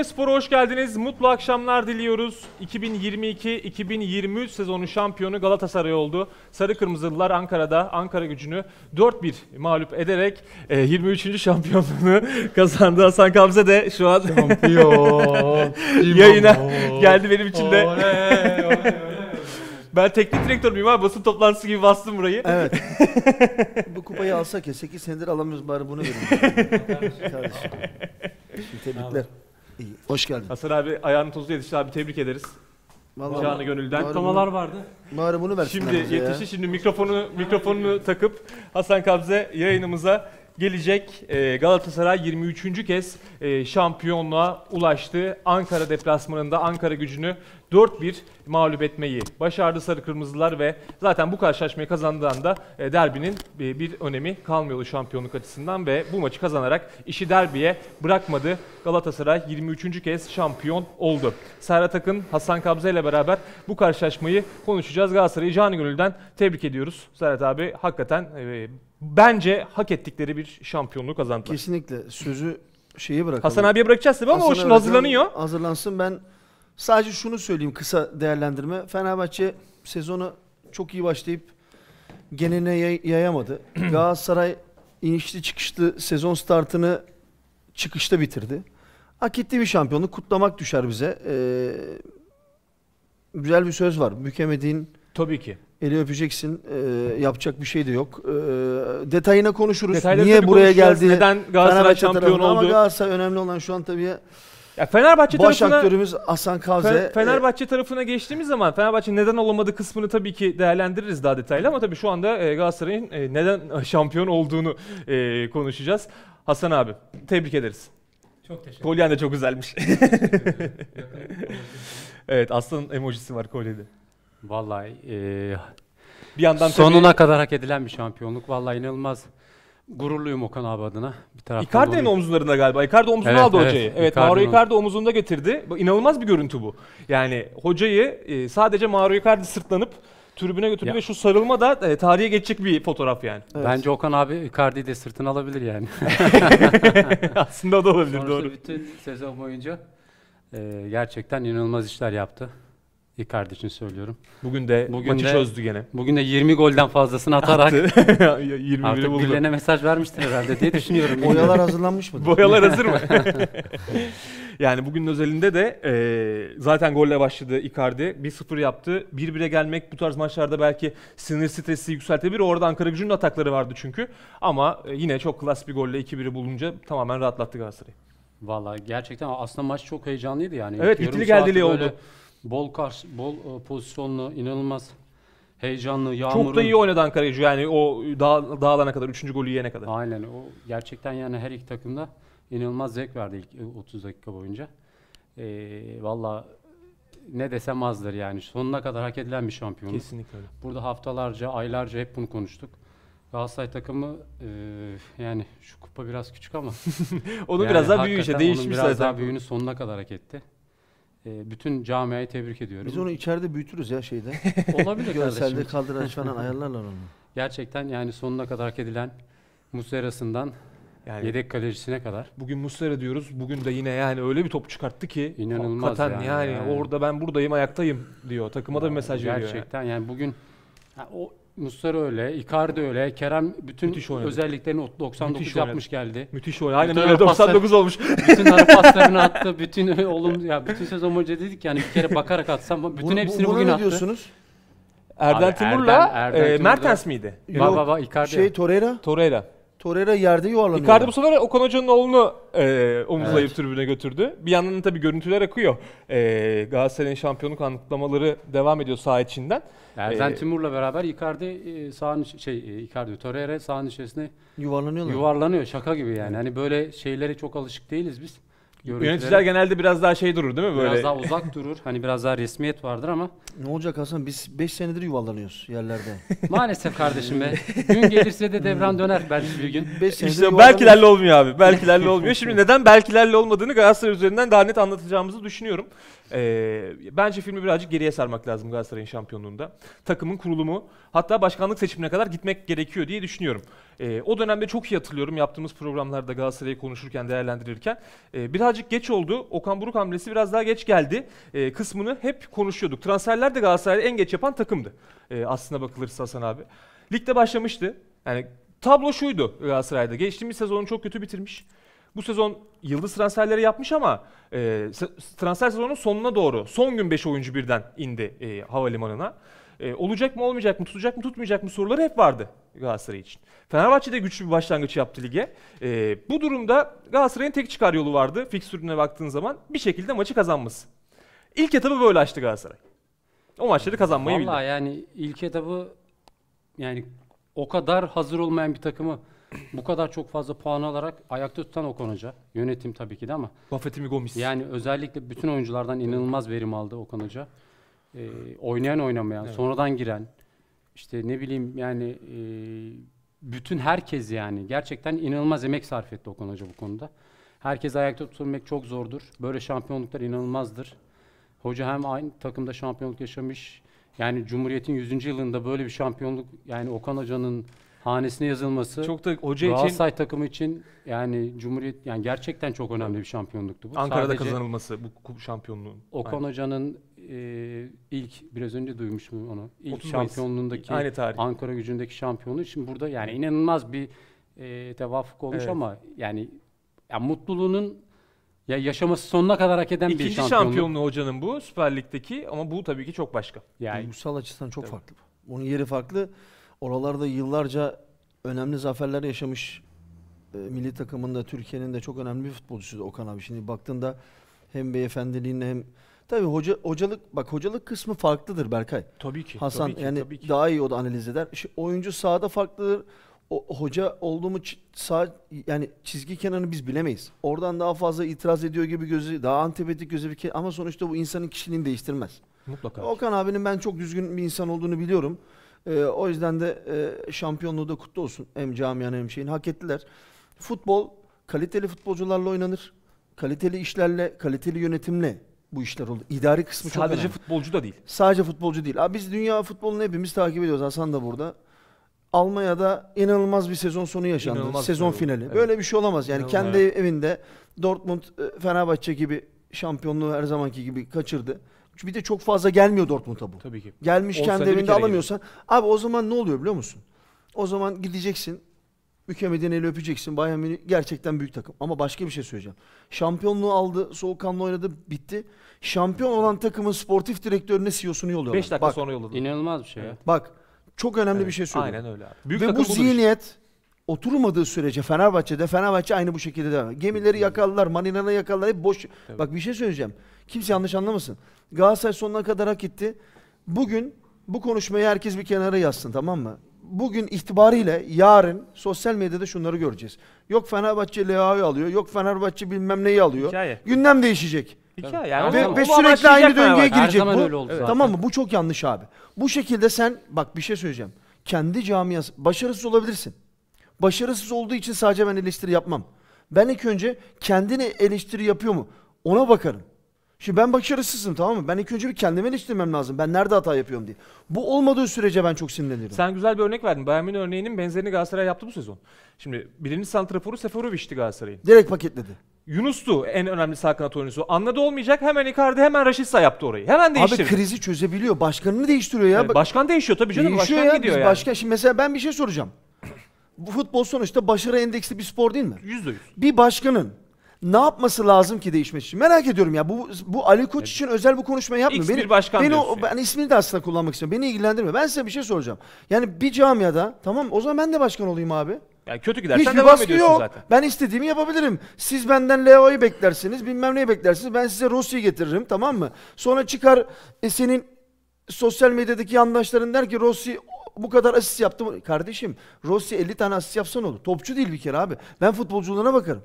Kelime Spor'a hoş geldiniz. Mutlu akşamlar diliyoruz. 2022-2023 sezonu şampiyonu Galatasaray oldu. Sarı Kırmızılılar Ankara'da Ankara gücünü 4-1 mağlup ederek 23. E, şampiyonluğunu kazandı. Hasan Kamze de şu an Şampiyon, yayına geldi benim için de. Ben teknik direktör müyüm abi? Basın toplantısı gibi bastım burayı. Evet. Bu kupayı alsak ya 8 senedir alamıyoruz bari bunu verin. Kardeşim. Şimdi tebrikler. Tamam. İyi. Hoş geldin. Hasan abi ayağını tozlu yetişti abi tebrik ederiz. Vallahi Canı gönülden. Kutlamalar vardı. Bari bunu versin. Şimdi yetişti. Şimdi mikrofonu mikrofonunu takıp Hasan Kabze yayınımıza gelecek. Ee, Galatasaray 23. kez e, şampiyonluğa ulaştı. Ankara deplasmanında Ankara gücünü 4-1 mağlup etmeyi başardı Sarı Kırmızılar ve zaten bu karşılaşmayı kazandığında e, derbinin e, bir önemi kalmıyordu şampiyonluk açısından ve bu maçı kazanarak işi derbiye bırakmadı. Galatasaray 23. kez şampiyon oldu. Serhat Akın, Hasan Kabze ile beraber bu karşılaşmayı konuşacağız. Galatasaray'ı canı gönülden tebrik ediyoruz. Serhat abi hakikaten e, bence hak ettikleri bir şampiyonluğu kazandılar. Kesinlikle sözü şeyi bırakalım. Hasan abiye bırakacağız tabii ama Hasan o şimdi hazırlanıyor. Hazırlansın ben Sadece şunu söyleyeyim kısa değerlendirme. Fenerbahçe sezonu çok iyi başlayıp geneline yay- yayamadı. Galatasaray inişli çıkışlı sezon startını çıkışta bitirdi. Hak ettiği bir şampiyonluk kutlamak düşer bize. Ee, güzel bir söz var. Bükemediğin Tabii ki. eli öpeceksin. Ee, yapacak bir şey de yok. Ee, detayına konuşuruz. Detayları Niye buraya geldi? Neden Galatasaray Fenerbahçe şampiyon oldu? Ama oldu? Galatasaray önemli olan şu an tabii ya Fenerbahçe Baş tarafına aktörümüz Hasan Kavze. E, Fenerbahçe e, tarafına geçtiğimiz zaman Fenerbahçe neden olamadı kısmını tabii ki değerlendiririz daha detaylı ama tabii şu anda e, Galatasaray'ın e, neden şampiyon olduğunu e, konuşacağız. Hasan abi tebrik ederiz. Çok teşekkür ederim. Kolyen de çok güzelmiş. evet aslanın emojisi var kolyede. Vallahi e, bir yandan sonuna tabii... kadar hak edilen bir şampiyonluk. Vallahi inanılmaz. Gururluyum Okan abi adına. Bir taraftan Icardi'nin omuzlarında galiba. Icardi omuzunu evet, aldı evet. hocayı. Evet, Icardi Mauro Icardi omuzunda getirdi. İnanılmaz bir görüntü bu. Yani hocayı e, sadece Mauro Icardi sırtlanıp tribüne götürdü ya. ve şu sarılma da e, tarihe geçecek bir fotoğraf yani. Evet. Bence Okan abi Icardi'yi de sırtına alabilir yani. Aslında o da olabilir Sonrasında doğru. bütün sezon boyunca e, gerçekten inanılmaz işler yaptı. Icardi için söylüyorum. Bugün de bugün maçı de, çözdü gene. Bugün de 20 golden fazlasını atarak 20 artık birilerine mesaj vermiştir herhalde diye düşünüyorum. Boyalar hazırlanmış mı? Boyalar hazır mı? yani bugün özelinde de e, zaten golle başladı Icardi. 1-0 yaptı. 1-1'e gelmek bu tarz maçlarda belki sinir stresi yükseltebilir. Orada Ankara gücünün atakları vardı çünkü. Ama e, yine çok klas bir golle 2-1'i bulunca tamamen rahatlattı Galatasaray'ı. Valla gerçekten aslında maç çok heyecanlıydı yani. Evet itili geldili oldu. Bol kar, bol e, pozisyonlu, inanılmaz heyecanlı, yağmurun... Çok da iyi oynadı Ankara gücü yani o dağ, dağılana kadar, 3. golü yiyene kadar. Aynen o gerçekten yani her iki takımda inanılmaz zevk verdi ilk 30 e, dakika boyunca. Ee, Valla ne desem azdır yani sonuna kadar hak edilen bir şampiyonluk. Kesinlikle öyle. Burada haftalarca, aylarca hep bunu konuştuk. Galatasaray takımı e, yani şu kupa biraz küçük ama. onu yani biraz daha büyüyüşe değişmiş biraz zaten. biraz daha büyüğünü sonuna kadar hak etti. E, bütün camiayı tebrik ediyorum. Biz onu içeride büyütürüz ya şeyde. Olabilir Görselde kaldıraç falan ayarlarlar onu. Gerçekten yani sonuna kadar hak edilen Muslera'sından yani yedek kalecisine kadar. Bugün Muslera diyoruz. Bugün de yine yani öyle bir top çıkarttı ki inanılmaz hakikaten yani, yani, yani. orada ben buradayım ayaktayım diyor. Takıma ya, da bir mesaj gerçekten veriyor. Gerçekten yani, yani bugün yani o Mustar öyle, Icardi öyle, Kerem bütün Müthiş özelliklerini 99 Müthiş yapmış geldi. Müthiş oynadı. Aynen bütün öyle 99 olmuş. Bütün ara paslarını attı. Bütün oğlum ya bütün sezon boyunca dedik yani bir kere bakarak atsam bütün bunu, hepsini bunu bugün ne attı. diyorsunuz? Erden Abi, Timur'la Erden- Erden e, Mertens miydi? Baba baba Icardi. Şey Torreira. Torreira. Torreira yerde yuvarlanıyor. Icardi bu sefer Okan Hoca'nın oğlunu e, omuzlayıp evet. tribüne götürdü. Bir yandan tabii görüntüler akıyor. E, Galatasaray'ın şampiyonluk anıtlamaları devam ediyor saha içinden. Erden ee, Timur'la beraber Icardi e, sahanın şey e, Icardi Torreira sahanın içerisine yuvarlanıyor. Yuvarlanıyor şaka gibi yani. Hani böyle şeylere çok alışık değiliz biz görüntüleri. Yöneticiler genelde biraz daha şey durur değil mi böyle? Biraz daha uzak durur. Hani biraz daha resmiyet vardır ama. Ne olacak Hasan? Biz 5 senedir yuvalanıyoruz yerlerde. Maalesef kardeşim be. Gün gelirse de devran döner belki bir gün. Beş senedir işte belkilerle olmuyor abi. Belkilerle olmuyor. Şimdi neden belkilerle olmadığını Galatasaray üzerinden daha net anlatacağımızı düşünüyorum. E, bence filmi birazcık geriye sarmak lazım Galatasaray'ın şampiyonluğunda. Takımın kurulumu hatta başkanlık seçimine kadar gitmek gerekiyor diye düşünüyorum. E, o dönemde çok iyi hatırlıyorum yaptığımız programlarda Galatasaray'ı konuşurken, değerlendirirken. E, birazcık geç oldu. Okan Buruk hamlesi biraz daha geç geldi. E, kısmını hep konuşuyorduk. Transferler de Galatasaray'ı en geç yapan takımdı. E, aslına bakılırsa Hasan abi. Ligde başlamıştı. Yani tablo şuydu Galatasaray'da. Geçtiğimiz sezonu çok kötü bitirmiş bu sezon yıldız transferleri yapmış ama e, transfer sezonun sonuna doğru son gün 5 oyuncu birden indi e, havalimanına. E, olacak mı olmayacak mı tutacak mı tutmayacak mı soruları hep vardı Galatasaray için. Fenerbahçe de güçlü bir başlangıç yaptı lige. E, bu durumda Galatasaray'ın tek çıkar yolu vardı fikstürüne baktığın zaman bir şekilde maçı kazanması. İlk etabı böyle açtı Galatasaray. O maçları kazanmayı Vallahi bildi. Valla yani ilk etabı yani o kadar hazır olmayan bir takımı bu kadar çok fazla puan alarak ayakta tutan Okan Hoca. Yönetim tabii ki de ama. Buffett'imi Gomis. Yani özellikle bütün oyunculardan inanılmaz verim aldı Okan Hoca. Ee, oynayan oynamayan, evet. sonradan giren. işte ne bileyim yani e, bütün herkes yani. Gerçekten inanılmaz emek sarf etti Okan Hoca bu konuda. Herkes ayakta tutulmak çok zordur. Böyle şampiyonluklar inanılmazdır. Hoca hem aynı takımda şampiyonluk yaşamış. Yani Cumhuriyet'in 100. yılında böyle bir şampiyonluk yani Okan Hoca'nın hanesine yazılması çok da hoca için Galatasaray takımı için yani Cumhuriyet yani gerçekten çok önemli bir şampiyonluktu bu. Ankara'da Sadece kazanılması bu şampiyonluğun. Okan Aynen. Hoca'nın e, ilk biraz önce duymuş duymuştum onu. İlk şampiyonluğundaki Aynı tarih. Ankara Gücü'ndeki şampiyonluğu için burada yani inanılmaz bir e, tevafuk olmuş evet. ama yani ya mutluluğunun ya yaşaması sonuna kadar hak eden İkinci bir şampiyonluk. İkinci şampiyonluğu hocanın bu Süper Lig'deki ama bu tabii ki çok başka. Yani duygusal açıdan çok tabii. farklı. onun yeri farklı. Oralarda yıllarca önemli zaferler yaşamış e, milli takımında Türkiye'nin de çok önemli bir futbolcusu Okan abi. Şimdi baktığında hem beyefendiliğinle hem tabii hoca hocalık bak hocalık kısmı farklıdır Berkay. Tabii ki. Hasan tabii ki, yani tabii ki. daha iyi o da analiz eder. Şimdi oyuncu sahada farklıdır. O, hoca olduğumu sağ yani çizgi kenarını biz bilemeyiz. Oradan daha fazla itiraz ediyor gibi gözü daha antipatik gözü bir ama sonuçta bu insanın kişiliğini değiştirmez. Mutlaka. Okan abinin ben çok düzgün bir insan olduğunu biliyorum. E, o yüzden de e, şampiyonluğu da kutlu olsun hem camianın hem şeyin. Hak ettiler. Futbol kaliteli futbolcularla oynanır. Kaliteli işlerle, kaliteli yönetimle bu işler oldu. İdari kısmı Sadece çok önemli. futbolcu da değil. Sadece futbolcu değil. Abi biz dünya futbolunu hepimiz takip ediyoruz. Hasan da burada. Almanya'da inanılmaz bir sezon sonu yaşandı. İnanılmaz sezon finali. Evet. Böyle bir şey olamaz. Yani İnanılmaz. kendi evinde Dortmund, e, Fenerbahçe gibi şampiyonluğu her zamanki gibi kaçırdı. Çünkü bir de çok fazla gelmiyor Dortmund'a bu. Tabii ki. Gelmişken de evinde alamıyorsan. Geliyor. Abi o zaman ne oluyor biliyor musun? O zaman gideceksin. Ülkemeden el öpeceksin. Bayern Münih gerçekten büyük takım. Ama başka bir şey söyleyeceğim. Şampiyonluğu aldı, soğukkanlı oynadı, bitti. Şampiyon olan takımın sportif direktörüne CEO'sunu yolluyorlar. 5 dakika Bak, sonra yolladı. İnanılmaz bir şey ya. Bak çok önemli evet. bir şey söylüyorum. Aynen öyle abi. Büyük Ve bu zihniyet oturmadığı sürece Fenerbahçe'de Fenerbahçe aynı bu şekilde devam Gemileri yakaldılar, Marina'da yakaldılar. Hep boş. Evet. Bak bir şey söyleyeceğim. Kimse yanlış anlamasın. Galatasaray sonuna kadar hak etti. Bugün bu konuşmayı herkes bir kenara yazsın tamam mı? Bugün itibariyle yarın sosyal medyada şunları göreceğiz. Yok Fenerbahçe Leao'yu alıyor. Yok Fenerbahçe bilmem neyi alıyor. Hikaye. Gündem değişecek. Hikaye. Yani ve, ve sürekli aynı döngüye girecek. Bu, öyle oldu evet. Tamam mı? Bu çok yanlış abi. Bu şekilde sen bak bir şey söyleyeceğim. Kendi camiası başarısız olabilirsin. Başarısız olduğu için sadece ben eleştiri yapmam. Ben ilk önce kendini eleştiri yapıyor mu? Ona bakarım. Şimdi ben başarısızım tamam mı? Ben ilk önce bir kendimi eleştirmem lazım. Ben nerede hata yapıyorum diye. Bu olmadığı sürece ben çok sinirlenirim. Sen güzel bir örnek verdin. Bayern Münih örneğinin benzerini Galatasaray yaptı bu sezon. Şimdi birinci santraforu Seferovic'ti Galatasaray'ın. Direkt paketledi. Yunus'tu en önemli sağ kanat oyuncusu. Anladı olmayacak hemen Icardi hemen Raşitsa yaptı orayı. Hemen değiştirdi. Abi krizi çözebiliyor. Başkanını değiştiriyor ya. Yani başkan değişiyor tabii canım. Değişiyor başkan ya, gidiyor yani. Başka, şimdi mesela ben bir şey soracağım bu futbol sonuçta başarı endeksli bir spor değil mi? Yüzde yüz. Bir başkanın ne yapması lazım ki değişmesi için? Merak ediyorum ya. Bu bu Ali Koç evet. için özel bu konuşmayı yapmıyor. X beni, bir başkan beni, o, yani. ben ismini de aslında kullanmak istiyorum. Beni ilgilendirme. Ben size bir şey soracağım. Yani bir camiada tamam o zaman ben de başkan olayım abi. Yani kötü gidersen Hiç devam ediyorsun yok. zaten. Ben istediğimi yapabilirim. Siz benden Leo'yu beklersiniz, bilmem neyi beklersiniz. Ben size Rossi'yi getiririm tamam mı? Sonra çıkar e, senin sosyal medyadaki yandaşların der ki Rossi bu kadar asist yaptım Kardeşim Rossi 50 tane asist yapsa ne olur? Topçu değil bir kere abi. Ben futbolcularına bakarım.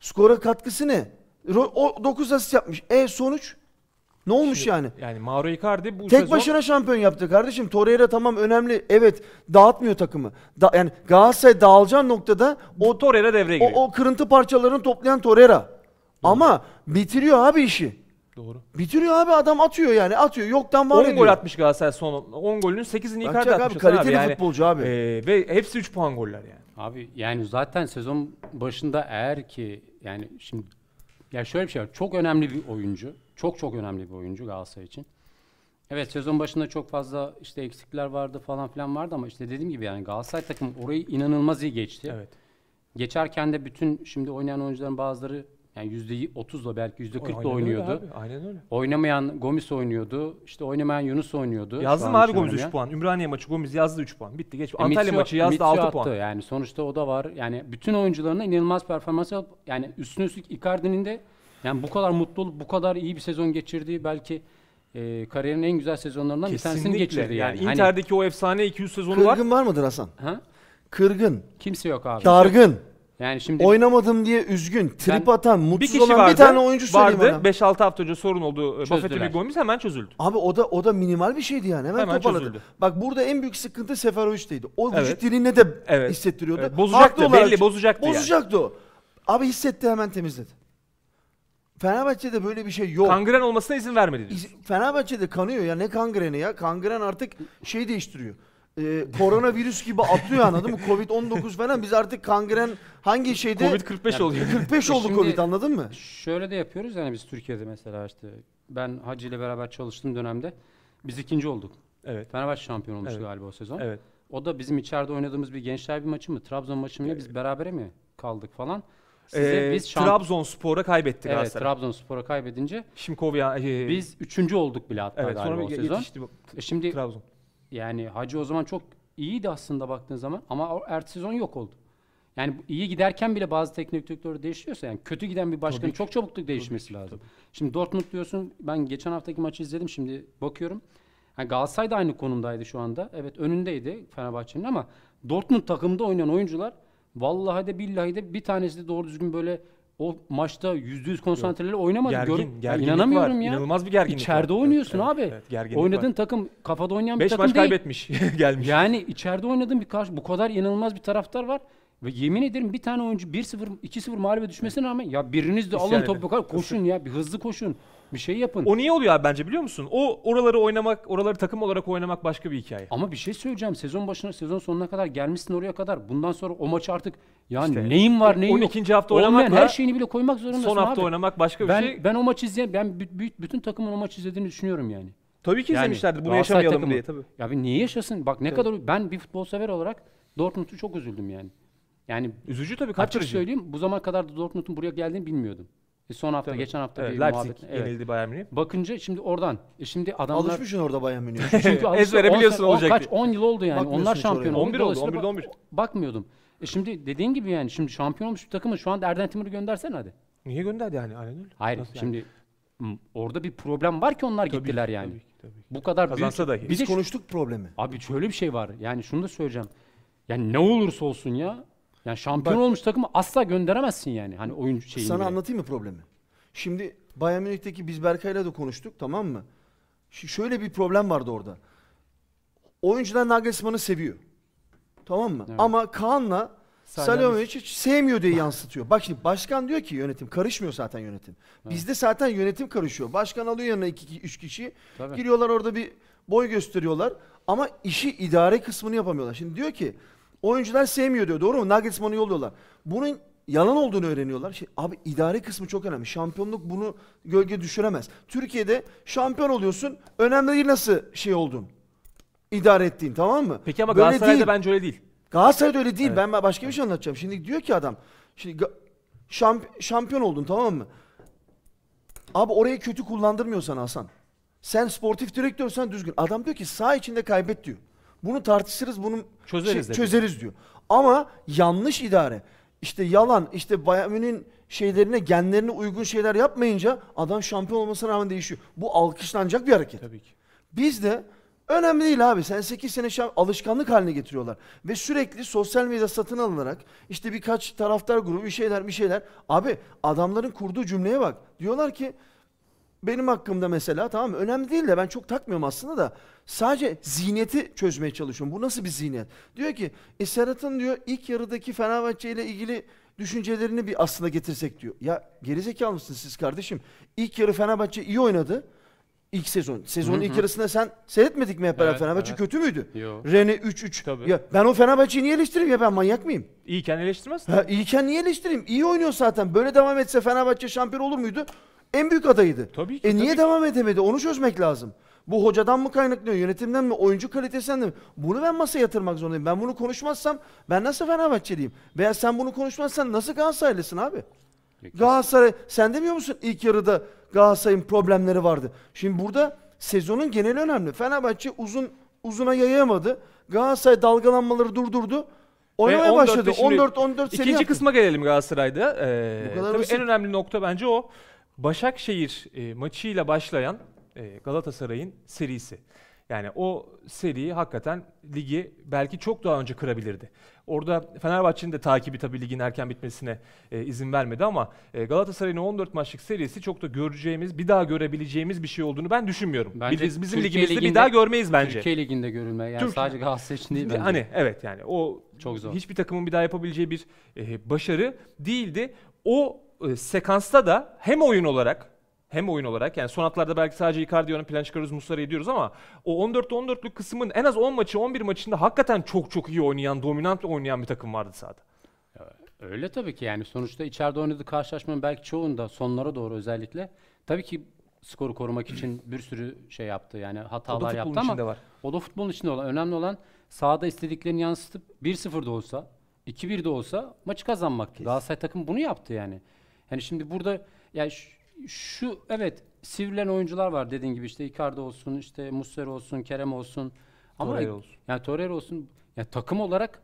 Skora katkısı ne? O 9 asist yapmış. E sonuç? Ne olmuş Şimdi, yani? Yani Mauro Icardi bu Tek sezon... başına şampiyon yaptı kardeşim. Torreira tamam önemli. Evet dağıtmıyor takımı. Da, yani Galatasaray dağılacağı noktada o Torreira devreye giriyor. O, o kırıntı parçalarını toplayan Torreira. Ama bitiriyor abi işi. Doğru. Bitiriyor abi adam atıyor yani atıyor yoktan var 10 ediyor. gol atmış Galatasaray son 10 golünün 8'ini Icardi atmış. Abi, kaliteli abi. Yani, futbolcu abi. E, ve hepsi 3 puan goller yani. Abi yani zaten sezon başında eğer ki yani şimdi ya şöyle bir şey var. Çok önemli bir oyuncu. Çok çok önemli bir oyuncu Galatasaray için. Evet sezon başında çok fazla işte eksikler vardı falan filan vardı ama işte dediğim gibi yani Galatasaray takım orayı inanılmaz iyi geçti. Evet. Geçerken de bütün şimdi oynayan oyuncuların bazıları yani otuzla belki yüzde %40'la oynuyordu. abi, aynen öyle. Oynamayan Gomis oynuyordu. İşte oynamayan Yunus oynuyordu. Yazdı mı abi Gomis 3 puan? Ümraniye maçı Gomis yazdı 3 puan. Bitti geç. E, Antalya Mitsu, maçı yazdı Mitsu 6 attı. puan. Yani sonuçta o da var. Yani bütün oyuncularına inanılmaz performans yap. Yani üstüne üstlük Icardi'nin de yani bu kadar mutlu olup bu kadar iyi bir sezon geçirdiği belki e, kariyerin en güzel sezonlarından Kesinlikle. bir tanesini geçirdi yani. yani hani Inter'deki hani, o efsane 200 sezonu Kırgın var. Kırgın var mıdır Hasan? Ha? Kırgın. Kimse yok abi. Dargın. Yani şimdi oynamadım diye üzgün, trip ben, atan, mutsuz bir olan vardı, bir tane oyuncu vardı. 5-6 hafta önce sorun oldu. E, Buffett'e bir golümüz hemen çözüldü. Abi o da o da minimal bir şeydi yani. Hemen, hemen toparladı. Çözüldü. Bak burada en büyük sıkıntı Seferovic'teydi. O evet. vücut diline de evet. hissettiriyordu. Evet. Bozacaktı Haklı belli bozacaktı. Bozacaktı yani. o. Abi hissetti hemen temizledi. Fenerbahçe'de böyle bir şey yok. Kangren olmasına izin vermedi. Fenerbahçe'de kanıyor ya ne kangreni ya. Kangren artık şey değiştiriyor e, koronavirüs gibi atlıyor anladın mı? Covid-19 falan biz artık kangren hangi şeyde Covid-45 oluyor. 45 oldu Şimdi Covid anladın mı? Şöyle de yapıyoruz yani biz Türkiye'de mesela işte ben Hacı ile beraber çalıştığım dönemde biz ikinci olduk. Evet. Fenerbahçe şampiyon olmuştu Evet. galiba o sezon. Evet. O da bizim içeride oynadığımız bir gençler bir maçı mı? Trabzon maçı mı? ne? Biz berabere mi kaldık falan? Size Ee, biz şamp- Trabzonspor'a kaybetti evet, Galatasaray. Spor'a kaybedince Şimkovya e, biz üçüncü olduk bile hatta evet, galiba sonra o sezon. yetişti bu- E şimdi Trabzon. Yani Hacı o zaman çok iyiydi aslında baktığın zaman ama ertesi sezon yok oldu. Yani iyi giderken bile bazı teknik direktörü değişiyorsa yani kötü giden bir başkanın çok çabuk değişmesi tabii, lazım. Tabii. Şimdi Dortmund diyorsun ben geçen haftaki maçı izledim şimdi bakıyorum. Yani Galatasaray da aynı konumdaydı şu anda. Evet önündeydi Fenerbahçe'nin ama Dortmund takımda oynayan oyuncular vallahi de billahi de bir tanesi de doğru düzgün böyle o maçta %100 konsantreli oynamadı. Gergin, Görün, gerginlik inanamıyorum var. ya. İnanılmaz bir gerginlik İçeride var. oynuyorsun evet, abi. Evet, Oynadığın var. takım kafada oynayan Beş bir takım değil. Beş maç kaybetmiş gelmiş. Yani içeride oynadığın bir karşı bu kadar inanılmaz bir taraftar var. Ve yemin ederim bir tane oyuncu 1-0 2-0 mağluba düşmesine rağmen ya biriniz de İsyan alın edin. topu koşun ya bir hızlı koşun. Bir şey yapın. O niye oluyor abi bence biliyor musun? O oraları oynamak, oraları takım olarak oynamak başka bir hikaye. Ama bir şey söyleyeceğim. Sezon başına, sezon sonuna kadar gelmişsin oraya kadar. Bundan sonra o maç artık yani İşte neyin var neyin 12. yok. hafta Olmayan oynamakla her şeyini bile koymak zorundasın Son hafta abi. oynamak başka bir ben, şey. Ben o maçı izleyen, ben bütün takımın o maçı izlediğini düşünüyorum yani. Tabii ki izlemişlerdir. Bunu Galatasaray yaşamayalım takımı. diye tabii. Ya bir niye yaşasın? Bak ne kadar ben bir futbol sever olarak Dortmund'u çok üzüldüm yani. Yani Üzücü tabii kaç açık söyleyeyim bu zaman kadar da Dortmund'un buraya geldiğini bilmiyordum. E, son hafta, Tabii. geçen hafta evet, bir Leipzig muhabbet. Evet. yenildi Bayern Münih. Bakınca şimdi oradan. E şimdi adamlar... Alışmışsın orada Bayern Münih'e. Çünkü ezbere biliyorsun olacak. Kaç 10 yıl oldu yani. Onlar şampiyon. oldu. 11 oldu. 11 11. Bak, bakmıyordum. E şimdi dediğin gibi yani şimdi şampiyon olmuş bir takımı şu anda Erden Timur'u göndersen hadi. Niye gönderdi yani? Aynen öyle. Hayır Nasıl şimdi yani? orada bir problem var ki onlar e, tabii gittiler ki, yani. Tabii ki, tabii ki. Bu kadar Kazansa büyük. Dahi. Biz konuştuk problemi. Abi şöyle bir şey var. Yani şunu da söyleyeceğim. Yani ne olursa olsun ya yani şampiyon Bak, olmuş takımı asla gönderemezsin yani. Hani oyun şeyini. Sana bile. anlatayım mı problemi? Şimdi Bayern Münih'teki biz Berkay'la da konuştuk tamam mı? Ş- şöyle bir problem vardı orada. Oyuncular Nagelsmann'ı seviyor. Tamam mı? Evet. Ama Kaan'la Salihamidzic hiç sevmiyor diye yansıtıyor. Bak şimdi başkan diyor ki yönetim karışmıyor zaten yönetim. Evet. Bizde zaten yönetim karışıyor. Başkan alıyor yanına iki, üç kişi. Tabii. Giriyorlar orada bir boy gösteriyorlar. Ama işi idare kısmını yapamıyorlar. Şimdi diyor ki Oyuncular sevmiyor diyor. Doğru mu? Nuggets bunu yolluyorlar. Bunun yalan olduğunu öğreniyorlar. Şey, abi idari kısmı çok önemli. Şampiyonluk bunu gölge düşüremez. Türkiye'de şampiyon oluyorsun. Önemli değil nasıl şey oldun. İdare ettiğin tamam mı? Peki ama Böyle Galatasaray'da değil. bence öyle değil. Galatasaray'da öyle değil. Evet. Ben başka bir şey anlatacağım. Şimdi diyor ki adam. Şimdi şamp- şampiyon oldun tamam mı? Abi orayı kötü kullandırmıyor Hasan. Sen sportif direktörsen düzgün. Adam diyor ki sağ içinde kaybet diyor. Bunu tartışırız, bunu çözeriz, şey, çözeriz diyor. Ama yanlış idare. işte yalan, işte Bayern'in şeylerine, genlerine uygun şeyler yapmayınca adam şampiyon olmasına rağmen değişiyor. Bu alkışlanacak bir hareket. Tabii ki. Biz de Önemli değil abi. Sen 8 sene şam, alışkanlık haline getiriyorlar. Ve sürekli sosyal medya satın alınarak işte birkaç taraftar grubu bir şeyler bir şeyler. Abi adamların kurduğu cümleye bak. Diyorlar ki benim hakkımda mesela tamam mı? Önemli değil de ben çok takmıyorum aslında da. Sadece zineti çözmeye çalışıyorum. Bu nasıl bir zinet? Diyor ki e, Serhat'ın diyor ilk yarıdaki Fenerbahçe ile ilgili düşüncelerini bir aslında getirsek diyor. Ya gerizekalı mısınız siz kardeşim? İlk yarı Fenerbahçe iyi oynadı. İlk sezon. Sezonun ilk yarısında sen seyretmedik mi hep beraber evet, Fenerbahçe evet. kötü müydü? Rene 3-3. Ya ben o Fenerbahçe'yi niye eleştireyim ya ben manyak mıyım? İyiken eleştirmezsin. Ha, iyiyken niye eleştireyim? İyi oynuyor zaten. Böyle devam etse Fenerbahçe şampiyon olur muydu? En büyük adayıydı. Tabii ki. E niye tabii. devam edemedi? Onu çözmek lazım. Bu hocadan mı kaynaklanıyor, yönetimden mi, oyuncu kalitesinden mi? Bunu ben masaya yatırmak zorundayım. Ben bunu konuşmazsam ben nasıl Fenerbahçeliyim? Veya sen bunu konuşmazsan nasıl Galatasaraylısın abi? Peki. Galatasaray, sen demiyor musun ilk yarıda Galatasaray'ın problemleri vardı. Şimdi burada sezonun geneli önemli. Fenerbahçe uzun uzuna yayamadı. Galatasaray dalgalanmaları durdurdu. Oynamaya başladı. 14-14 seri İkinci yaptı. kısma gelelim Galatasaray'da. Ee, Bu kadar tabii en önemli nokta bence o. Başakşehir e, maçıyla başlayan e, Galatasaray'ın serisi. Yani o seri, hakikaten ligi belki çok daha önce kırabilirdi. Orada Fenerbahçe'nin de takibi tabii ligin erken bitmesine e, izin vermedi ama e, Galatasaray'ın 14 maçlık serisi çok da göreceğimiz, bir daha görebileceğimiz bir şey olduğunu ben düşünmüyorum. Bence Biz, bizim Türkiye ligimizde liginde, bir daha görmeyiz bence. Türkiye liginde görülme. Yani Türk, sadece Galatasaray için değil bence. Hani evet yani o çok zor. Hiçbir takımın bir daha yapabileceği bir e, başarı değildi. O e, sekansta da hem oyun olarak hem oyun olarak yani son hatlarda belki sadece Icardi plan çıkarıyoruz Muslera'yı diyoruz ama o 14-14 14'lük kısmın en az 10 maçı 11 maçında hakikaten çok çok iyi oynayan, dominant oynayan bir takım vardı sahada. Öyle tabii ki yani sonuçta içeride oynadığı karşılaşmanın belki çoğunda sonlara doğru özellikle tabii ki skoru korumak için bir sürü şey yaptı yani hatalar yaptı ama var. o da futbolun içinde olan önemli olan sahada istediklerini yansıtıp 1-0 da olsa 2-1 de olsa maçı kazanmaktı. Galatasaray takım bunu yaptı yani. Yani şimdi burada yani şu, şu evet sivrilen oyuncular var dediğin gibi işte Icardi olsun, işte Muslera olsun, Kerem olsun. Ama Torreira olsun. Yani Torreira olsun. Yani takım olarak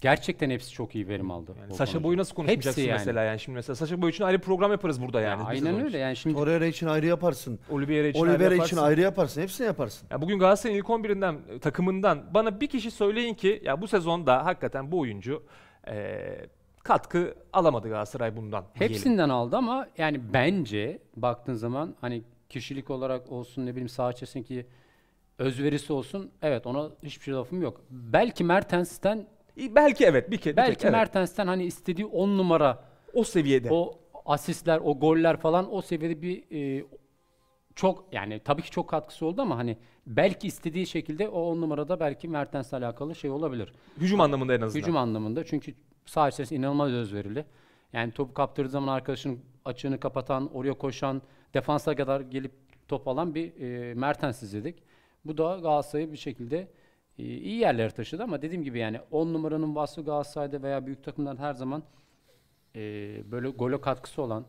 gerçekten hepsi çok iyi verim aldı. Yani Saşa Boy'u nasıl konuşacaksın hepsi mesela yani şimdi mesela Saşa Boy için ayrı program yaparız burada yani. Ya, aynen öyle yani şimdi. Torreira için ayrı yaparsın. Oliveira için, Oliveira ayrı, yaparsın. ayrı yaparsın. Hepsini yaparsın. Ya bugün Galatasaray'ın ilk 11'inden e, takımından bana bir kişi söyleyin ki ya bu sezonda hakikaten bu oyuncu ee, katkı alamadı Galatasaray bundan. Hepsinden diyelim. aldı ama yani bence baktığın zaman hani kişilik olarak olsun ne bileyim sağ içerisindeki özverisi olsun evet ona hiçbir şey lafım yok. Belki Mertens'ten belki evet bir kere belki tek, evet. Mertens'ten hani istediği on numara o seviyede o asistler o goller falan o seviyede bir e, çok yani tabii ki çok katkısı oldu ama hani belki istediği şekilde o on numarada belki Mertens'le alakalı şey olabilir. Hücum anlamında en azından. Hücum anlamında çünkü Sağ içerisinde inanılmaz özverili. Yani topu kaptırdığı zaman arkadaşının açığını kapatan, oraya koşan, defansa kadar gelip top alan bir e, Mertens izledik. Bu da Galatasaray'ı bir şekilde e, iyi yerlere taşıdı ama dediğim gibi yani 10 numaranın vasfı Galatasaray'da veya büyük takımlar her zaman e, böyle golo katkısı olan,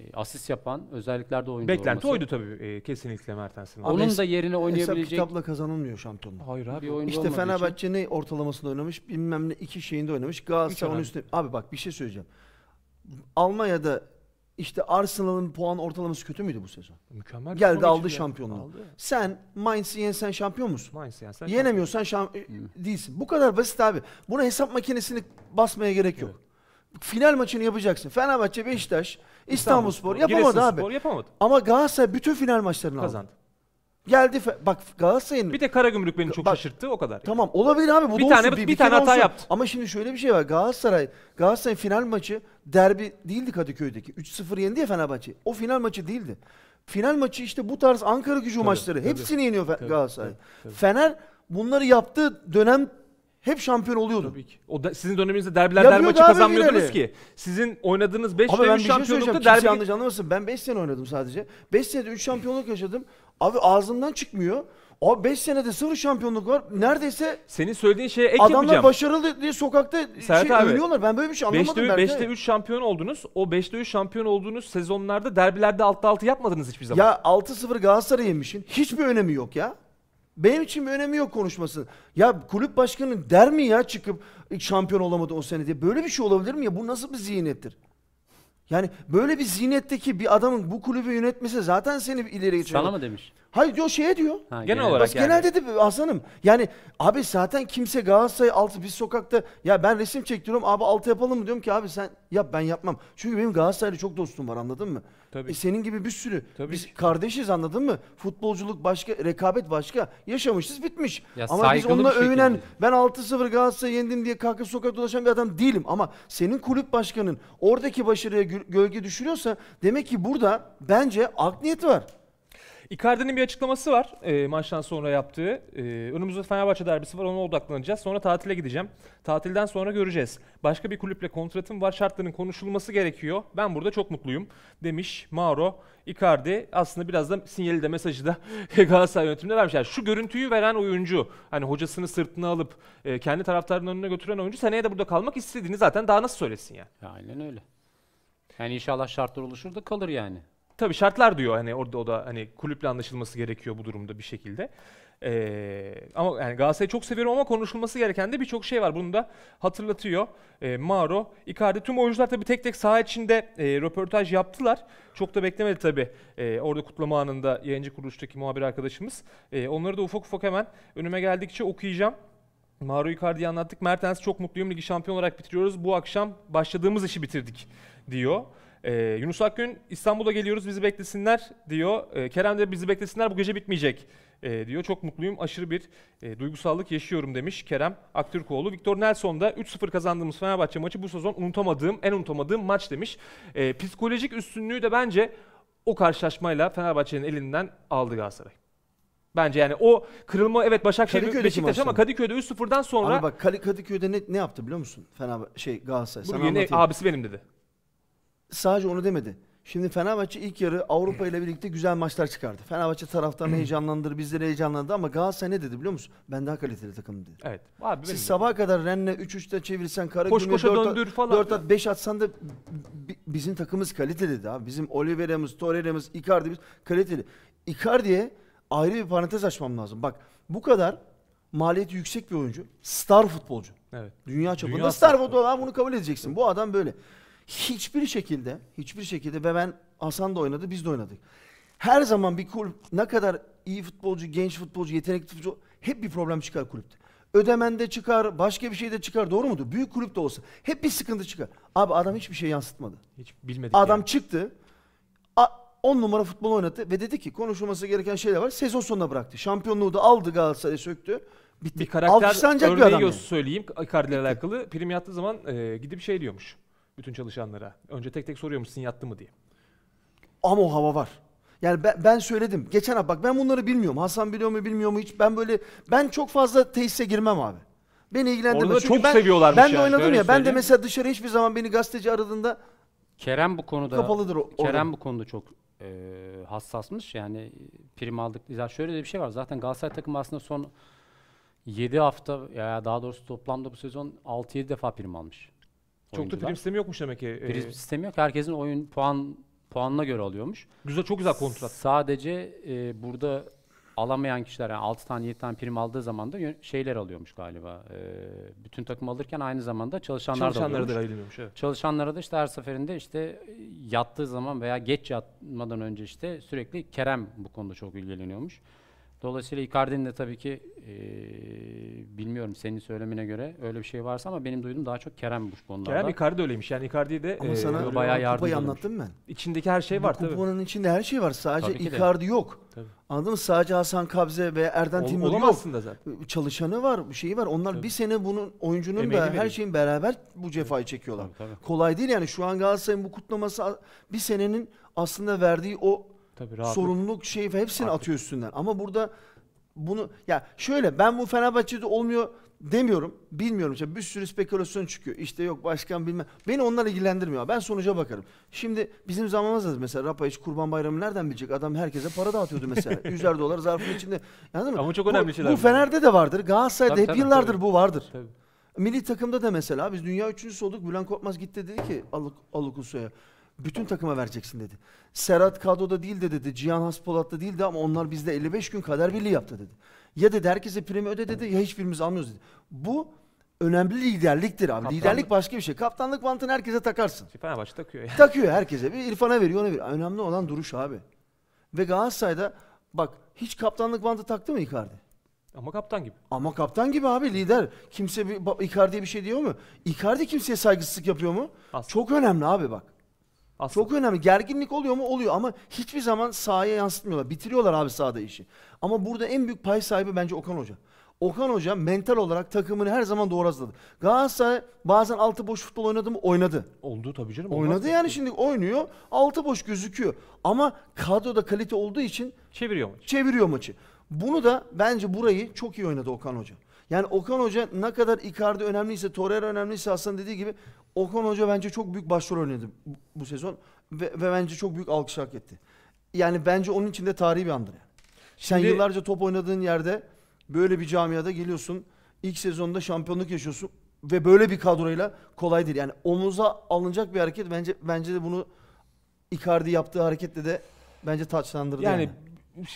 e, asist yapan özelliklerde oyuncu Beklenti olması. oydu tabii e, kesinlikle Mertens'in. Onun da yerine oynayabilecek... Hesap kitapla kazanılmıyor şampiyonluk. Hayır abi. Bir İşte olmadığı ne ortalamasında oynamış bilmem ne iki şeyinde oynamış. Hiç Galatasaray üstüne... Abi bak bir şey söyleyeceğim. Almanya'da işte Arsenal'ın puan ortalaması kötü müydü bu sezon? Mükemmel. Geldi, Sonuç aldı ya. şampiyonluğu. Aldı. Sen Mainz'i yensen şampiyon musun? Mainz yani sen Yenemiyorsan şam e, değilsin. Bu kadar basit abi. Buna hesap makinesini basmaya gerek yok. Final maçını yapacaksın. Fenerbahçe Beşiktaş İstanbulspor yapamadı abi. Spor yapamadı. Ama Galatasaray bütün final maçlarını kazandı. Aldı. Geldi fe- bak Galatasaray'ın Bir de Karagümrük beni çok Bak, şaşırttı o kadar. Tamam olabilir abi bu Bir da tane- olsun, bir kere tane hata olsun. yaptı. Ama şimdi şöyle bir şey var. Galatasaray Galatasaray final maçı derbi değildi Kadıköy'deki. 3-0 yendi ya Fenerbahçe. O final maçı değildi. Final maçı işte bu tarz Ankara Gücü maçları. Hepsini yeniyor Fe- Galatasaray. Fener bunları yaptığı dönem hep şampiyon oluyordu. Tabii ki. O da, sizin döneminizde derbiler der maçı kazanmıyordunuz ki. Sizin oynadığınız 5 sene ben şey şampiyonlukta şey derbi... Kimse yanlış anlamasın. Ben 5 sene oynadım sadece. 5 senede 3 şampiyonluk yaşadım. Abi ağzımdan çıkmıyor. Abi 5 senede sıfır şampiyonluk var. Neredeyse senin söylediğin şeye ek adamlar başarılı diye sokakta Serhat şey abi, ölüyorlar. Ben böyle bir şey anlamadım. 5'te, 5'te 3 şampiyon oldunuz. O 5'te 3 şampiyon olduğunuz sezonlarda derbilerde 6'da 6 yapmadınız hiçbir zaman. Ya 6-0 Galatasaray yemişin. Hiçbir önemi yok ya. Benim için bir önemi yok konuşmasın. Ya kulüp başkanı der mi ya çıkıp e, şampiyon olamadı o sene diye. Böyle bir şey olabilir mi ya? Bu nasıl bir zihniyettir? Yani böyle bir zihniyetteki bir adamın bu kulübü yönetmesi zaten seni ileri geçiyor. Sana mı demiş? Hayır diyor şeye diyor. Ha, genel olarak Bas, yani. Genelde de Hasan'ım. Yani abi zaten kimse Galatasaray altı biz sokakta ya ben resim çektiriyorum abi altı yapalım mı diyorum ki abi sen yap ben yapmam. Çünkü benim Galatasaraylı çok dostum var anladın mı? Tabii. E, senin gibi bir sürü. Tabii. Biz kardeşiz anladın mı? Futbolculuk başka, rekabet başka. Yaşamışız bitmiş. Ya Ama biz onunla övünen ben 6-0 Galatasaray'ı yendim diye kalkıp sokakta dolaşan bir adam değilim. Ama senin kulüp başkanın oradaki başarıya gölge düşürüyorsa demek ki burada bence art var. Icardi'nin bir açıklaması var e, maçtan sonra yaptığı. E, önümüzde Fenerbahçe derbisi var ona odaklanacağız. Sonra tatile gideceğim. Tatilden sonra göreceğiz. Başka bir kulüple kontratım var şartların konuşulması gerekiyor. Ben burada çok mutluyum demiş Mauro. Icardi aslında biraz da sinyali de mesajı da Galatasaray yönetimine vermiş. Yani şu görüntüyü veren oyuncu hani hocasını sırtına alıp e, kendi taraftarının önüne götüren oyuncu seneye de burada kalmak istediğini zaten daha nasıl söylesin yani. Aynen öyle. Yani inşallah şartlar oluşur da kalır yani. Tabii şartlar diyor hani orada o da hani kulüple anlaşılması gerekiyor bu durumda bir şekilde. Ee, ama yani Galatasaray'ı çok severim ama konuşulması gereken de birçok şey var. Bunu da hatırlatıyor. Ee, Maro, Icardi tüm oyuncular tabii tek tek saha içinde e, röportaj yaptılar. Çok da beklemedi tabii. E, orada kutlama anında yayıncı kuruluştaki muhabir arkadaşımız. E, onları da ufak ufak hemen önüme geldikçe okuyacağım. Mauro Icardi'yi anlattık. Mertens çok mutluyum. Ligi şampiyon olarak bitiriyoruz. Bu akşam başladığımız işi bitirdik diyor. Ee, Yunus Akgün İstanbul'a geliyoruz bizi beklesinler diyor. Ee, Kerem de bizi beklesinler bu gece bitmeyecek e, diyor. Çok mutluyum aşırı bir e, duygusallık yaşıyorum demiş Kerem Aktürkoğlu. Victor Nelson da 3-0 kazandığımız Fenerbahçe maçı bu sezon unutamadığım en unutamadığım maç demiş. E, psikolojik üstünlüğü de bence o karşılaşmayla Fenerbahçe'nin elinden aldı Galatasaray. Bence yani o kırılma evet Başakşehir Beşiktaş ama Kadıköy'de 3-0'dan sonra Abi bak Kadıköy'de ne, ne yaptı biliyor musun? Fenerbahçe şey Galatasaray. Bunu sana yeni abisi benim dedi sadece onu demedi. Şimdi Fenerbahçe ilk yarı Avrupa ile birlikte güzel maçlar çıkardı. Fenerbahçe taraftarını heyecanlandırdı, bizleri heyecanlandı ama Galatasaray ne dedi biliyor musun? Ben daha kaliteli takımım dedi. Evet. Abi Siz sabaha kadar Rennes'le 3-3'te çevirsen, Karagümrük'e Koş 4 döndür at, falan. 4 at 5 atsan da bizim takımımız kaliteli dedi abi. Bizim Oliveira'mız, Torreira'mız, Icardi'miz kaliteli. Icardi'ye ayrı bir parantez açmam lazım. Bak bu kadar maliyeti yüksek bir oyuncu, star futbolcu. Evet. Dünya çapında Dünya star futbol. futbol. Bunu kabul edeceksin. Bu adam böyle hiçbir şekilde, hiçbir şekilde ve ben Hasan da oynadı, biz de oynadık. Her zaman bir kulüp ne kadar iyi futbolcu, genç futbolcu, yetenekli futbolcu hep bir problem çıkar kulüpte. Ödemende çıkar, başka bir şey de çıkar. Doğru mudur? Büyük kulüp de olsa hep bir sıkıntı çıkar. Abi adam hiçbir şey yansıtmadı. Hiç bilmedik. Adam yani. çıktı. 10 numara futbol oynattı ve dedi ki konuşulması gereken şeyler var. Sezon sonuna bıraktı. Şampiyonluğu da aldı Galatasaray'a söktü. Bitti. Bir karakter örneği bir adam söyleyeyim Icardi alakalı. Prim yattığı zaman e, gidip şey diyormuş bütün çalışanlara? Önce tek tek soruyor musun yattı mı diye. Ama o hava var. Yani ben, ben söyledim. Geçen hafta bak ben bunları bilmiyorum. Hasan biliyor mu bilmiyor mu hiç. Ben böyle ben çok fazla tesise girmem abi. Beni ilgilendirmez. Orada Çünkü çok ben, seviyorlarmış Ben de oynadım ya. Ben de mesela dışarı hiçbir zaman beni gazeteci aradığında Kerem bu konuda Kapalıdır o- Kerem orada. bu konuda çok e, hassasmış. Yani prim aldık. Ya şöyle de bir şey var. Zaten Galatasaray takımı aslında son 7 hafta ya daha doğrusu toplamda bu sezon 6-7 defa prim almış. Çok da prim sistemi yokmuş demek ki. E, prim ee, sistemi yok. Herkesin oyun puan puanına göre alıyormuş. Güzel çok güzel kontrat. Sadece e, burada alamayan kişiler yani 6 tane 7 tane prim aldığı zaman da şeyler alıyormuş galiba. E, bütün takım alırken aynı zamanda çalışanlar Çalışanlara da alıyormuş. Da evet. Çalışanlara da işte her seferinde işte yattığı zaman veya geç yatmadan önce işte sürekli Kerem bu konuda çok ilgileniyormuş. Dolayısıyla Icardi'nin de tabii ki e, bilmiyorum senin söylemine göre öyle bir şey varsa ama benim duyduğum daha çok Kerem bu konularda. Kerem Icardi öyleymiş. Yani Icardi de Ama e, sana bayağı yardımcı kupayı anlattım ben. İçindeki her şey var tabii. kupanın içinde her şey var. Sadece Tabii Icardi yok. Tabii. Anladın mı? Sadece Hasan Kabze ve Erden Ol, Timur yok. olamazsın zaten. Ee, çalışanı var, bir şeyi var. Onlar bir sene bunun oyuncunun ve her şeyin beraber bu cefayı çekiyorlar. Tabii, tabii. Kolay değil yani. Şu an Galatasaray'ın bu kutlaması bir senenin aslında verdiği o Tabii rahatlık. sorumluluk şeyi hepsini Artık. atıyor üstünden. Ama burada bunu ya şöyle ben bu Fenerbahçe'de olmuyor demiyorum. Bilmiyorum. İşte bir sürü spekülasyon çıkıyor. İşte yok başkan bilmem. Beni onlar ilgilendirmiyor. Ben sonuca bakarım. Şimdi bizim zamanımızda mesela Rapa hiç Kurban Bayramı nereden bilecek? Adam herkese para dağıtıyordu mesela. yüzler dolar zarfın içinde. Anladın mı? Ama çok önemli bu, şeyler. Bu Fener'de de vardır. Galatasaray'da tabii, hep tabii, yıllardır tabii. bu vardır. Tabii. Milli takımda da mesela biz dünya üçüncüsü olduk. Bülent Korkmaz gitti dedi ki alık Aluk, Alukuso'ya. Bütün takıma vereceksin dedi. Serhat kadroda değil de dedi. Cihan Haspolat'ta değil de ama onlar bizde 55 gün kader birliği yaptı dedi. Ya dedi herkese primi öde dedi ya hiçbirimiz almıyoruz dedi. Bu önemli liderliktir abi. Kaptanlık. Liderlik başka bir şey. Kaptanlık mantığını herkese takarsın. Şey, Fenerbahçe takıyor yani. Takıyor herkese. Bir İrfan'a veriyor ona veriyor. Önemli olan duruş abi. Ve Galatasaray'da bak hiç kaptanlık bandı taktı mı Icardi? Ama kaptan gibi. Ama kaptan gibi abi lider. Kimse bir, Icardi'ye bir şey diyor mu? Icardi kimseye saygısızlık yapıyor mu? Aslında. Çok önemli abi bak. Aslında. Çok önemli. Gerginlik oluyor mu? Oluyor ama hiçbir zaman sahaya yansıtmıyorlar. Bitiriyorlar abi sahada işi. Ama burada en büyük pay sahibi bence Okan Hoca. Okan Hoca mental olarak takımını her zaman doğru hazırladı. Galatasaray bazen altı boş futbol oynadı mı? Oynadı. Oldu tabii canım. oynadı mı? yani şimdi oynuyor. Altı boş gözüküyor. Ama kadroda kalite olduğu için çeviriyor maçı. Çeviriyor maçı. Bunu da bence burayı çok iyi oynadı Okan Hoca. Yani Okan Hoca ne kadar Icardi önemliyse, Torreira önemliyse aslında dediği gibi Okan Hoca bence çok büyük başrol oynadı bu sezon ve, ve bence çok büyük alkış hak etti. Yani bence onun için de tarihi bir andır yani. Sen yıllarca top oynadığın yerde böyle bir camiada geliyorsun. İlk sezonda şampiyonluk yaşıyorsun ve böyle bir kadroyla kolay değil. Yani omuza alınacak bir hareket bence bence de bunu Icardi yaptığı hareketle de bence taçlandırdı yani. yani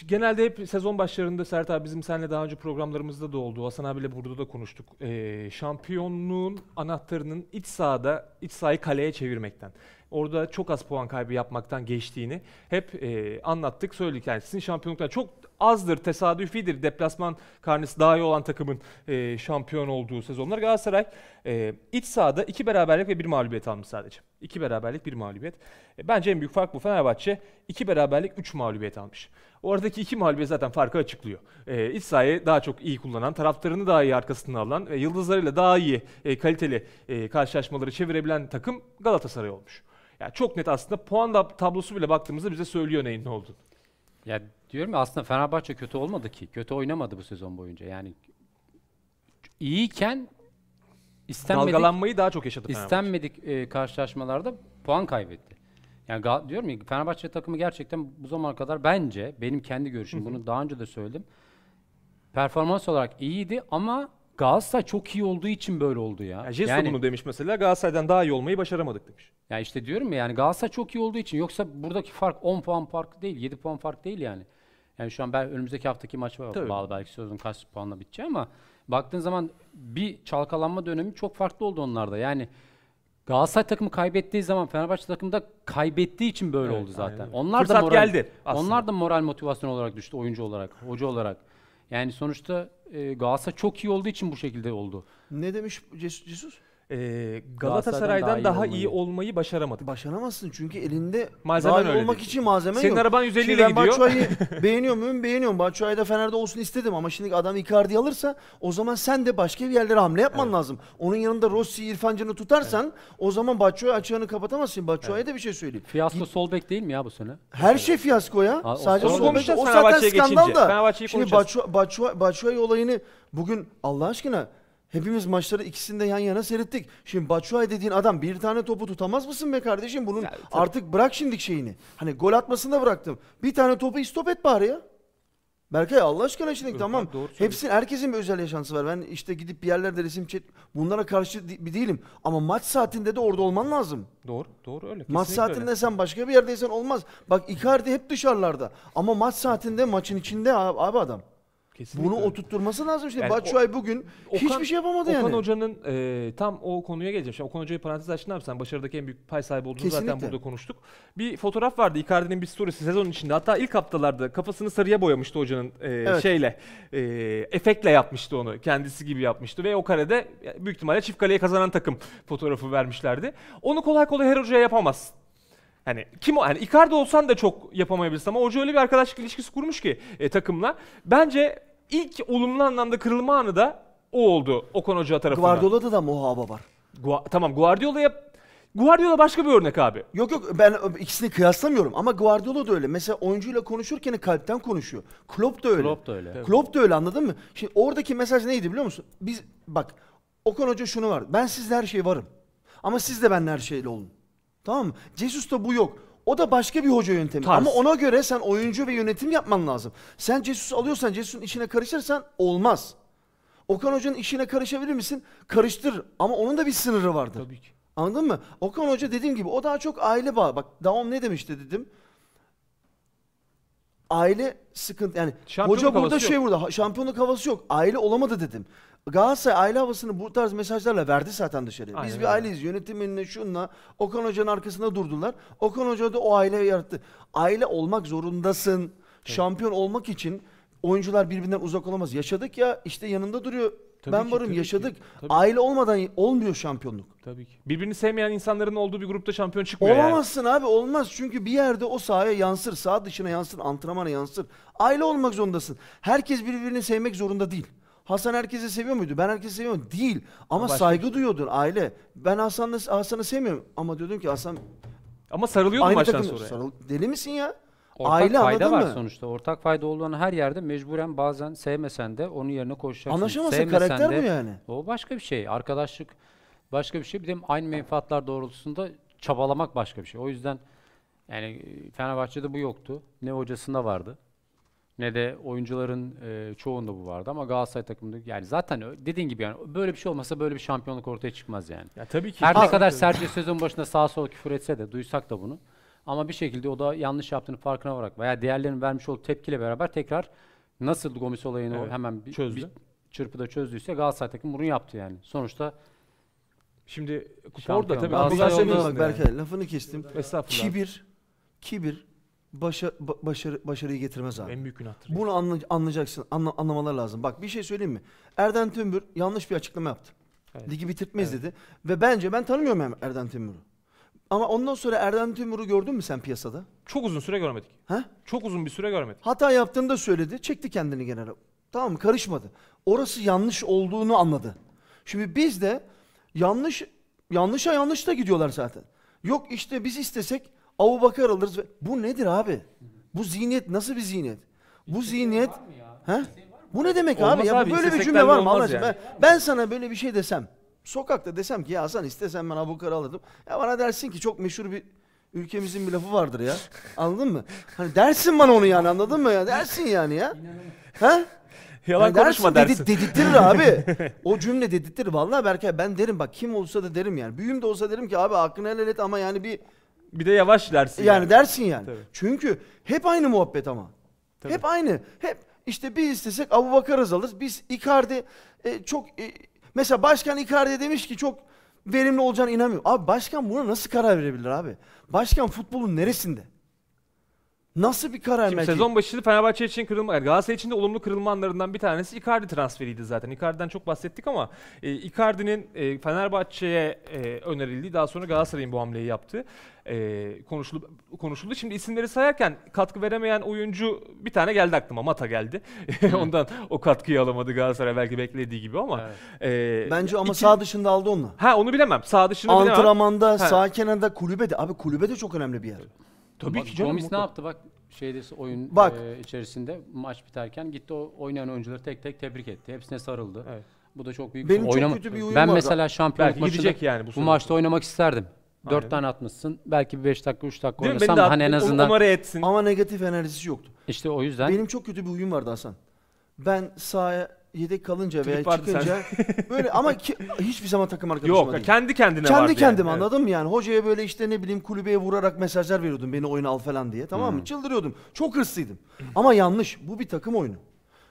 genelde hep sezon başlarında Sert abi bizim seninle daha önce programlarımızda da oldu. Hasan abiyle burada da konuştuk. Ee, şampiyonluğun anahtarının iç sahada, iç sahayı kaleye çevirmekten. Orada çok az puan kaybı yapmaktan geçtiğini hep e, anlattık, söyledik. Yani sizin şampiyonluklar çok azdır, tesadüfidir deplasman karnesi daha iyi olan takımın e, şampiyon olduğu sezonlar. Galatasaray e, iç sahada iki beraberlik ve bir mağlubiyet almış sadece. İki beraberlik, bir mağlubiyet. E, bence en büyük fark bu. Fenerbahçe iki beraberlik, üç mağlubiyet almış. Oradaki iki mağlubiyet zaten farkı açıklıyor. E, iç sahayı daha çok iyi kullanan, taraftarını daha iyi arkasına alan ve yıldızlarıyla daha iyi e, kaliteli e, karşılaşmaları çevirebilen takım Galatasaray olmuş. Yani çok net aslında puan tablosu bile baktığımızda bize söylüyor neyin ne olduğunu. Ya diyorum ya aslında Fenerbahçe kötü olmadı ki. Kötü oynamadı bu sezon boyunca. Yani iyiken istenmedik, dalgalanmayı daha çok yaşadı Fenerbahçe. İstenmedik e, karşılaşmalarda puan kaybetti. Yani Gal- diyorum ya Fenerbahçe takımı gerçekten bu zamana kadar bence benim kendi görüşüm bunu daha önce de söyledim. Performans olarak iyiydi ama Galatasaray çok iyi olduğu için böyle oldu ya. Yani yani, bunu demiş mesela Galatasaray'dan daha iyi olmayı başaramadık demiş. Ya işte diyorum ya yani Galatasaray çok iyi olduğu için yoksa buradaki fark 10 puan fark değil 7 puan fark değil yani. Yani şu an ben önümüzdeki haftaki maç var Tabii. bağlı belki sözün kaç puanla biteceği ama baktığın zaman bir çalkalanma dönemi çok farklı oldu onlarda. Yani Galatasaray takımı kaybettiği zaman Fenerbahçe takımı da kaybettiği için böyle evet, oldu zaten. Aynen. Onlar Fırsat da moral, geldi. Aslında. Onlar da moral motivasyon olarak düştü oyuncu olarak, hoca olarak. Yani sonuçta e, Galatasaray çok iyi olduğu için bu şekilde oldu. Ne demiş Cesur? e, Galatasaray'dan, daha, daha iyi, iyi olmayı başaramadık. Başaramazsın çünkü elinde malzemen öyle olmak değil. için malzeme Senin yok. araban 150 ile gidiyor. Batshuayi'yi beğeniyorum muyum? Beğeniyorum. Batshuayi da Fener'de olsun istedim ama şimdi adam Icardi alırsa o zaman sen de başka bir yerlere hamle yapman evet. lazım. Onun yanında Rossi, İrfancan'ı tutarsan evet. o zaman Batshuayi açığını kapatamazsın. Batshuayi'ye evet. de bir şey söyleyeyim. Fiyasko Git... sol bek değil mi ya bu sene? Her şey fiyasko ya. Ha, Sadece sol bek o zaten skandal da. Şimdi Batshuayi olayını bugün Allah aşkına Hepimiz maçları ikisinde yan yana seyrettik. Şimdi Batshuayi dediğin adam bir tane topu tutamaz mısın be kardeşim? Bunun yani, artık bırak şimdi şeyini. Hani gol atmasını da bıraktım. Bir tane topu istop et bari ya. Berkay Allah aşkına şimdi Yok, tamam. Hepsinin herkesin bir özel yaşantısı var. Ben işte gidip bir yerlerde resim çek bunlara karşı bir değilim. Ama maç saatinde de orada olman lazım. Doğru, doğru öyle. Maç saatinde öyle. sen başka bir yerdeysen olmaz. Bak Icardi hep dışarılarda. Ama maç saatinde maçın içinde abi adam. Kesinlikle. Bunu oturtturması lazım işte. Yani Batshuayi bugün Okan, hiçbir şey yapamadı Okan yani. Okan Hoca'nın e, tam o konuya geleceğim. Şimdi Okan Hoca'yı parantez açtın abi sen başarıdaki en büyük pay sahibi olduğunu Kesinlikle. zaten burada konuştuk. Bir fotoğraf vardı Icardi'nin bir storiesi sezonun içinde. Hatta ilk haftalarda kafasını sarıya boyamıştı hocanın e, evet. şeyle. E, efektle yapmıştı onu. Kendisi gibi yapmıştı ve o karede büyük ihtimalle çift kaleye kazanan takım fotoğrafı vermişlerdi. Onu kolay kolay her hocaya yapamaz. Hani kim o? Yani Icardi olsan da çok yapamayabilirsin ama Hoca öyle bir arkadaşlık ilişkisi kurmuş ki e, takımla. Bence ilk olumlu anlamda kırılma anı da o oldu Okan Hoca tarafından. Guardiola'da da muhabba var. Gua- tamam Guardiola'ya Guardiola başka bir örnek abi. Yok yok ben e, ikisini kıyaslamıyorum ama Guardiola da öyle. Mesela oyuncuyla konuşurken kalpten konuşuyor. Klopp da öyle. Klopp da öyle. Klopp da öyle anladın mı? Şimdi oradaki mesaj neydi biliyor musun? Biz bak Okan Hoca şunu var. Ben sizle her şey varım. Ama siz de benle her şeyle olun. Tamam mı? Jesus'ta bu yok. O da başka bir hoca yöntemi. Tarz. Ama ona göre sen oyuncu ve yönetim yapman lazım. Sen Jesus'u alıyorsan, Jesus'un işine karışırsan olmaz. Okan Hoca'nın işine karışabilir misin? Karıştır. Ama onun da bir sınırı vardır. Tabii ki. Anladın mı? Okan Hoca dediğim gibi o daha çok aile bağı. Bak Daum ne demişti dedim aile sıkıntı yani şampiyonluk hoca burada şey burada şampiyonluk havası yok. Aile olamadı dedim. Galatasaray aile havasını bu tarz mesajlarla verdi zaten dışarı Aynen Biz bir öyle. aileyiz. Yönetiminle şunla Okan Hoca'nın arkasında durdular. Okan Hoca da o aileyi yarattı. Aile olmak zorundasın. Evet. Şampiyon olmak için oyuncular birbirinden uzak olamaz. Yaşadık ya işte yanında duruyor Tabii ben ki, varım tabii yaşadık. Ki, Aile olmadan olmuyor şampiyonluk. Tabii ki. Birbirini sevmeyen insanların olduğu bir grupta şampiyon çıkmıyor Olamazsın yani. abi olmaz. Çünkü bir yerde o sahaya yansır. Sağ dışına yansır. Antrenmana yansır. Aile olmak zorundasın. Herkes birbirini sevmek zorunda değil. Hasan herkese seviyor muydu? Ben herkesi seviyorum. Değil. Ama Başka saygı şey. duyuyordun aile. Ben Hasan'ı Hasan'ı sevmiyorum. Ama diyordum ki Hasan... Ama sarılıyordun maçtan takım. sonra. Yani. Sarıl... Deli misin ya? Ortak Aile fayda var mı? sonuçta. Ortak fayda olduğunu her yerde mecburen bazen sevmesen de onun yerine koşacaksın. Anlaşamazsa Sevmesen karakter de, bu yani. O başka bir şey. Arkadaşlık başka bir şey. Bir de aynı menfaatler doğrultusunda çabalamak başka bir şey. O yüzden yani e, Fenerbahçe'de bu yoktu. Ne hocasında vardı ne de oyuncuların e, çoğunda bu vardı ama Galatasaray takımında yani zaten dediğin gibi yani böyle bir şey olmasa böyle bir şampiyonluk ortaya çıkmaz yani. Ya tabii ki. Her ne kadar Sergio sezon başında sağa sola küfür etse de duysak da bunu ama bir şekilde o da yanlış yaptığını farkına vararak veya diğerlerinin vermiş olduğu tepkiyle beraber tekrar nasıl Gomis olayını evet, hemen bir, çözdü. bir çırpıda çözdüyse Galatasaray takım bunu yaptı yani. Sonuçta Şimdi orada tabii Galatasaray bak Berkay yani. lafını kestim. Estağfurullah. Kibir kibir başa, ba, başarı, başarıyı getirmez abi. En büyük günahtır. Bunu anla, anlayacaksın, anla, anlamalar lazım. Bak bir şey söyleyeyim mi? Erden Tümbür yanlış bir açıklama yaptı. Evet. Ligi bitirtmeyiz evet. dedi. Ve bence ben tanımıyorum Erden Tümbür'ü. Ama ondan sonra Erdem Timur'u gördün mü sen piyasada? Çok uzun süre görmedik. He? Çok uzun bir süre görmedik. Hata yaptığını da söyledi. Çekti kendini genel. Tamam mı? Karışmadı. Orası yanlış olduğunu anladı. Şimdi biz de yanlış yanlışa yanlış da gidiyorlar zaten. Yok işte biz istesek Abu Bakar alırız. Bu nedir abi? Bu zihniyet nasıl bir zihniyet? Bu İstesen zihniyet... He? Bu ne demek olmaz abi? Ya böyle bir cümle var mı? Allah yani. ben, ben sana böyle bir şey desem. Sokakta desem ki ya Hasan istesen ben abukarı alırdım. Ya bana dersin ki çok meşhur bir ülkemizin bir lafı vardır ya. Anladın mı? Hani dersin bana onu yani anladın mı ya? Dersin yani ya. ha? Yalan yani konuşma dersin. dersin. Dedi, dedirtir abi. o cümle dedirtir. Vallahi Berkay ben derim bak kim olsa da derim yani. Büyüm de olsa derim ki abi hakkını helal et ama yani bir... Bir de yavaş dersin. Yani, yani. dersin yani. Tabii. Çünkü hep aynı muhabbet ama. Tabii. Hep aynı. Hep işte bir istesek Abu Bakarız alırız. Biz Icardi e, çok e, Mesela Başkan Icardi demiş ki çok verimli olacağına inanmıyor. Abi başkan buna nasıl karar verebilir abi? Başkan futbolun neresinde? Nasıl bir karar Şimdi belki? sezon başı Fenerbahçe için kırılma, yani Galatasaray için de olumlu kırılma anlarından bir tanesi Icardi transferiydi zaten. Icardi'den çok bahsettik ama e, Icardi'nin e, Fenerbahçe'ye e, önerildiği daha sonra Galatasaray'ın bu hamleyi yaptı. E, konuşuldu, konuşuldu. Şimdi isimleri sayarken katkı veremeyen oyuncu bir tane geldi aklıma. Mata geldi. Ondan o katkıyı alamadı Galatasaray belki beklediği gibi ama. Evet. E, Bence ama iki... sağ dışında aldı onu. Ha onu bilemem. Sağ dışında Antrenmanda, bilemem. Antrenmanda, sağ kenarda, kulübede. Abi kulübede çok önemli bir yer. Evet. Tabii ki canım. Gomis ne yaptı bak şeydesi oyun Bak. e, içerisinde maç biterken gitti o oynayan oyuncuları tek tek tebrik etti. Hepsine sarıldı. Evet. Bu da çok büyük Benim bir çok oynama. kötü bir huyum ben var. mesela şampiyonluk Belki yani bu bu sene. maçta oynamak isterdim. Aynen. Dört tane atmışsın. Belki bir beş dakika, üç dakika Değil mi? oynasam hani en azından etsin. Ama negatif enerjisi yoktu. İşte o yüzden Benim çok kötü bir uyum vardı Hasan. Ben sahaya yedek kalınca veya çıkınca böyle ama ki, hiçbir zaman takım arkadaşıma Yok değil. kendi kendine Kendi vardı kendime yani. anladın yani? Hocaya böyle işte ne bileyim kulübeye vurarak mesajlar veriyordum beni oyuna al falan diye tamam mı? Hmm. Çıldırıyordum. Çok hırslıydım. ama yanlış. Bu bir takım oyunu.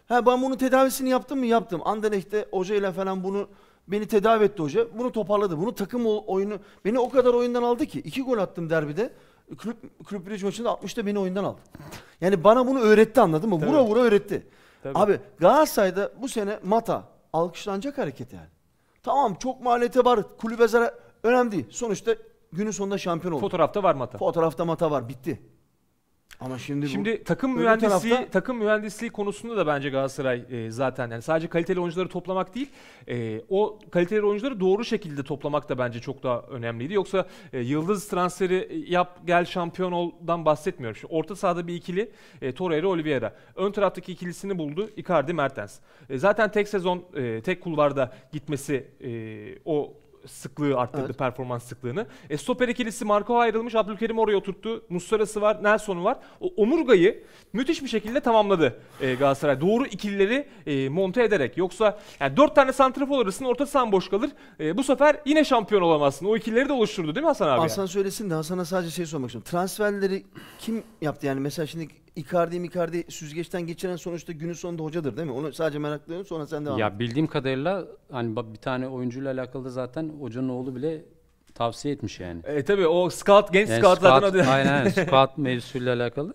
Ha ben bunun tedavisini yaptım mı? Yaptım. Anderlecht'te ile falan bunu beni tedavi etti hoca. Bunu toparladı. Bunu takım oyunu beni o kadar oyundan aldı ki iki gol attım derbide. Kulüp, kulüp maçında 60'ta beni oyundan aldı. Yani bana bunu öğretti anladın mı? Vura vura öğretti. Tabii. Abi Galatasaray'da bu sene Mata alkışlanacak hareket yani. Tamam çok maliyeti var. Kulübe zarar önemli değil. Sonuçta günün sonunda şampiyon oldu. Fotoğrafta var Mata. Fotoğrafta Mata var. Bitti. Ama şimdi Şimdi bu, takım mühendisliği tarafta... takım mühendisliği konusunda da bence Galatasaray e, zaten yani sadece kaliteli oyuncuları toplamak değil, e, o kaliteli oyuncuları doğru şekilde toplamak da bence çok daha önemliydi. Yoksa e, yıldız transferi e, yap gel şampiyon oldan bahsetmiyorum. Şimdi orta sahada bir ikili e, Torreira Oliveira. Ön taraftaki ikilisini buldu Icardi Mertens. E, zaten tek sezon e, tek kulvarda gitmesi e, o sıklığı arttırdı evet. performans sıklığını. E, stoper ikilisi Marco ayrılmış. Abdülkerim oraya oturttu. Muslera'sı var. Nelson var. O omurgayı müthiş bir şekilde tamamladı e, Galatasaray. Doğru ikilileri e, monte ederek. Yoksa yani 4 tane santrafor arasında orta sahan boş kalır. E, bu sefer yine şampiyon olamazsın. O ikilileri de oluşturdu değil mi Hasan abi? Hasan yani? söylesin de Hasan'a sadece şey sormak istiyorum. Transferleri kim yaptı yani? Mesela şimdi Icardi Micardi süzgeçten geçiren sonuçta günün sonunda hocadır değil mi? Onu sadece meraklıyorum sonra sen devam Ya et. bildiğim kadarıyla hani bir tane oyuncuyla alakalı da zaten hocanın oğlu bile tavsiye etmiş yani. E tabi o scout genç yani scoutlardan scout, adı. Aynen scout mevzusuyla alakalı.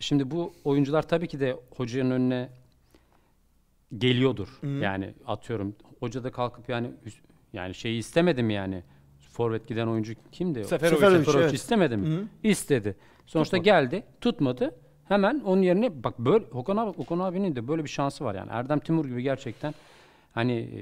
Şimdi bu oyuncular tabii ki de hocanın önüne geliyordur. Hı-hı. Yani atıyorum hoca da kalkıp yani yani şeyi istemedim yani. Forvet giden oyuncu kimdi? Seferovic. Seferovic, Seferovic evet. istemedi mi? Hı-hı. İstedi. Sonuçta tutmadı. geldi, tutmadı. Hemen onun yerine bak böyle Okan abi Okan abinin de böyle bir şansı var yani. Erdem Timur gibi gerçekten hani e,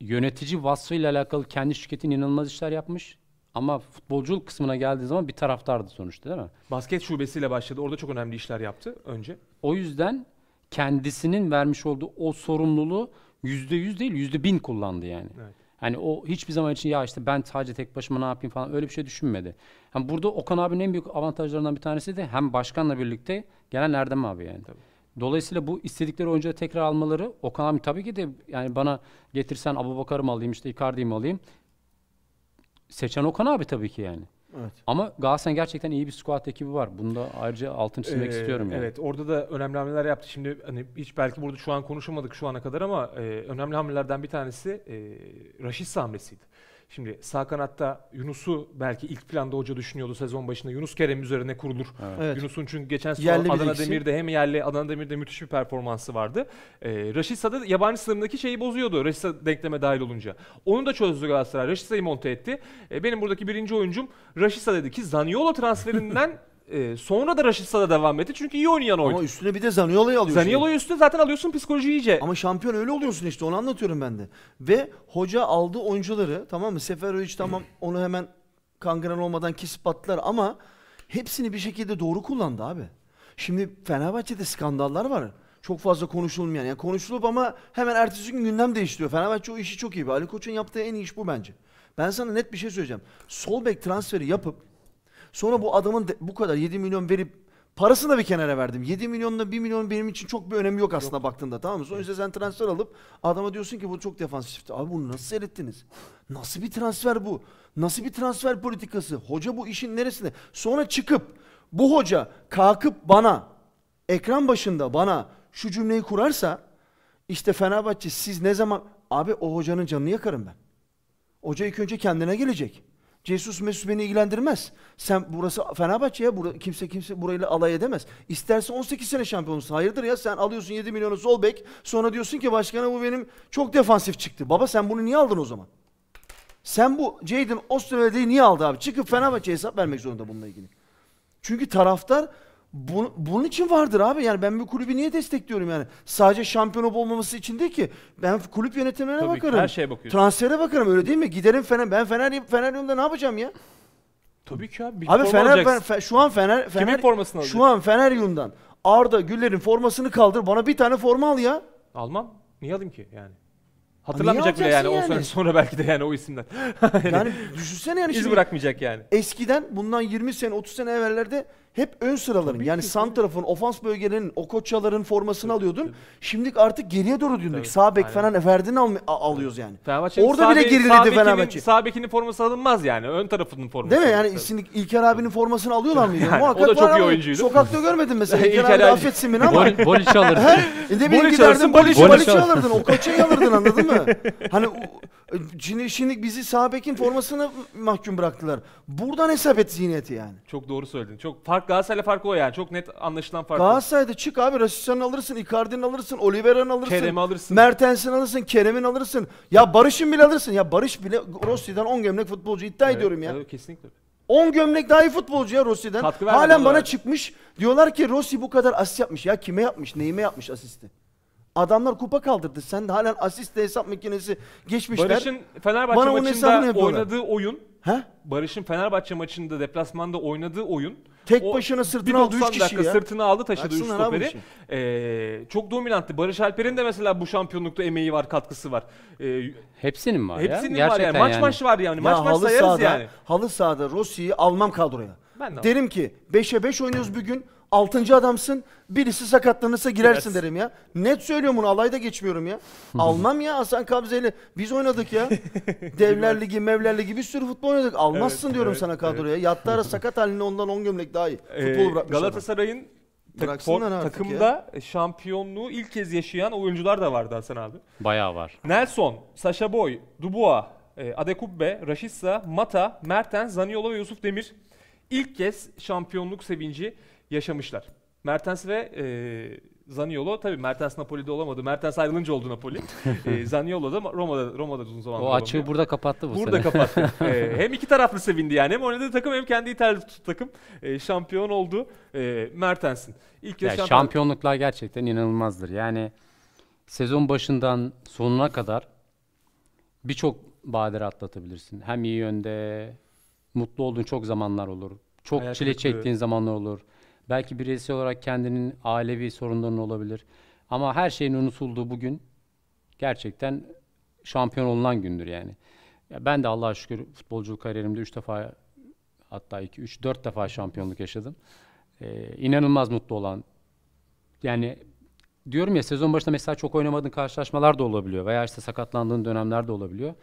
yönetici vasfıyla alakalı kendi şirketin inanılmaz işler yapmış. Ama futbolculuk kısmına geldiği zaman bir taraftardı sonuçta değil mi? Basket şubesiyle başladı. Orada çok önemli işler yaptı önce. O yüzden kendisinin vermiş olduğu o sorumluluğu yüzde yüz değil yüzde bin kullandı yani. Evet. Hani o hiçbir zaman için ya işte ben sadece tek başıma ne yapayım falan öyle bir şey düşünmedi. Hem hani burada Okan abinin en büyük avantajlarından bir tanesi de hem başkanla birlikte gelen Erdem abi yani. Tabii. Dolayısıyla bu istedikleri oyuncuları tekrar almaları Okan abi tabii ki de yani bana getirsen Abubakar'ı mı alayım işte Icardi'yi mi alayım seçen Okan abi tabii ki yani. Evet. Ama Galatasaray'ın gerçekten iyi bir squad ekibi var. Bunu da ayrıca altın çizmek ee, istiyorum yani. Evet orada da önemli hamleler yaptı. Şimdi hani hiç belki burada şu an konuşamadık şu ana kadar ama e, önemli hamlelerden bir tanesi e, Raşitsa hamlesiydi. Şimdi sağ kanatta Yunus'u belki ilk planda hoca düşünüyordu sezon başında. Yunus Kerem üzerine kurulur. Evet. Yunus'un çünkü geçen sezon Adana Demir'de hem yerli Adana Demir'de müthiş bir performansı vardı. Ee, Raşitsa'da yabancı sınırındaki şeyi bozuyordu. Raşit denkleme dahil olunca. Onu da çözdü Galatasaray. Raşitsa'yı monte etti. Ee, benim buradaki birinci oyuncum Raşit dedi ki Zaniolo transferinden E, sonra da Rashica da devam etti çünkü iyi oynayan oydu. Ama üstüne bir de Zaniolo'yu alıyorsun. Zaniolo'yu üstüne zaten alıyorsun psikoloji iyice. Ama şampiyon öyle oluyorsun işte onu anlatıyorum ben de. Ve hoca aldığı oyuncuları tamam mı? Seferovic tamam onu hemen kangren olmadan kesip attılar ama hepsini bir şekilde doğru kullandı abi. Şimdi Fenerbahçe'de skandallar var. Çok fazla konuşulmayan. Yani konuşulup ama hemen ertesi gün gündem değiştiriyor. Fenerbahçe o işi çok iyi. Ali Koç'un yaptığı en iyi iş bu bence. Ben sana net bir şey söyleyeceğim. Sol bek transferi yapıp Sonra bu adamın bu kadar 7 milyon verip parasını da bir kenara verdim. 7 milyonla 1 milyon benim için çok bir önemi yok aslında yok. baktığında tamam mı? Sonuçta sen transfer alıp adama diyorsun ki bu çok defansifti. Abi bunu nasıl seyrettiniz? Nasıl bir transfer bu? Nasıl bir transfer politikası? Hoca bu işin neresinde? Sonra çıkıp bu hoca kalkıp bana ekran başında bana şu cümleyi kurarsa işte Fenerbahçe siz ne zaman abi o hocanın canını yakarım ben. Hoca ilk önce kendine gelecek. Jesus Mesut beni ilgilendirmez. Sen burası Fenerbahçe ya. Burada, kimse kimse burayla alay edemez. İsterse 18 sene şampiyon olsun. Hayırdır ya sen alıyorsun 7 milyonu sol bek. Sonra diyorsun ki başkana bu benim çok defansif çıktı. Baba sen bunu niye aldın o zaman? Sen bu Jaden Osterwald'i niye aldı abi? Çıkıp Fenerbahçe hesap vermek zorunda bununla ilgili. Çünkü taraftar Bun, bunun için vardır abi. Yani ben bir kulübü niye destekliyorum yani? Sadece şampiyon olmaması için değil ki. Ben kulüp yönetimlerine Tabii bakarım. her şeye bakıyorum. Transfere bakarım öyle değil mi? Giderim Fener. Ben Fener Feneryum'da ne yapacağım ya? Tabii ki abi. Abi forma Fener, şu an Fener, Fener Kimin formasını şu an Feneryum'dan Arda Güller'in formasını kaldır. Bana bir tane forma al ya. Almam. Niye alayım ki yani? Hatırlamayacak bile yani, alacaksın 10 sene sonra belki de yani o isimden. yani, Yani düşünsene yani iz şimdi bırakmayacak yani. eskiden bundan 20 sene 30 sene evvellerde hep ön sıraların Tabii yani ki. santrafın, ofans bölgelerinin, o koçaların formasını alıyordun. Şimdi artık geriye doğru döndük. Sağ bek falan Eferdin al, alıyoruz yani. Fenerbahçe Orada bile geriledi Fenerbahçe. Sağ bekinin forması alınmaz yani. Ön tarafının forması. Değil mi? Yani Şimdi İlker abinin formasını alıyorlar mıydı? Yani, Muhakkak o da çok iyi oyuncuydu. Sokakta görmedim mesela. İlker, İlker abi affetsin beni ama. Boliç alırdın. Ne e, bileyim giderdin Boliç'i alırdın. O koçayı alırdın anladın mı? Hani Şimdi, şimdi bizi sağ formasını mahkum bıraktılar. Buradan hesap et zihniyeti yani. Çok doğru söyledin. Çok fark Galatasaray'la farkı o yani. Çok net anlaşılan fark. Galatasaray'da çık abi Rasisyan'ı alırsın, Icardi'ni alırsın, Oliveira'nı alırsın. Kerem'i alırsın. Mertens'in alırsın, Kerem'in alırsın. Ya Barış'ın bile alırsın. Ya Barış bile Rossi'den 10 gömlek futbolcu iddia evet, ediyorum ya. Evet, kesinlikle. 10 gömlek daha iyi futbolcu ya Rossi'den. Halen bana çıkmış. Diyorlar ki Rossi bu kadar asist yapmış. Ya kime yapmış? Neyime yapmış asisti? Adamlar kupa kaldırdı. Sen de hala asistle hesap makinesi geçmişler. Barış'ın Fenerbahçe Bana maçında oynadığı oyun He? Barış'ın Fenerbahçe maçında deplasmanda oynadığı oyun Tek o başına sırtını aldı 3 kişi dakika ya. sırtına aldı taşıdı 3 stoperi. Ee, çok dominanttı. Barış Alper'in de mesela bu şampiyonlukta emeği var, katkısı var. Ee, hepsinin var hepsinin ya. Hepsinin var yani. Maç yani. maç var yani. Ya maç maç sayarız sahada, yani. Halı sahada Rossi'yi almam kadroya. Ben de Derim ki 5'e 5 beş oynuyoruz bugün altıncı adamsın. Birisi sakatlanırsa girersin derim ya. Net söylüyorum bunu alayda geçmiyorum ya. Almam ya Hasan Kabzeli. Biz oynadık ya. Devler Ligi, Mevler Ligi bir sürü futbol oynadık. Almazsın Evet, diyorum evet, sana kadroya. Yattı ara sakat halinde ondan 10 gömlek daha iyi. Ee, Futbolu bırakmış Galatasaray'ın Bıraksınlar artık takımda şampiyonluğu ilk kez yaşayan oyuncular da vardı Hasan abi. Bayağı var. Nelson, Sasha Boy, Dubois, e, Adekubbe, Rashica, Mata, Mertens, Zaniolo ve Yusuf Demir ilk kez şampiyonluk sevinci yaşamışlar. Mertens ve e, Zaniolo tabii Mertens Napoli'de olamadı. Mertens ayrılınca oldu Napoli. e, Zaniolo da Roma'da Roma'da uzun zaman. O açığı oldu. burada kapattı bu Burada sene. kapattı. e, hem iki taraflı sevindi yani. Hem oynadığı takım hem kendi İtalya'da tuttuğu takım e, şampiyon oldu. E, Mertens'in. İlk yani şampiyon... şampiyonluklar gerçekten inanılmazdır. Yani sezon başından sonuna kadar birçok badire atlatabilirsin. Hem iyi yönde mutlu olduğun çok zamanlar olur. Çok Hayat çile çektiğin zamanlar olur. Belki bireysel olarak kendinin ailevi sorunların olabilir. Ama her şeyin unutulduğu bugün gerçekten şampiyon olunan gündür yani. Ya ben de Allah'a şükür futbolculuk kariyerimde 3 defa hatta 2 3 4 defa şampiyonluk yaşadım. Ee, inanılmaz mutlu olan yani diyorum ya sezon başında mesela çok oynamadığın karşılaşmalar da olabiliyor veya işte sakatlandığın dönemler de olabiliyor.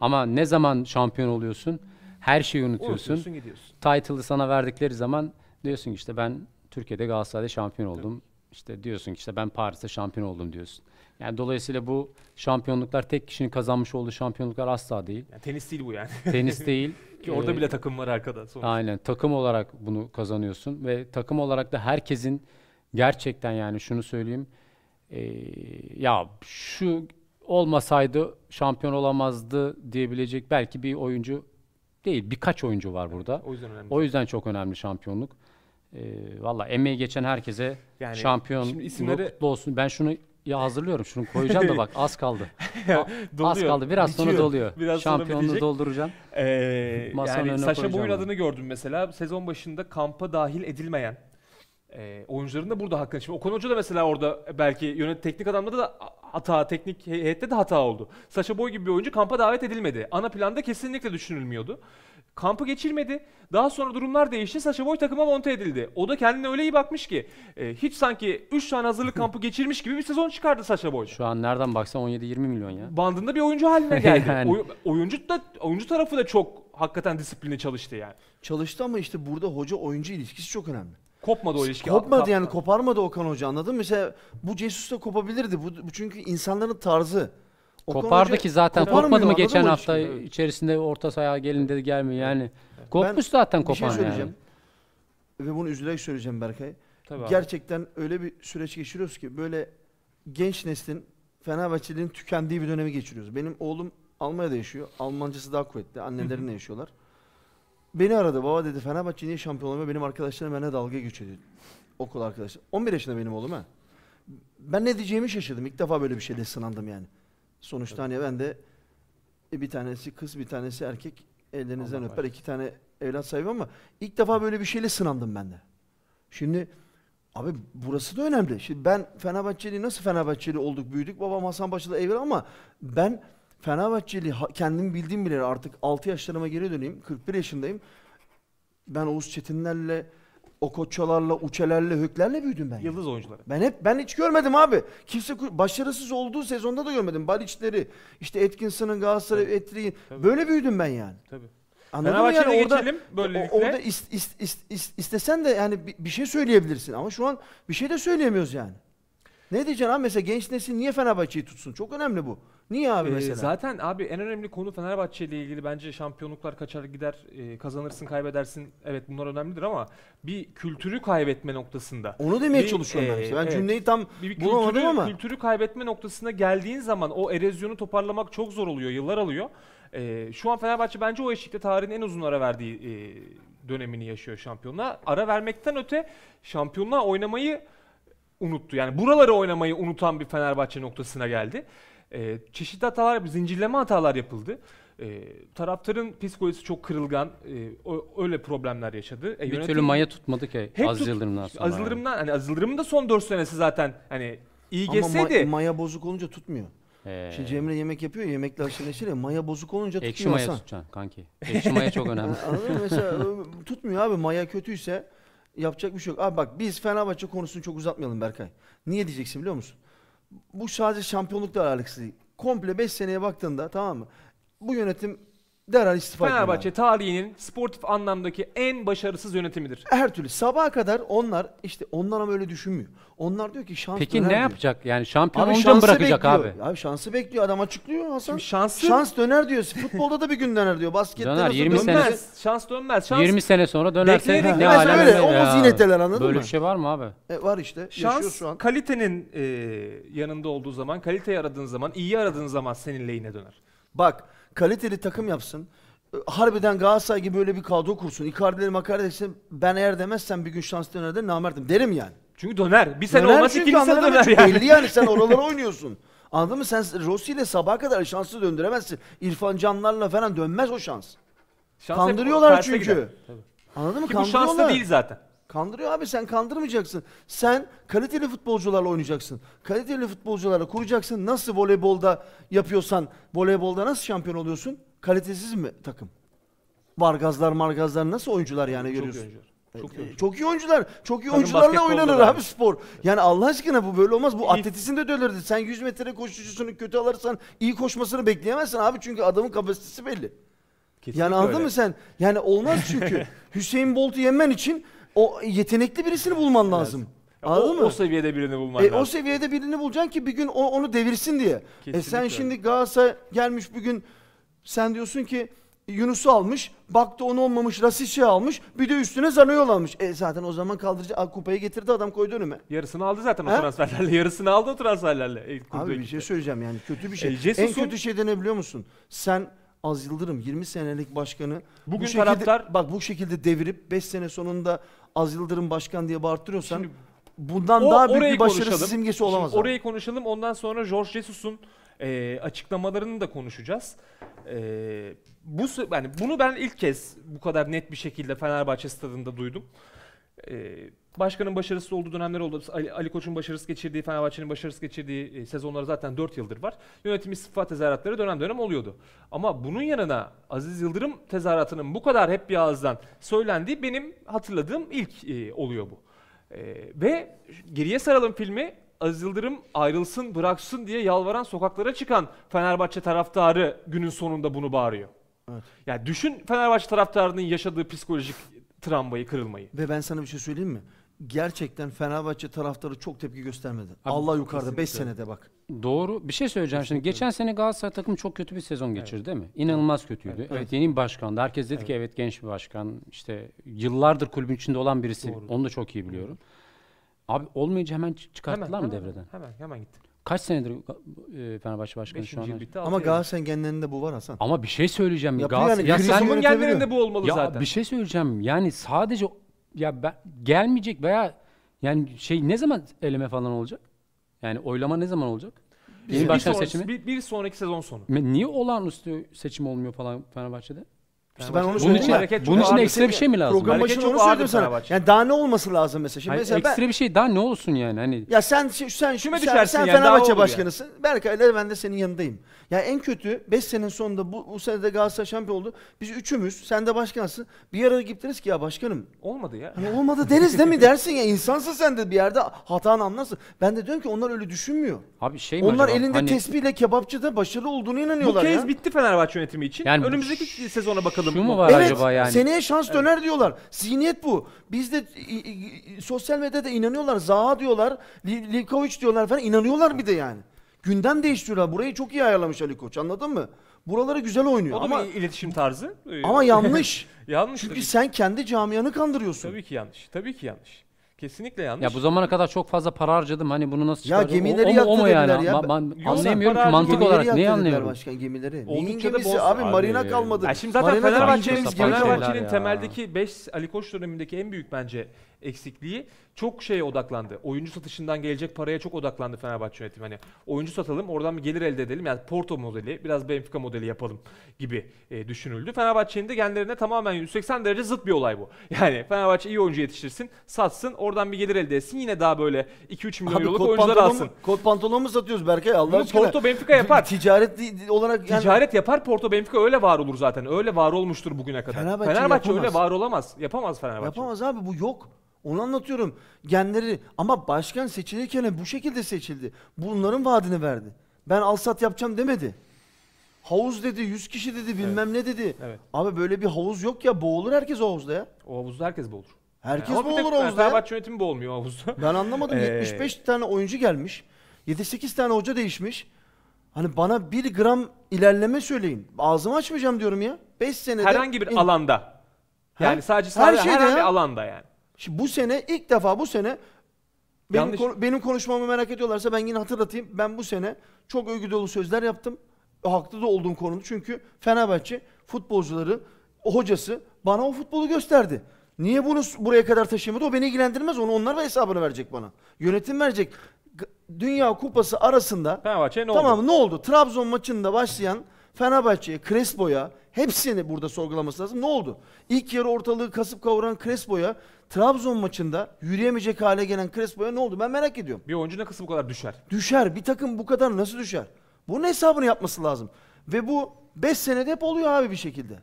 Ama ne zaman şampiyon oluyorsun? Her şeyi unutuyorsun. unutuyorsun Title'ı sana verdikleri zaman Diyorsun ki işte ben Türkiye'de Galatasaray'da şampiyon oldum. Evet. İşte diyorsun ki işte ben Paris'te şampiyon oldum diyorsun. Yani dolayısıyla bu şampiyonluklar tek kişinin kazanmış olduğu şampiyonluklar asla değil. Yani tenis değil bu yani. Tenis değil. Ki orada ee, bile takım var arkada sonuçta. Aynen takım olarak bunu kazanıyorsun ve takım olarak da herkesin gerçekten yani şunu söyleyeyim. E, ya şu olmasaydı şampiyon olamazdı diyebilecek belki bir oyuncu değil birkaç oyuncu var evet, burada. O yüzden önemli. O yüzden çok önemli şampiyonluk. Ee, Valla emeği geçen herkese yani, şampiyon isimleri... kutlu olsun. Ben şunu ya hazırlıyorum şunu koyacağım da bak az kaldı. az kaldı biraz bitiyor. sonra doluyor. Biraz Şampiyonluğu sonra dolduracağım. Ee, yani Saşa Boyun adını gördüm mesela sezon başında kampa dahil edilmeyen e, oyuncuların da burada hakkını. Şimdi Okan Hoca da mesela orada belki yönet teknik adamda da hata, teknik heyette de hata oldu. Saşa Boy gibi bir oyuncu kampa davet edilmedi. Ana planda kesinlikle düşünülmüyordu. Kampı geçirmedi. Daha sonra durumlar değişti. Saşa Boy takıma monte edildi. O da kendine öyle iyi bakmış ki. E, hiç sanki 3 tane hazırlık kampı geçirmiş gibi bir sezon çıkardı Saşa Boy. Şu an nereden baksan 17-20 milyon ya. Bandında bir oyuncu haline geldi. yani. Oy, oyuncu da oyuncu tarafı da çok hakikaten disipline çalıştı yani. Çalıştı ama işte burada hoca oyuncu ilişkisi çok önemli. Kopmadı o ilişki. Kopmadı yani koparmadı Okan Hoca anladın mı? Mesela bu Cesus'ta kopabilirdi. bu çünkü insanların tarzı. Kopardı ki zaten. Kopmadı mı geçen hafta şimdi? içerisinde orta saha gelin dedi gelmiyor yani. Kopmuş ben zaten kopan şey Yani. Ve bunu üzülerek söyleyeceğim Berkay. Tabii Gerçekten abi. öyle bir süreç geçiriyoruz ki böyle genç neslin Fenerbahçeliğin tükendiği bir dönemi geçiriyoruz. Benim oğlum Almanya'da yaşıyor. Almancası daha kuvvetli. Annelerine yaşıyorlar. Beni aradı. Baba dedi Fenerbahçe niye şampiyon olmuyor? Benim arkadaşlarım benimle dalga geçiyor. Okul arkadaşlarım. 11 yaşında benim oğlum ha. Ben ne diyeceğimi şaşırdım. İlk defa böyle bir şeyde sınandım yani. Sonuçta evet. hani ben de e, bir tanesi kız bir tanesi erkek ellerinizden öper iki tane evlat sahibi ama ilk defa böyle bir şeyle sınandım ben de. Şimdi abi burası da önemli. Şimdi ben Fenerbahçeli nasıl Fenerbahçeli olduk büyüdük babam Hasan Başı'da evli ama ben Fenerbahçeli kendim bildiğim bile artık 6 yaşlarıma geri döneyim 41 yaşındayım. Ben Oğuz Çetinlerle o koçalarla, uçelerle, höklerle büyüdüm ben. Yıldız oyuncuları. Ben hep ben hiç görmedim abi. Kimse başarısız olduğu sezonda da görmedim. Baliçleri, işte Etkinson'un Galatasaray Etri'yi böyle büyüdüm ben yani. Tabii. Anladın mı yani orada geçelim böylelikle. Orada is, is, is, is, istesen de yani bir, bir şey söyleyebilirsin ama şu an bir şey de söyleyemiyoruz yani. Ne diyeceksin abi mesela genç nesil niye Fenerbahçe'yi tutsun? Çok önemli bu. Niye abi Ee, mesela? zaten abi en önemli konu Fenerbahçe ile ilgili bence şampiyonluklar kaçar gider, e, kazanırsın, kaybedersin. Evet bunlar önemlidir ama bir kültürü kaybetme noktasında. Onu demeye çalışıyorum ben işte. Ben evet. cümleyi tam Bir, bir bulamadım kültürü, ama. kültürü kaybetme noktasına geldiğin zaman o erozyonu toparlamak çok zor oluyor, yıllar alıyor. E, şu an Fenerbahçe bence o eşikte tarihin en uzun ara verdiği e, dönemini yaşıyor şampiyonluğa. Ara vermekten öte şampiyonluğa oynamayı unuttu. Yani buraları oynamayı unutan bir Fenerbahçe noktasına geldi. E, çeşitli hatalar, zincirleme hatalar yapıldı. E, taraftarın psikolojisi çok kırılgan. E, öyle problemler yaşadı. E, bir yönetim, türlü maya tutmadı ki Az Aziz tut, Yıldırım'dan sonra. Aziz Yıldırım'dan, yani. hani Aziz da son 4 senesi zaten hani iyi Ama geçseydi. Ama ma- maya bozuk olunca tutmuyor. Ee... Şimdi Cemre yemek yapıyor ya yemekle haşır ya maya bozuk olunca tutmuyor Ekşi maya Hasan. tutacaksın kanki. Ekşi maya çok önemli. Anladın Mesela ıı, tutmuyor abi maya kötüyse yapacak bir şey yok. Abi bak biz Fenerbahçe konusunu çok uzatmayalım Berkay. Niye diyeceksin biliyor musun? Bu sadece şampiyonlukla alakası değil. Komple 5 seneye baktığında tamam mı? Bu yönetim derhal istifa Fenerbahçe etmeli. tarihinin sportif anlamdaki en başarısız yönetimidir. Her türlü sabaha kadar onlar işte onlar ama öyle düşünmüyor. Onlar diyor ki şans Peki döner ne diyor. yapacak? Yani şampiyon Abi olunca mı şansı bırakacak bekliyor. abi? Abi şansı bekliyor. Adam açıklıyor Hasan. Şimdi şansı- Şans döner diyor. Futbolda da bir gün döner diyor. Baskette Döner, nasıl 20 sene- Dönmez. Şans dönmez. Şans 20 sene sonra dönerse ne gitmez, alem öyle. O ya. zineteler, anladın Böyle mı? bir şey var mı abi? E, var işte. Şans şu an. kalitenin e, yanında olduğu zaman, kaliteyi aradığın zaman, iyi aradığın zaman senin lehine döner. Bak kaliteli takım yapsın. Harbiden Galatasaray gibi böyle bir kadro kursun. Icardi'leri Makardi'leri etsin. ben eğer demezsen bir gün şanslı döner de namerdim derim yani. Çünkü döner. Bir sene döner olmaz ikinci sene döner mi? yani. Belli yani sen oralara oynuyorsun. Anladın mı? Sen Rossi ile sabaha kadar şansı döndüremezsin. İrfan Canlar'la falan dönmez o şans. şans Kandırıyorlar çünkü. Anladın mı? Ki bu şanslı değil zaten. Kandırıyor abi sen kandırmayacaksın. Sen kaliteli futbolcularla oynayacaksın. Kaliteli futbolcularla kuracaksın. Nasıl voleybolda yapıyorsan voleybolda nasıl şampiyon oluyorsun? Kalitesiz mi takım? Vargazlar margazlar nasıl oyuncular yani Çok görüyorsun? Oyuncular. Çok iyi, çok iyi oyuncular. Çok iyi oyuncularla oynanır abi spor. Yani Allah aşkına bu böyle olmaz. Bu atletisinde de dönürdü. Sen 100 metre koşucusunu kötü alırsan iyi koşmasını bekleyemezsin abi. Çünkü adamın kapasitesi belli. Kesinlikle yani anladın öyle. mı sen? Yani olmaz çünkü. Hüseyin Bolt'u yenmen için o yetenekli birisini bulman lazım. Anladın o, mı? o seviyede birini bulman E, lazım. o seviyede birini bulacaksın ki bir gün o, onu devirsin diye. E sen şimdi Galatasaray gelmiş bir gün sen diyorsun ki Yunus'u almış, baktı onu olmamış, Rasic'i almış, bir de üstüne Zaniolo almış. E zaten o zaman kaldırıcı Aa, kupayı getirdi adam koydu önüme. Yarısını aldı zaten o transferlerle. Yarısını aldı o transferlerle. E, Abi bir şey söyleyeceğim yani kötü bir e, şey. E, en kötü şey de ne biliyor musun? Sen Az Yıldırım 20 senelik başkanı Bugün bu şekilde, taraftar bak bu şekilde devirip 5 sene sonunda Az Yıldırım başkan diye bağırtırıyorsan Şimdi, bundan o, daha büyük bir başarı simgesi olamaz. Şimdi abi. orayı konuşalım. Ondan sonra George Jesus'un e, açıklamalarını da konuşacağız. E, bu yani bunu ben ilk kez bu kadar net bir şekilde Fenerbahçe stadında duydum. E, Başkanın başarısız olduğu dönemler oldu. Ali, Ali Koç'un başarısız geçirdiği, Fenerbahçe'nin başarısız geçirdiği e, sezonları zaten 4 yıldır var. Yönetimi sıfat tezahüratları dönem dönem oluyordu. Ama bunun yanına Aziz Yıldırım tezahüratının bu kadar hep bir ağızdan söylendiği benim hatırladığım ilk e, oluyor bu. E, ve geriye saralım filmi Aziz Yıldırım ayrılsın bıraksın diye yalvaran sokaklara çıkan Fenerbahçe taraftarı günün sonunda bunu bağırıyor. Evet. Yani düşün Fenerbahçe taraftarının yaşadığı psikolojik travmayı, kırılmayı. Ve ben sana bir şey söyleyeyim mi? gerçekten Fenerbahçe taraftarı çok tepki göstermedi. Abi, Allah yukarıda 5 senede bak. Doğru. Bir şey söyleyeceğim kesinlikle. şimdi. Geçen sene Galatasaray takımı çok kötü bir sezon geçirdi evet. değil mi? İnanılmaz kötüydü. Evet, evet yeni bir başkandı. Herkes dedi evet. ki evet genç bir başkan. İşte yıllardır kulübün içinde olan birisi. Doğru. Onu da çok iyi biliyorum. Abi olmayınca hemen çıkarttılar hemen, mı hemen, devreden? Hemen hemen gitti. Kaç senedir e, Fenerbahçe Başkanı şu an? Bitti, Ama Galatasaray'ın genlerinde bu var Hasan. Ama bir şey söyleyeceğim. Yapıyor Galatasaray... yani. Ya sen... genlerinde bu olmalı ya zaten. Bir şey söyleyeceğim. Yani sadece ya ben, gelmeyecek veya yani şey ne zaman eleme falan olacak? Yani oylama ne zaman olacak? Yeni bir başkan sonraki, seçimi. Bir, bir sonraki sezon sonu. Niye olağanüstü seçim olmuyor falan Fenerbahçe'de? İşte ben onu bunun için, hareket bunun için ağır ekstra bir şey, şey mi lazım? Program başında çok onu söyledim sana. Yani daha ne olması lazım mesela? Şimdi Hayır, mesela ben, bir şey daha ne olsun yani hani ya sen sen sen, sen, düşersin sen yani, daha olur Fenerbahçe yani. başkanısın. Berkay'la ben de senin yanındayım. Ya en kötü 5 senenin sonunda bu, bu sene de Galatasaray şampiyon oldu. Biz üçümüz, sen de başkansın. Bir araya gidip deriz ki ya başkanım olmadı ya. Hani olmadı deriz değil mi dersin ya insansın sen de bir yerde hatanı anlarsın. Ben de diyorum ki onlar öyle düşünmüyor. abi şey mi onlar acaba? elinde Hani- tespihle kebapçıda başarılı olduğunu inanıyorlar ya. kez bitti Fenerbahçe yönetimi için. Yani Önümüzdeki sezona bakalım şu mu var evet, acaba yani? Seneye şans evet. döner diyorlar. Zihniyet bu. Biz Bizde sosyal medyada inanıyorlar. Zaha diyorlar. Livkovic diyorlar falan. İnanıyorlar bir de yani. Gündem değiştiriyorlar. Burayı çok iyi ayarlamış Ali Koç. Anladın mı? Buraları güzel oynuyor. O da ama bir iletişim tarzı. Ama ee, yanlış. yanlış. Çünkü sen kendi camianı kandırıyorsun. Tabii ki yanlış. Tabii ki yanlış. Kesinlikle yanlış. Ya bu zamana kadar çok fazla para harcadım. Hani bunu nasıl çıkaracağım? Ya gemileri o, o, mu yani? Ya. Ben, ben Yok, anlayamıyorum ki mantık olarak. Neyi anlayamıyorum? Başkan gemileri. Oldukça Neyin gemisi abi, abi marina kalmadı. Ya şimdi zaten Fenerbahçe'nin temeldeki 5 Ali Koç dönemindeki en büyük bence eksikliği çok şeye odaklandı. Oyuncu satışından gelecek paraya çok odaklandı Fenerbahçe yönetimi. Hani oyuncu satalım oradan bir gelir elde edelim. Yani Porto modeli biraz Benfica modeli yapalım gibi e, düşünüldü. Fenerbahçe'nin de genlerine tamamen 180 derece zıt bir olay bu. Yani Fenerbahçe iyi oyuncu yetiştirsin, satsın, oradan bir gelir elde etsin. Yine daha böyle 2-3 milyon Abi, euroluk oyuncular alsın. Kot pantolon mu satıyoruz Berkay Allah Bunu aşkına? Porto Benfica yapar. Ticaret olarak yani... Ticaret yapar Porto Benfica öyle var olur zaten. Öyle var olmuştur bugüne kadar. Fenerbahçe, Fenerbahçe öyle var olamaz. Yapamaz Fenerbahçe. Yapamaz abi bu yok. Onu anlatıyorum. Genleri ama başkan seçilirken bu şekilde seçildi. Bunların vaadini verdi. Ben alsat yapacağım demedi. Havuz dedi, 100 kişi dedi, bilmem ne dedi. Evet. Abi böyle bir havuz yok ya. Boğulur herkes havuzda ya. O havuzda herkes boğulur. Herkes Ama boğulur havuzda. Fenerbahçe yönetimi boğulmuyor havuzda. Ben anlamadım. Ee... 75 tane oyuncu gelmiş. 7-8 tane hoca değişmiş. Hani bana bir gram ilerleme söyleyin. Ağzımı açmayacağım diyorum ya. 5 senede. Herhangi bir in... alanda. Yani Her, sadece sadece her herhangi ya. bir alanda yani. Şimdi bu sene ilk defa bu sene benim, konu, benim konuşmamı merak ediyorlarsa ben yine hatırlatayım. Ben bu sene çok övgü dolu sözler yaptım. Haklı da olduğum konuda. Çünkü Fenerbahçe futbolcuları, hocası bana o futbolu gösterdi. Niye bunu buraya kadar taşımadı? O beni ilgilendirmez. Onu onlar da hesabını verecek bana. Yönetim verecek. Dünya Kupası arasında Fenerbahçe ne tamam, oldu? Tamam ne oldu? Trabzon maçında başlayan Fenerbahçe'ye, Crespo'ya, hepsini burada sorgulaması lazım. Ne oldu? İlk yarı ortalığı kasıp kavuran Crespo'ya Trabzon maçında yürüyemeyecek hale gelen Crespo'ya ne oldu? Ben merak ediyorum. Bir oyuncu nasıl bu kadar düşer? Düşer. Bir takım bu kadar nasıl düşer? Bunun hesabını yapması lazım. Ve bu 5 senede hep oluyor abi bir şekilde.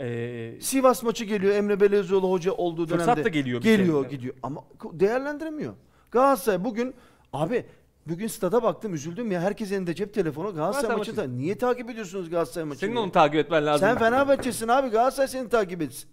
Ee, Sivas maçı geliyor Emre Belezoğlu hoca olduğu fırsat dönemde. Fırsat da geliyor. Geliyor şey. gidiyor ama değerlendiremiyor. Galatasaray bugün abi Bugün stada baktım üzüldüm ya. Herkes elinde cep telefonu Galatasaray, Galatasaray maçı. da. Niye takip ediyorsunuz Galatasaray maçını? Senin ya? onu takip etmen lazım. Sen Fenerbahçe'sin abi. Galatasaray seni takip etsin.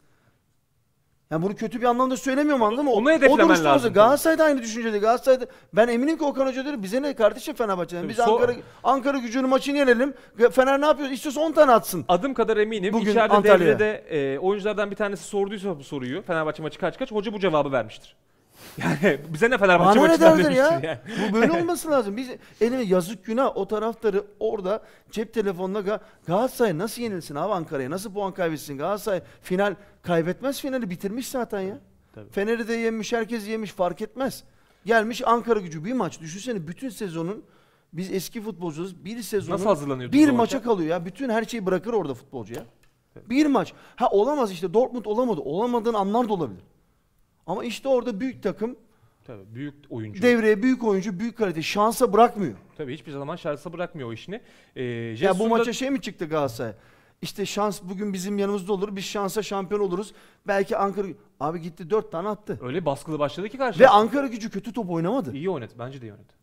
Yani bunu kötü bir anlamda söylemiyorum anladın mı? Onu hedeflemen o lazım olsa- tabii. Galatasaray da aynı düşüncede. da. ben eminim ki Okan Hoca diyor bize ne kardeşim Fenerbahçe'den. Biz so- Ankara Ankara gücünün maçını yenelim. Fener ne yapıyor? İstiyorsa 10 tane atsın. Adım kadar eminim. Bugün İçeride Antalya'ya. devrede e, oyunculardan bir tanesi sorduysa bu soruyu. Fenerbahçe maçı kaç kaç? Hoca bu cevabı vermiştir. Yani bize ne Fenerbahçe maçı ne ya? Bu böyle olması lazım. Biz elime yazık günah o taraftarı orada cep telefonla Ga- Galatasaray nasıl yenilsin abi Ankara'ya? Nasıl puan kaybetsin? Galatasaray final kaybetmez finali bitirmiş zaten ya. Fener'i de yemiş, herkes yemiş fark etmez. Gelmiş Ankara gücü bir maç. Düşünsene bütün sezonun biz eski futbolcuyuz. Bir sezonun Nasıl hazırlanıyordunuz bir o maça maça? kalıyor ya. Bütün her şeyi bırakır orada futbolcu ya. Bir maç. Ha olamaz işte Dortmund olamadı. Olamadığın anlar da olabilir. Ama işte orada büyük takım Tabii büyük oyuncu. Devreye büyük oyuncu, büyük kalite. Şansa bırakmıyor. Tabii hiçbir zaman şansa bırakmıyor o işini. Ee, ya bu maça şey mi çıktı Galatasaray? İşte şans bugün bizim yanımızda olur. Biz şansa şampiyon oluruz. Belki Ankara... Abi gitti dört tane attı. Öyle baskılı başladı ki karşı. Ve Ankara gücü kötü top oynamadı. İyi oynadı. Bence de iyi oynadı.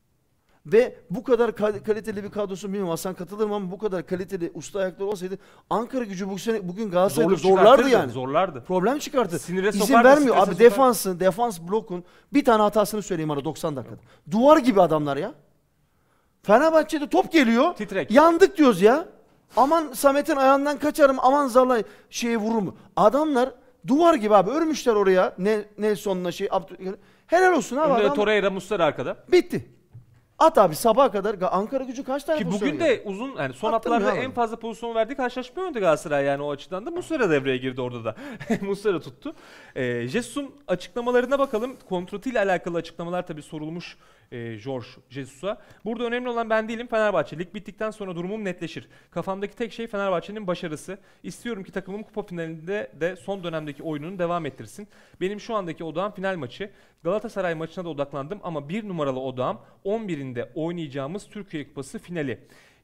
Ve bu kadar kaliteli bir kadrosu bilmiyorum Hasan katılırım ama bu kadar kaliteli usta ayaklar olsaydı Ankara gücü bu sene, bugün Galatasaray'da Zorlu zorlardı yani. Zorlardı. Problem çıkarttı. Sinire sokar İzin vermiyor. Abi sokar. defansın, defans blokun bir tane hatasını söyleyeyim ara 90 dakikada. Evet. Duvar gibi adamlar ya. Fenerbahçe'de top geliyor. Titrek. Yandık diyoruz ya. Aman Samet'in ayağından kaçarım. Aman Zalay şeye vurur mu? Adamlar duvar gibi abi örmüşler oraya. Ne Nelson'la şey Abdül Helal olsun abi. Önde Torreira Muslera arkada. Bitti. At abi sabaha kadar Ankara gücü kaç tane Ki bugün de uzun yani son haftalarda en fazla pozisyon verdiği karşılaşma öndü Galatasaray yani o açıdan da Muslera devreye girdi orada da. Muslera tuttu. E, ee, Jesus'un açıklamalarına bakalım. ile alakalı açıklamalar tabii sorulmuş e, George Jesus'a. Burada önemli olan ben değilim Fenerbahçe. Lig bittikten sonra durumum netleşir. Kafamdaki tek şey Fenerbahçe'nin başarısı. İstiyorum ki takımım kupa finalinde de son dönemdeki oyununu devam ettirsin. Benim şu andaki odağım final maçı. Galatasaray maçına da odaklandım ama bir numaralı odağım 11'inde oynayacağımız Türkiye Kupası finali.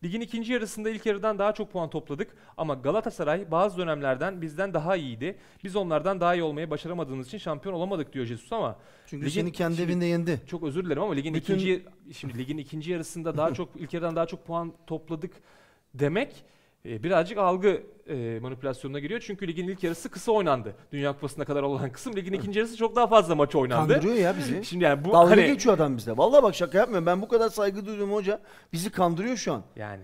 Ligin ikinci yarısında ilk yarıdan daha çok puan topladık ama Galatasaray bazı dönemlerden bizden daha iyiydi. Biz onlardan daha iyi olmayı başaramadığımız için şampiyon olamadık diyor Jesus ama çünkü ligin, seni kendi şimdi, evinde yendi. Çok özür dilerim ama ligin Bütün... ikinci şimdi ligin ikinci yarısında daha çok ilk yarıdan daha çok puan topladık demek ee, birazcık algı e, manipülasyonuna giriyor. Çünkü ligin ilk yarısı kısa oynandı. Dünya Kupası'na kadar olan kısım. Ligin ikinci yarısı çok daha fazla maç oynandı. Kandırıyor ya bizi. Şimdi yani bu Dalga hani... geçiyor adam bizde. Vallahi bak şaka yapmıyorum. Ben bu kadar saygı duyduğum hoca bizi kandırıyor şu an. Yani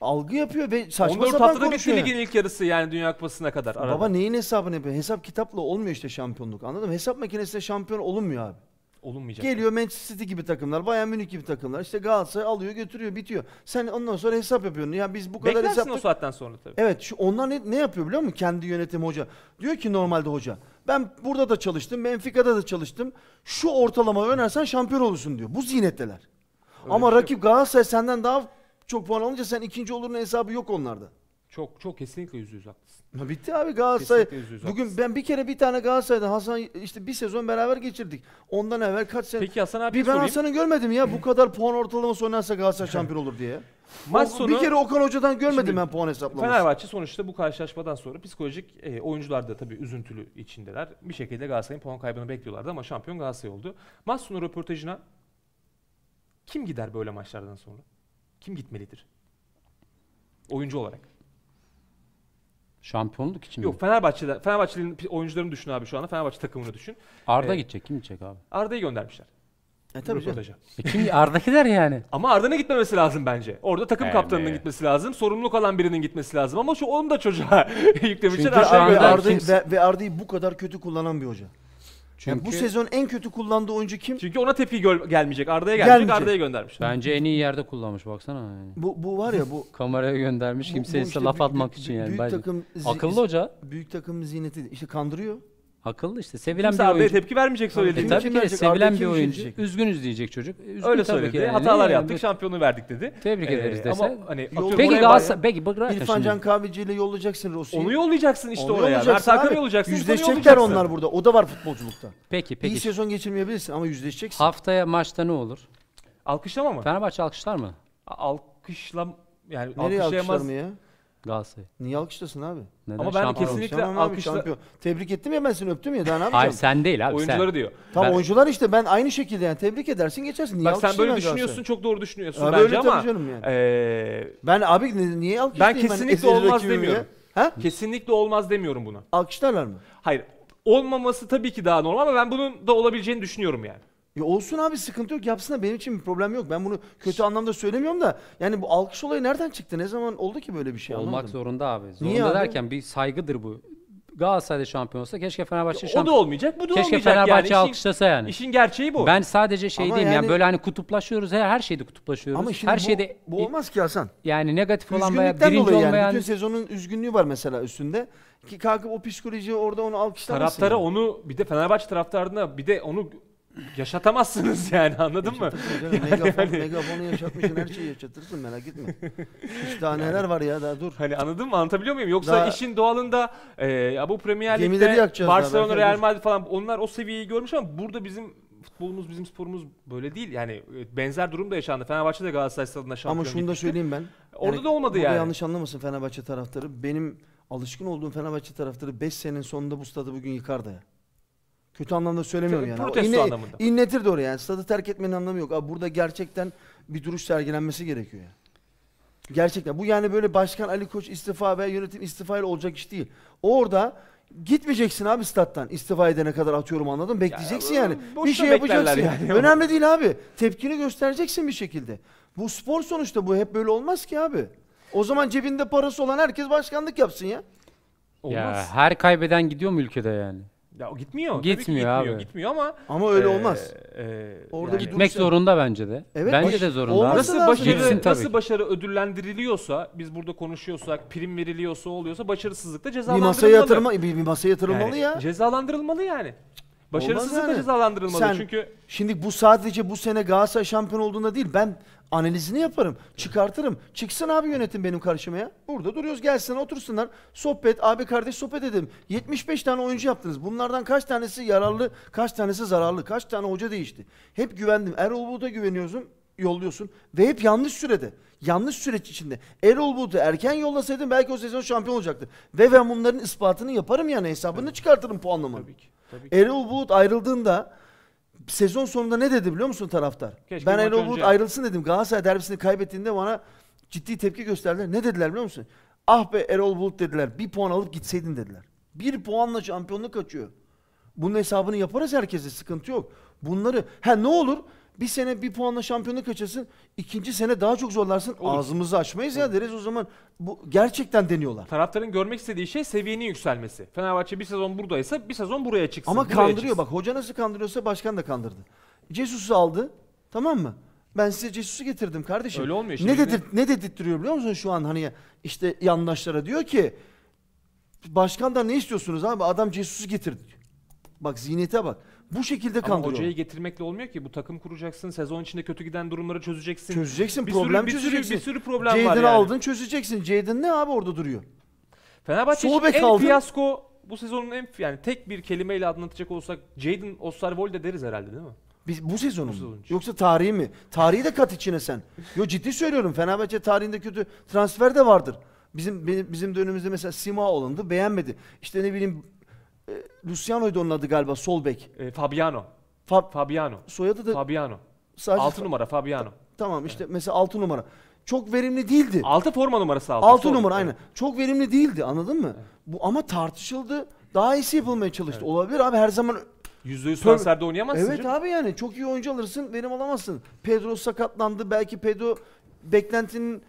algı yapıyor ve saçma 14 sapan haftada ligin ilk yarısı yani Dünya Kupası'na kadar. Arada. Baba neyin hesabını yapıyor? Hesap kitapla olmuyor işte şampiyonluk anladın mı? Hesap makinesinde şampiyon olunmuyor abi olunmayacak. Geliyor Manchester City gibi takımlar, Bayern Münih gibi takımlar. İşte Galatasaray alıyor, götürüyor, bitiyor. Sen ondan sonra hesap yapıyorsun. Ya biz bu kadar Beklersin hesaptık. o saatten sonra tabii. Evet. Şu onlar ne, ne yapıyor biliyor musun? Kendi yönetimi hoca. Diyor ki normalde hoca. Ben burada da çalıştım, Benfica'da da çalıştım. Şu ortalama önersen şampiyon olursun diyor. Bu zinetteler. Ama şey rakip yok. Galatasaray senden daha çok puan alınca sen ikinci olurun hesabı yok onlarda. Çok çok kesinlikle yüzde yüz haklı. Ha bitti abi Galatasaray. Bugün ben bir kere bir tane Galatasaray'dan Hasan işte bir sezon beraber geçirdik. Ondan evvel kaç sene? Peki Hasan abi bir ben sorayım. Hasan'ı görmedim ya bu kadar puan ortalaması oynarsa Galatasaray şampiyon olur diye. Maç sonu Bir kere Okan Hoca'dan görmedim ben puan hesaplaması. Fenerbahçe sonuçta bu karşılaşmadan sonra psikolojik e, oyuncular da tabii üzüntülü içindeler. Bir şekilde Galatasaray'ın puan kaybını bekliyorlardı ama şampiyon Galatasaray oldu. Maç sonu röportajına kim gider böyle maçlardan sonra? Kim gitmelidir? Oyuncu olarak. Şampiyonluk için Yok mi? Fenerbahçe'de Fenerbahçe'nin oyuncularını düşün abi şu anda. Fenerbahçe takımını düşün. Arda ee, gidecek. Kim gidecek abi? Arda'yı göndermişler. E tabii canım. E kim Arda gider yani. Ama Arda ne gitmemesi lazım bence. Orada takım yani. kaptanının gitmesi lazım. Sorumluluk alan birinin gitmesi lazım. Ama şu onu da çocuğa yüklemişler. Çünkü Arda, Arda, ve, ve Arda'yı bu kadar kötü kullanan bir hoca. Çünkü yani bu sezon en kötü kullandığı oyuncu kim? Çünkü ona tepki gö- gelmeyecek. Arda'ya gelmeyecek. gelmeyecek. Arda'ya göndermiş. Bence en iyi yerde kullanmış baksana. Yani. Bu, bu var ya bu. Kameraya göndermiş kimseye işte laf büyük, atmak büyük, için yani. Büyük takım, Akıllı hoca. Büyük takım ziyneti işte kandırıyor. Akıllı işte. Sevilen Kimse bir oyuncu. tepki vermeyecek söylediğin E tabii sevilen bir oyuncu. üzülecek? Üzgünüz diyecek çocuk. Üzgün Öyle söyledi. yani. Hatalar Yani yaptık, şampiyonu verdik dedi. Tebrik e, ederiz dese. Ama hani atıyorum Peki oraya- Galatasaray... Peki bırak da İrfan Can Kahveci ile yollayacaksın Rossi'yi. onu yollayacaksın işte Onu oraya. Mert Hakan'ı yollayacaksın. Yüzleşecekler onlar burada. O da var futbolculukta. Peki İyi peki. sezon geçirmeyebilirsin ama yüzleşeceksin. Haftaya maçta ne olur? Alkışlama mı? Fenerbahçe alkışlar mı? Alkışlam yani Nereye alkışlayamaz. alkışlar mı ya? Galatasaray. Niye alkışlasın abi? Neden? Ama ben Şampiyon. kesinlikle alkışla- Tebrik ettim ya ben seni öptüm ya daha ne Hayır yapacağım? sen değil abi Oyuncuları sen. diyor. Tamam Ben- oyuncular işte ben aynı şekilde yani tebrik edersin geçersin. Niye Bak sen böyle düşünüyorsun çok doğru düşünüyorsun Abi öyle bence ama tabii canım yani. eee, Ben abi ne- niye alkışlayayım kesinlikle Ezeli olmaz demiyorum. ya? Ha? kesinlikle olmaz demiyorum buna. Alkışlarlar mı? Hayır olmaması tabii ki daha normal ama ben bunun da olabileceğini düşünüyorum yani. Ya olsun abi sıkıntı yok yapsın da benim için bir problem yok. Ben bunu kötü anlamda söylemiyorum da yani bu alkış olayı nereden çıktı? Ne zaman oldu ki böyle bir şey? Olmak Anlamadım. zorunda abi. Zorunda Niye abi? derken bir saygıdır bu. Galatasaray'da şampiyon olsa keşke Fenerbahçe O da olmayacak, bu da Keşke olmayacak yani. Fenerbahçe İşin- alkışlasa yani. İşin gerçeği bu. Ben sadece şey Ama diyeyim yani, yani- böyle hani kutuplaşıyoruz her, her şeyde kutuplaşıyoruz. Ama şimdi her bu, şeyde bu olmaz ki Hasan. yani negatif olan veya birinci dolayı yani. Bütün sezonun üzgünlüğü var mesela üstünde. Ki kalkıp o psikoloji orada onu alkışlamasın. Taraftara yani. onu bir de Fenerbahçe taraftarına bir de onu yaşatamazsınız yani anladın mı? yani, megafon, hani... Megafonu yaşatmışsın her şeyi yaşatırsın merak etme. İşte daha yani, neler var ya daha dur. Hani anladın mı anlatabiliyor muyum? Yoksa daha, işin doğalında e, ya bu Premier Lig'de Barcelona, Real Madrid falan onlar o seviyeyi görmüş ama burada bizim futbolumuz bizim sporumuz böyle değil. Yani e, benzer durum da yaşandı. Fenerbahçe de Galatasaray stadında şampiyon Ama şunu gitmişti. da söyleyeyim ben. Orada yani, da olmadı yani. yanlış anlamasın Fenerbahçe taraftarı. Benim alışkın olduğum Fenerbahçe taraftarı 5 senenin sonunda bu stadı bugün yıkardı ya. Kötü anlamda söylemiyorum yani. Protesto İnne, anlamında. İnletir doğru yani. Stadı terk etmenin anlamı yok. Abi burada gerçekten bir duruş sergilenmesi gerekiyor yani. Gerçekten. Bu yani böyle başkan Ali Koç istifa veya yönetim istifa ile olacak iş değil. Orada gitmeyeceksin abi stat'tan. İstifa edene kadar atıyorum anladın mı? Bekleyeceksin ya, yani. Iı, bir şey yapacaksın. Yani. Önemli değil abi. Tepkini göstereceksin bir şekilde. Bu spor sonuçta bu hep böyle olmaz ki abi. O zaman cebinde parası olan herkes başkanlık yapsın ya. Olmaz. Ya her kaybeden gidiyor mu ülkede yani? Ya o gitmiyor. Gitmiyor Tabii ki gitmiyor, abi. Gitmiyor ama Ama öyle e, olmaz. e, Orada yani- Gitmek duruşa- zorunda bence de. Evet, bence baş- de zorunda. olması Nasıl başarı Gitsin nasıl başarı ödüllendiriliyorsa biz burada konuşuyorsak prim veriliyorsa oluyorsa başarısızlık da cezalandırılmalı. bir masaya yatırma bir, bir masaya yatırılmalı Yani ya. Cezalandırılmalı yani. Başarısızlık da cezalandırılmalı Sen- çünkü Şimdi bu sadece bu sene Galatasaray şampiyon olduğunda değil. Ben Analizini yaparım, çıkartırım. Çıksın abi yönetim benim karşıma ya. Burada duruyoruz gelsin otursunlar. Sohbet, abi kardeş sohbet edelim. 75 tane oyuncu yaptınız. Bunlardan kaç tanesi yararlı, kaç tanesi zararlı, kaç tane hoca değişti. Hep güvendim. Erol Bulut'a güveniyorsun, yolluyorsun. Ve hep yanlış sürede. Yanlış süreç içinde. Erol Bulut'u erken yollasaydın belki o sezon şampiyon olacaktı. Ve ben bunların ispatını yaparım yani hesabını evet. çıkartırım puanlamanı. Tabii ki. Tabii ki. Erol Bulut ayrıldığında sezon sonunda ne dedi biliyor musun taraftar? Keşke ben Erol Bulut önce... ayrılsın dedim. Galatasaray derbisini kaybettiğinde bana ciddi tepki gösterdiler. Ne dediler biliyor musun? Ah be Erol Bulut dediler. Bir puan alıp gitseydin dediler. Bir puanla şampiyonluk açıyor. Bunun hesabını yaparız herkese sıkıntı yok. Bunları ha ne olur bir sene bir puanla şampiyonluk kaçırsın. ikinci sene daha çok zorlarsın. Olur. Ağzımızı açmayız ya deriz o zaman. Bu gerçekten deniyorlar. Taraftarın görmek istediği şey seviyenin yükselmesi. Fenerbahçe bir sezon buradaysa bir sezon buraya çıksın. Ama buraya kandırıyor çıksın. bak. Hoca nasıl kandırıyorsa başkan da kandırdı. Jesus'u aldı. Tamam mı? Ben size Jesus'u getirdim kardeşim. Öyle olmuyor. Şimdi ne, dedir, ne dedirttiriyor biliyor musun şu an hani işte yandaşlara diyor ki başkandan ne istiyorsunuz abi? Adam Jesus'u getirdi. Bak zihniyete bak. Bu şekilde Ama kandırıyor. hocayı getirmekle olmuyor ki. Bu takım kuracaksın. Sezon içinde kötü giden durumları çözeceksin. Çözeceksin. Bir problem sürü, bir çözeceksin. Sürü, bir sürü problem Jayden var yani. aldın çözeceksin. Jaden ne abi orada duruyor? Fenerbahçe Sol için en aldın. fiyasko bu sezonun en yani tek bir kelimeyle anlatacak olsak Jaden Osterwolde deriz herhalde değil mi? Biz bu sezonun mu? Yoksa tarihi mi? Tarihi de kat içine sen. Yo ciddi söylüyorum. Fenerbahçe tarihinde kötü transfer de vardır. Bizim bizim dönümümüzde mesela Sima alındı, beğenmedi. İşte ne bileyim e, Luciano'ydu onun adı galiba sol bek. E, Fabiano. Fab Fabiano. Soyadı da Fabiano. Sadece 6 numara Fabiano. Tamam işte evet. mesela 6 numara. Çok verimli değildi. 6 forma numarası 6. 6 numara aynı. Evet. Çok verimli değildi anladın mı? Evet. Bu ama tartışıldı. Daha iyisi yapılmaya çalıştı. Evet. Olabilir abi her zaman %100 transferde oynayamazsın. Evet canım. abi yani çok iyi oyuncu alırsın, verim alamazsın. Pedro sakatlandı. Belki Pedro beklentinin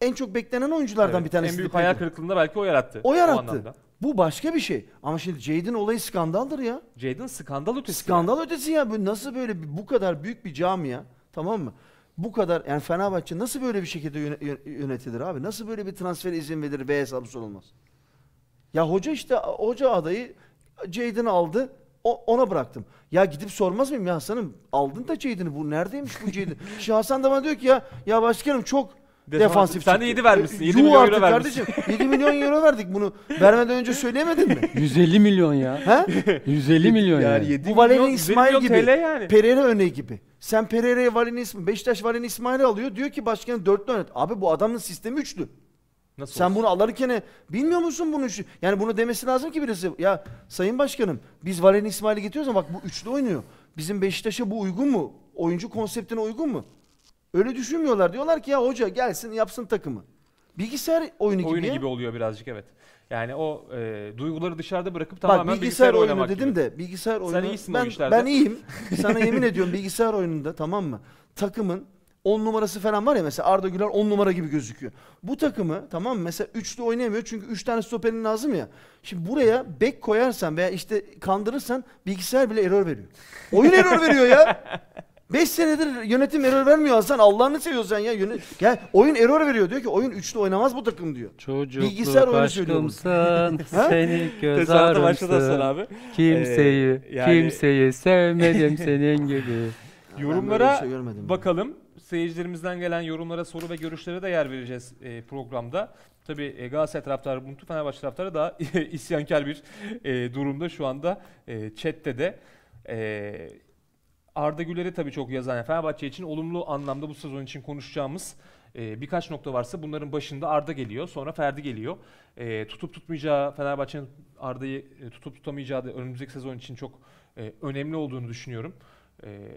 en çok beklenen oyunculardan evet, bir tanesi. En büyük hayal kırıklığında belki o yarattı. O yarattı. O bu başka bir şey. Ama şimdi Jaden olayı skandaldır ya. Jaden skandal ötesi. Skandal ya. ötesi ya. Bu nasıl böyle bu kadar büyük bir camia tamam mı? Bu kadar yani Fenerbahçe nasıl böyle bir şekilde yönetilir abi? Nasıl böyle bir transfer izin verilir ve hesabı sorulmaz? Ya hoca işte hoca adayı Jaden'ı aldı. O, ona bıraktım. Ya gidip sormaz mıyım ya Hasan'ım aldın da Jaden'i bu neredeymiş bu Jaden? Şimdi Hasan da bana diyor ki ya ya başkanım çok Defansif Sen de 7 vermişsin. 7 milyon euro vermişsin. kardeşim. 7 milyon euro verdik bunu. Vermeden önce söyleyemedin mi? 150 milyon ya. Ha? 150 milyon yani. Yani Bu milyon, İsmail gibi. TL yani. Pereira örneği gibi. Sen Pereira'ya Valerian İsmail, Beşiktaş Valerian İsmail'i alıyor. Diyor ki başkanı dörtlü oynet. Abi bu adamın sistemi üçlü. Nasıl Sen olsun? bunu alırken bilmiyor musun bunu? Yani bunu demesi lazım ki birisi. Ya Sayın Başkanım biz Valerian İsmail'i getiriyoruz ama bak bu üçlü oynuyor. Bizim Beşiktaş'a bu uygun mu? Oyuncu konseptine uygun mu? Öyle düşünmüyorlar. Diyorlar ki ya hoca gelsin yapsın takımı. Bilgisayar oyunu gibi. Oyunu gibi oluyor birazcık evet. Yani o e, duyguları dışarıda bırakıp tamamen Bak, bilgisayar, bilgisayar oyunu dedim gibi. de bilgisayar oyunu. Sen iyisin ben, o işlerde. Ben iyiyim. Sana yemin ediyorum bilgisayar oyununda tamam mı? Takımın 10 numarası falan var ya mesela Arda Güler 10 numara gibi gözüküyor. Bu takımı tamam mı? Mesela üçlü oynayamıyor çünkü 3 tane stoperin lazım ya. Şimdi buraya bek koyarsan veya işte kandırırsan bilgisayar bile error veriyor. Oyun error veriyor ya. 5 senedir yönetim error vermiyor Hasan. Allah'ını seviyorsan ya. Yönet Gel oyun error veriyor. Diyor ki oyun üçlü oynamaz bu takım diyor. Çocukluk Bilgisayar oyunu aşkımsın seni göz Tesavvata başladı ağrımsın. abi. Kimseyi, Ee, yani- kimseyi sevmedim senin gibi. Yorumlara şey görmedim ya. bakalım. Seyircilerimizden gelen yorumlara, soru ve görüşlere de yer vereceğiz e, programda. Tabii e, Galatasaray taraftarı, Buntu Fenerbahçe taraftarı daha isyankar bir e, durumda şu anda e, chatte de. E, Arda Güler'i tabii çok yazan Fenerbahçe için olumlu anlamda bu sezon için konuşacağımız e, birkaç nokta varsa bunların başında Arda geliyor. Sonra Ferdi geliyor. E, tutup tutmayacağı Fenerbahçe'nin Arda'yı e, tutup tutamayacağı da önümüzdeki sezon için çok e, önemli olduğunu düşünüyorum. E,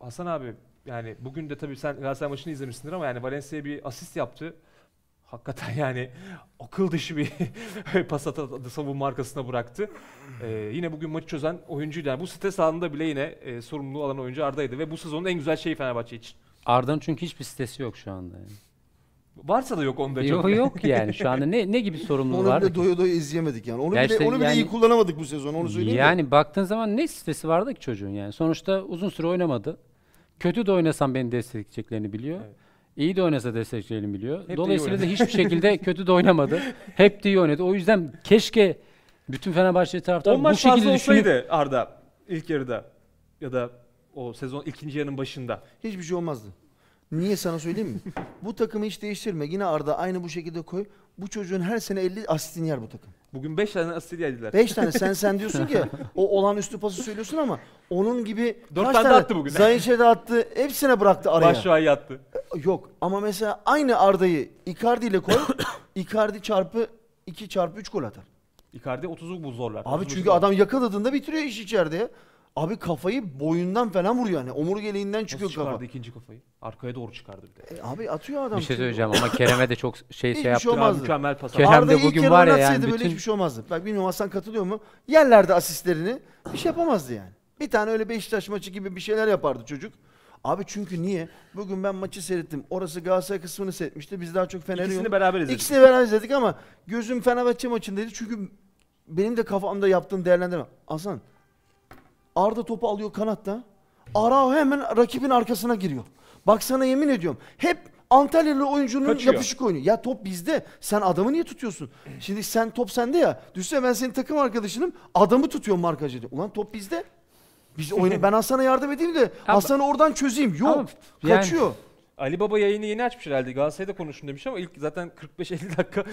Hasan abi yani bugün de tabii sen Galatasaray maçını izlemişsindir ama yani Valencia'ya bir asist yaptı hakikaten yani akıl dışı bir pas atadı savunma arkasına bıraktı. Ee, yine bugün maçı çözen oyuncuydu. Yani bu stres anında bile yine e, sorumluluğu alan oyuncu Arda'ydı ve bu sezonun en güzel şeyi Fenerbahçe için. Arda'nın çünkü hiçbir stresi yok şu anda. Yani. Varsa da yok onda çok. Yok yani şu anda ne ne gibi sorumluluğu var? Onu bile doya doya izleyemedik yani. Onu Gerçekten bile, onu bile yani, iyi kullanamadık bu sezon onu söyleyeyim. Yani de. baktığın zaman ne stresi vardı ki çocuğun yani. Sonuçta uzun süre oynamadı. Kötü de oynasam beni destekleyeceklerini biliyor. Evet. İyi de oynasa destekleyelim biliyor. Hep Dolayısıyla da hiçbir şekilde kötü de oynamadı. Hep de iyi oynadı. O yüzden keşke bütün Fenerbahçe taraftarı bu şekilde düşünüp... Arda ilk yarıda ya da o sezon ikinci yarının başında. Hiçbir şey olmazdı. Niye sana söyleyeyim mi? bu takımı hiç değiştirme. Yine Arda aynı bu şekilde koy. Bu çocuğun her sene 50 asistini yer bu takım. Bugün 5 tane asist yediler. 5 tane sen sen diyorsun ki o olan üstü pası söylüyorsun ama onun gibi 4 tane, attı bugün. Zayinç'e de attı. Hepsine bıraktı araya. Başşuay'ı attı. E, yok ama mesela aynı Arda'yı Icardi ile koy. Icardi çarpı 2 çarpı 3 gol atar. Icardi 30'u bu zorlar. Abi çünkü zorlar. adam yakaladığında bitiriyor iş içeride ya. Abi kafayı boyundan falan vuruyor yani. Omurgeliğinden çıkıyor Nasıl çıkardı kafa. ikinci kafayı? Arkaya doğru çıkardı bir de. E, abi atıyor adam. Bir şey söyleyeceğim ama Kerem'e de çok şey Hiçbir şey şey yaptı. olmaz. olmazdı. Mükemmel Kerem- de ilk bugün var ya oynatsaydı yani böyle hiçbir şey olmazdı. Bak bilmiyorum Hasan katılıyor mu? Yerlerde asistlerini bir şey yapamazdı yani. Bir tane öyle Beşiktaş maçı gibi bir şeyler yapardı çocuk. Abi çünkü niye? Bugün ben maçı seyrettim. Orası Galatasaray kısmını seyretmişti. Biz daha çok Fener'i İkisini beraber izledik. İkisini beraber izledik ama gözüm Fenerbahçe maçındaydı. Çünkü benim de kafamda yaptığım değerlendirme. Hasan Arda topu alıyor kanatta. Arao hemen rakibin arkasına giriyor. Bak sana yemin ediyorum. Hep Antalyalı oyuncunun Kaçıyor. yapışık oyunu. Ya top bizde. Sen adamı niye tutuyorsun? Şimdi sen top sende ya. Düşse ben senin takım arkadaşınım. Adamı tutuyorum markacı. diyor. Ulan top bizde. Biz oyna ben Hasan'a yardım edeyim de Hasan'ı oradan çözeyim. Yok. Ama yani- kaçıyor. Ali Baba yayını yeni açmış herhalde. Galatasaray'da konuşun demiş ama ilk zaten 45-50 dakika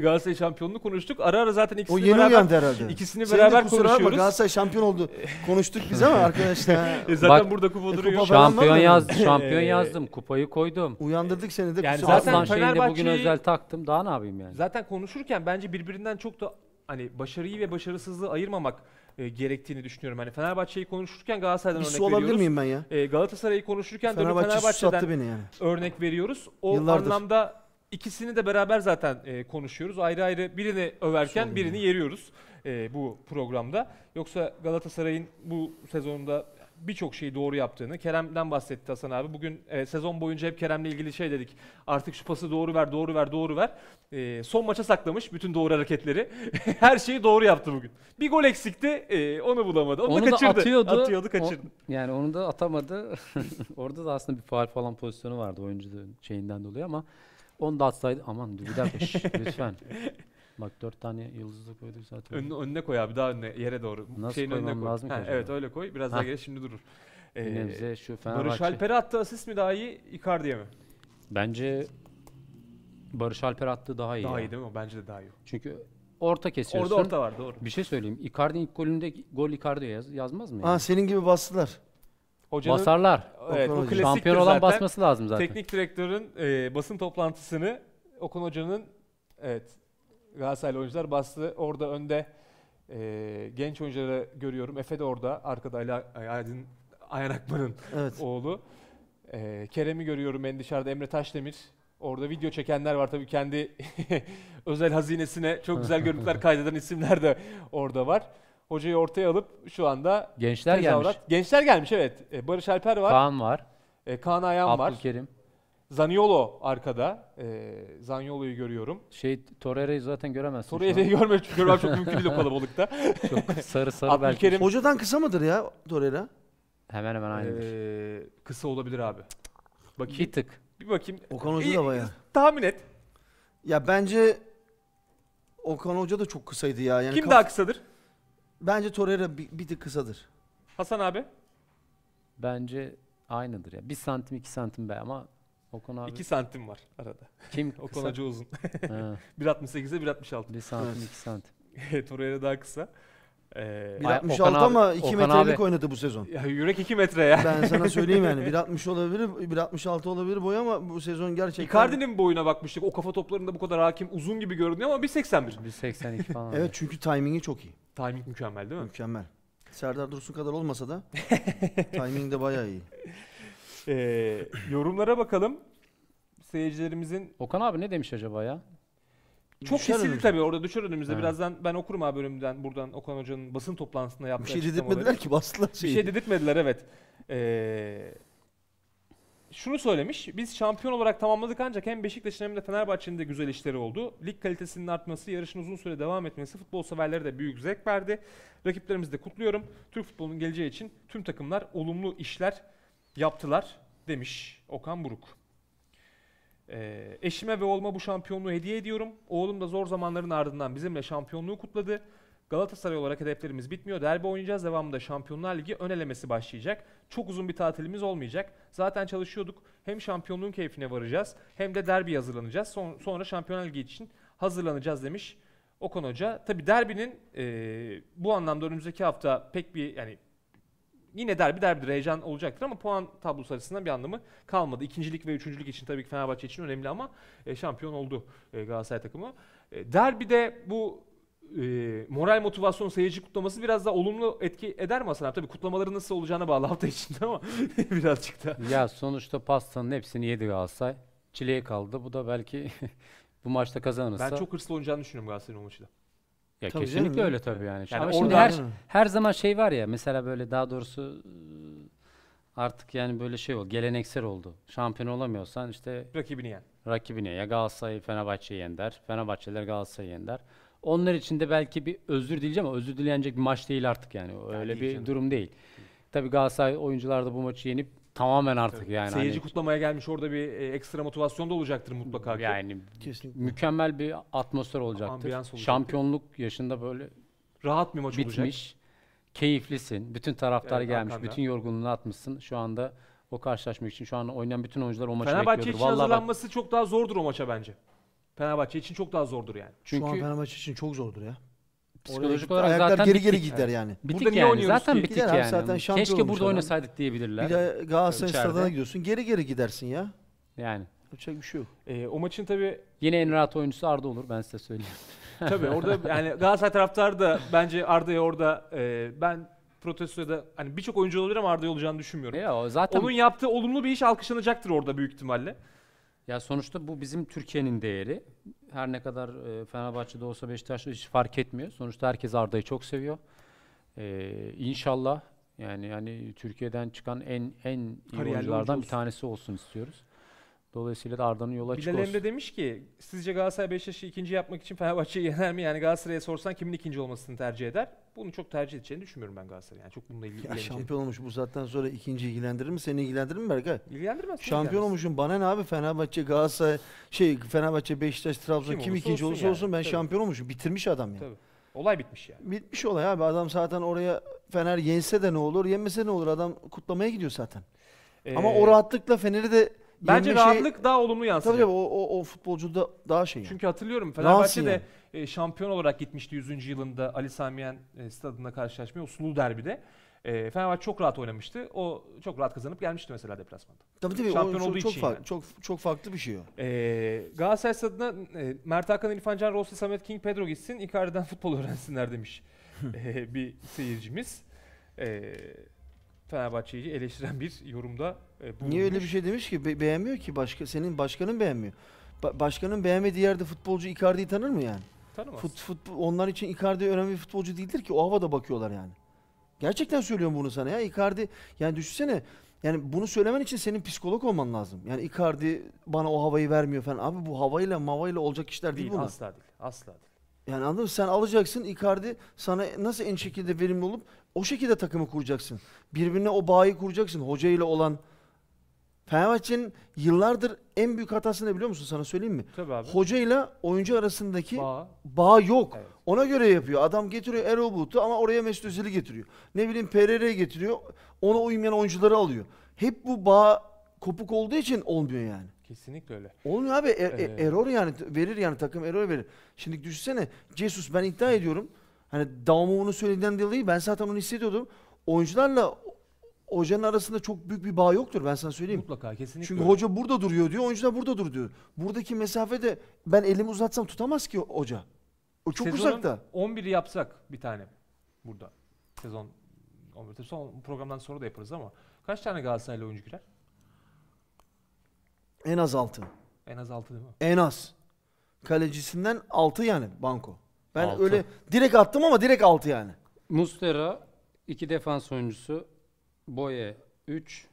Galatasaray şampiyonluğunu konuştuk. Ara ara zaten ikisini o yeni beraber, uyandı herhalde. İkisini Senin beraber konuşuyoruz. Bakma, Galatasaray şampiyon oldu. Konuştuk biz ama arkadaşlar. e zaten Bak, burada kupa e, duruyor. Kupa şampiyon yaz, şampiyon e, yazdım. Kupayı koydum. Uyandırdık seni de. Yani zaten Aslan Fenerbahçe'yi bugün özel taktım. Daha ne yapayım yani? Zaten konuşurken bence birbirinden çok da hani başarıyı ve başarısızlığı ayırmamak e, gerektiğini düşünüyorum. Hani Fenerbahçe'yi konuşurken Galatasaray'dan bir örnek veriyoruz. olabilir miyim ben ya? E, Galatasaray'ı konuşurken Fenerbahçe Fenerbahçe'den beni yani. örnek veriyoruz. O Yıllardır. anlamda ikisini de beraber zaten e, konuşuyoruz. Ayrı ayrı birini överken birini yeriyoruz e, bu programda. Yoksa Galatasaray'ın bu sezonda birçok şeyi doğru yaptığını, Kerem'den bahsetti Hasan abi. Bugün e, sezon boyunca hep Kerem'le ilgili şey dedik. Artık şu pası doğru ver, doğru ver, doğru ver. E, son maça saklamış bütün doğru hareketleri. Her şeyi doğru yaptı bugün. Bir gol eksikti, e, onu bulamadı. Onu, onu da kaçırdı. Da atıyordu, atıyordu, kaçırdı. O, yani onu da atamadı. Orada da aslında bir faal falan pozisyonu vardı oyuncu şeyinden dolayı ama onu da atsaydı aman Dübüderbeş lütfen. Bak dört tane yıldızlı koyduk zaten. Önüne, önüne koy abi daha önüne yere doğru. Nasıl Şeyin koymam koy. lazım ki evet öyle koy. Biraz daha geri şimdi durur. Bir Ee, şu Fenerbahçe. Barış Alper'e attı asist mi daha iyi, Icardi'ye mi? Bence Barış Alper attı daha iyi. Daha ya. iyi değil mi? Bence de daha iyi. Çünkü orta kesiyorsun. Orada orta var doğru. Bir şey söyleyeyim. Icardi'nin ilk golünde gol Icardi yaz, yazmaz mı? yani? Aa senin gibi bastılar. Hocanın, Basarlar. evet, Okan bu Hoca. Şampiyon olan zaten. basması lazım zaten. Teknik direktörün e, basın toplantısını Okun Hoca'nın evet Galatasaraylı oyuncular bastı. Orada önde e, genç oyuncuları görüyorum. Efe de orada. Arkada Ali Aydın Ayanakman'ın evet. oğlu. E, Kerem'i görüyorum en dışarıda. Emre Taşdemir. Orada video çekenler var tabii kendi özel hazinesine çok güzel görüntüler kaydeden isimler de orada var. Hocayı ortaya alıp şu anda gençler tezavrat. gelmiş. Gençler gelmiş evet. E, Barış Alper var. Kaan var. E, Kaan Ayhan var. Abdülkerim. Zaniolo arkada. E, Zaniolo'yu görüyorum. Şey Torreira'yı zaten göremezsin. Torreira'yı görmek, görmem çok mümkün değil o kalabalıkta. çok sarı sarı belki. Hocadan kısa mıdır ya Torreira? Hemen hemen aynıdır. e, kısa olabilir abi. Bakayım. Bir tık. Bir bakayım. Okan Hoca da bayağı. Tahmin et. Ya bence Okan Hoca da çok kısaydı ya. Yani Kim kaf- daha kısadır? Bence Torreira bir, bir tık kısadır. Hasan abi. Bence aynıdır ya. Bir santim iki santim be ama Okan abi. 2 santim var arada. Kim? Okan Hoca uzun. 1.68'e 1.66. 1 santim 2 santim. evet daha kısa. Ee, 1.66 ama abi, 2 Okan metrelik abi. oynadı bu sezon. Ya, yürek 2 metre ya. Ben sana söyleyeyim yani 1.60 olabilir, 1.66 olabilir boy ama bu sezon gerçekten... Icardi'nin boyuna bakmıştık. O kafa toplarında bu kadar hakim uzun gibi görünüyor ama 1.81. 1.82 falan. evet çünkü timingi çok iyi. Timing mükemmel değil mi? Mükemmel. Serdar Dursun kadar olmasa da timing de bayağı iyi e, yorumlara bakalım. Seyircilerimizin... Okan abi ne demiş acaba ya? Çok düşer kesildi tabii orada düşer önümüzde. He. Birazdan ben okurum abi önümden buradan Okan Hoca'nın basın toplantısında yaptığı Bir şey dedirtmediler ki bastılar şeyi. Bir şey dedirtmediler evet. Ee, şunu söylemiş. Biz şampiyon olarak tamamladık ancak hem Beşiktaş'ın hem de Fenerbahçe'nin de güzel işleri oldu. Lig kalitesinin artması, yarışın uzun süre devam etmesi futbol severlere de büyük zevk verdi. Rakiplerimizi de kutluyorum. Türk futbolunun geleceği için tüm takımlar olumlu işler yaptılar demiş Okan Buruk. Ee, eşime ve oğluma bu şampiyonluğu hediye ediyorum. Oğlum da zor zamanların ardından bizimle şampiyonluğu kutladı. Galatasaray olarak hedeflerimiz bitmiyor. Derbi oynayacağız. Devamında Şampiyonlar Ligi ön elemesi başlayacak. Çok uzun bir tatilimiz olmayacak. Zaten çalışıyorduk. Hem şampiyonluğun keyfine varacağız hem de derbi hazırlanacağız. Son, sonra Şampiyonlar Ligi için hazırlanacağız demiş Okan Hoca. Tabi derbinin e, bu anlamda önümüzdeki hafta pek bir yani yine derbi derbidir. Heyecan olacaktır ama puan tablosu açısından bir anlamı kalmadı. İkincilik ve üçüncülük için tabii ki Fenerbahçe için önemli ama e, şampiyon oldu e, Galatasaray takımı. E, derbide bu e, moral motivasyon seyirci kutlaması biraz daha olumlu etki eder mi Hasan abi? Tabii kutlamaları nasıl olacağına bağlı hafta içinde ama birazcık da. Ya sonuçta pastanın hepsini yedi Galatasaray. Çileye kaldı. Bu da belki bu maçta kazanırsa. Ben çok hırslı olacağını düşünüyorum Galatasaray'ın o maçı da. Ya Tabii kesinlikle canım. öyle tabii yani. yani Ama şimdi her her zaman şey var ya mesela böyle daha doğrusu artık yani böyle şey oldu. Geleneksel oldu. Şampiyon olamıyorsan işte Rakibini yen. rakibine ya Galatasaray Fenerbahçe'yi yener. Fenerbahçeler Galatasaray'ı yener. Onlar için de belki bir özür dileyeceğim ama özür dilenecek bir maç değil artık yani. Öyle değil bir canım. durum değil. Tabii Galatasaray oyuncular da bu maçı yenip Tamamen artık yani. Seyirci hani, kutlamaya gelmiş orada bir e, ekstra motivasyon da olacaktır mutlaka ki. Yani Kesinlikle. mükemmel bir atmosfer olacaktır. Olacak Şampiyonluk yaşında böyle rahat bir maç bitmiş. olacak. Keyiflisin. Bütün taraftar evet, gelmiş. Arkanda. Bütün yorgunluğunu atmışsın. Şu anda o karşılaşmak için şu an oynayan bütün oyuncular o maçı Fenerbahçe bekliyordur. Fenerbahçe için Vallahi hazırlanması bak... çok daha zordur o maça bence. Fenerbahçe için çok daha zordur yani. Çünkü... Şu an Fenerbahçe için çok zordur ya psikolojik Oraya, olarak zaten geri geri gider yani. Bitik burada yani. Niye zaten ki? bitik gider yani. Zaten Keşke burada adam. oynasaydık diyebilirler. Bir de Galatasaray stadına gidiyorsun. Geri geri gidersin ya. Yani. Yapacak bir şey yok. Ee, o maçın tabi Yine en rahat oyuncusu Arda olur ben size söyleyeyim. Tabi orada yani Galatasaray taraftarı da bence Arda'ya orada e, ben protestoya da hani birçok oyuncu olabilir ama Arda'ya olacağını düşünmüyorum. Ya, o zaten... Onun yaptığı olumlu bir iş alkışlanacaktır orada büyük ihtimalle. Ya sonuçta bu bizim Türkiye'nin değeri. Her ne kadar e, Fenerbahçe'de olsa Beşiktaş'ta hiç fark etmiyor. Sonuçta herkes Arda'yı çok seviyor. E, inşallah yani yani Türkiye'den çıkan en en iyi Kariyerli oyunculardan bir tanesi olsun istiyoruz. Dolayısıyla da Arda'nın yolu açık Bilal olsun. Emre demiş ki sizce Galatasaray Beşiktaş'ı ikinci yapmak için Fenerbahçe'yi yener mi? Yani Galatasaray'a sorsan kimin ikinci olmasını tercih eder? Bunu çok tercih edeceğini düşünmüyorum ben Galatasaray'ın. Yani çok bununla ilgili. Ya şampiyon olmuş bu zaten sonra ikinci ilgilendirir mi? Seni ilgilendirir mi Berkay? İlgilendirmez. Şampiyon olmuşum bana ne abi Fenerbahçe, Galatasaray, şey Fenerbahçe, Beşiktaş, Trabzon kim, kim ikinci olursa yani. olsun ben Tabii. şampiyon olmuşum. Bitirmiş adam ya. Yani. Tabii. Olay bitmiş yani. Bitmiş olay abi. Adam zaten oraya Fener yense de ne olur, yenmese ne olur? Adam kutlamaya gidiyor zaten. Ee, Ama o rahatlıkla Fener'i de Bence şey- rahatlık şey, daha olumlu yansıyacak. Tabii o, o, o futbolcuda daha şey. Çünkü hatırlıyorum Fenerbahçe şey de e, şampiyon olarak gitmişti 100. yılında Ali Samiyen e, stadında karşılaşmaya o sulu derbide. E, Fenerbahçe çok rahat oynamıştı. O çok rahat kazanıp gelmişti mesela deplasmanda. Tabii tabii. Şampiyon o, olduğu çok, için. Farklı, yani. Çok çok farklı bir şey o. E, Galatasaray stadına e, Mert Hakan, İrfan Can, Rossi, Samet King, Pedro gitsin. Icardi'den futbol öğrensinler demiş e, bir seyircimiz. E, Fenerbahçe'yi eleştiren bir yorumda e, bulunmuş. Niye öyle bir şey demiş ki? Be- beğenmiyor ki başka senin başkanın beğenmiyor. Ba- başkanın beğenmediği yerde futbolcu Icardi'yi tanır mı yani? Tanımaz. Fut, futbol, onlar için Icardi önemli bir futbolcu değildir ki o havada bakıyorlar yani. Gerçekten söylüyorum bunu sana ya. Icardi yani düşünsene yani bunu söylemen için senin psikolog olman lazım. Yani Icardi bana o havayı vermiyor falan. Abi bu havayla mavayla olacak işler değil, değil bunlar. Asla değil. Asla değil. Yani anladın mı? Sen alacaksın Icardi sana nasıl en şekilde verimli olup o şekilde takımı kuracaksın. Birbirine o bağı kuracaksın. Hoca ile olan Fenerbahçe'nin yıllardır en büyük hatası ne biliyor musun sana söyleyeyim mi? Tabii abi. Hoca ile oyuncu arasındaki bağ, bağ yok. Evet. Ona göre yapıyor. Adam getiriyor Erol Bulut'u ama oraya Mesut Özil'i getiriyor. Ne bileyim Pereira'yı getiriyor. Ona uymayan oyuncuları alıyor. Hep bu bağ kopuk olduğu için olmuyor yani. Kesinlikle öyle. Olmuyor abi. E- ee... error yani verir yani takım error verir. Şimdi düşünsene Jesus ben iddia ediyorum. Hani Damo onu söylediğinden dolayı ben zaten onu hissediyordum. Oyuncularla hocanın arasında çok büyük bir bağ yoktur ben sana söyleyeyim. Mutlaka kesinlikle. Çünkü hoca burada duruyor diyor, oyuncu da burada dur diyor. Buradaki mesafede ben elimi uzatsam tutamaz ki hoca. O çok Sezonun uzakta. 11'i yapsak bir tane burada. Sezon 11'de son programdan sonra da yaparız ama kaç tane Galatasaraylı oyuncu girer? En az 6. En az 6 değil mi? En az. Kalecisinden 6 yani banko. Ben Altı. öyle direkt attım ama direkt 6 yani. Mustera iki defans oyuncusu. Boye 3.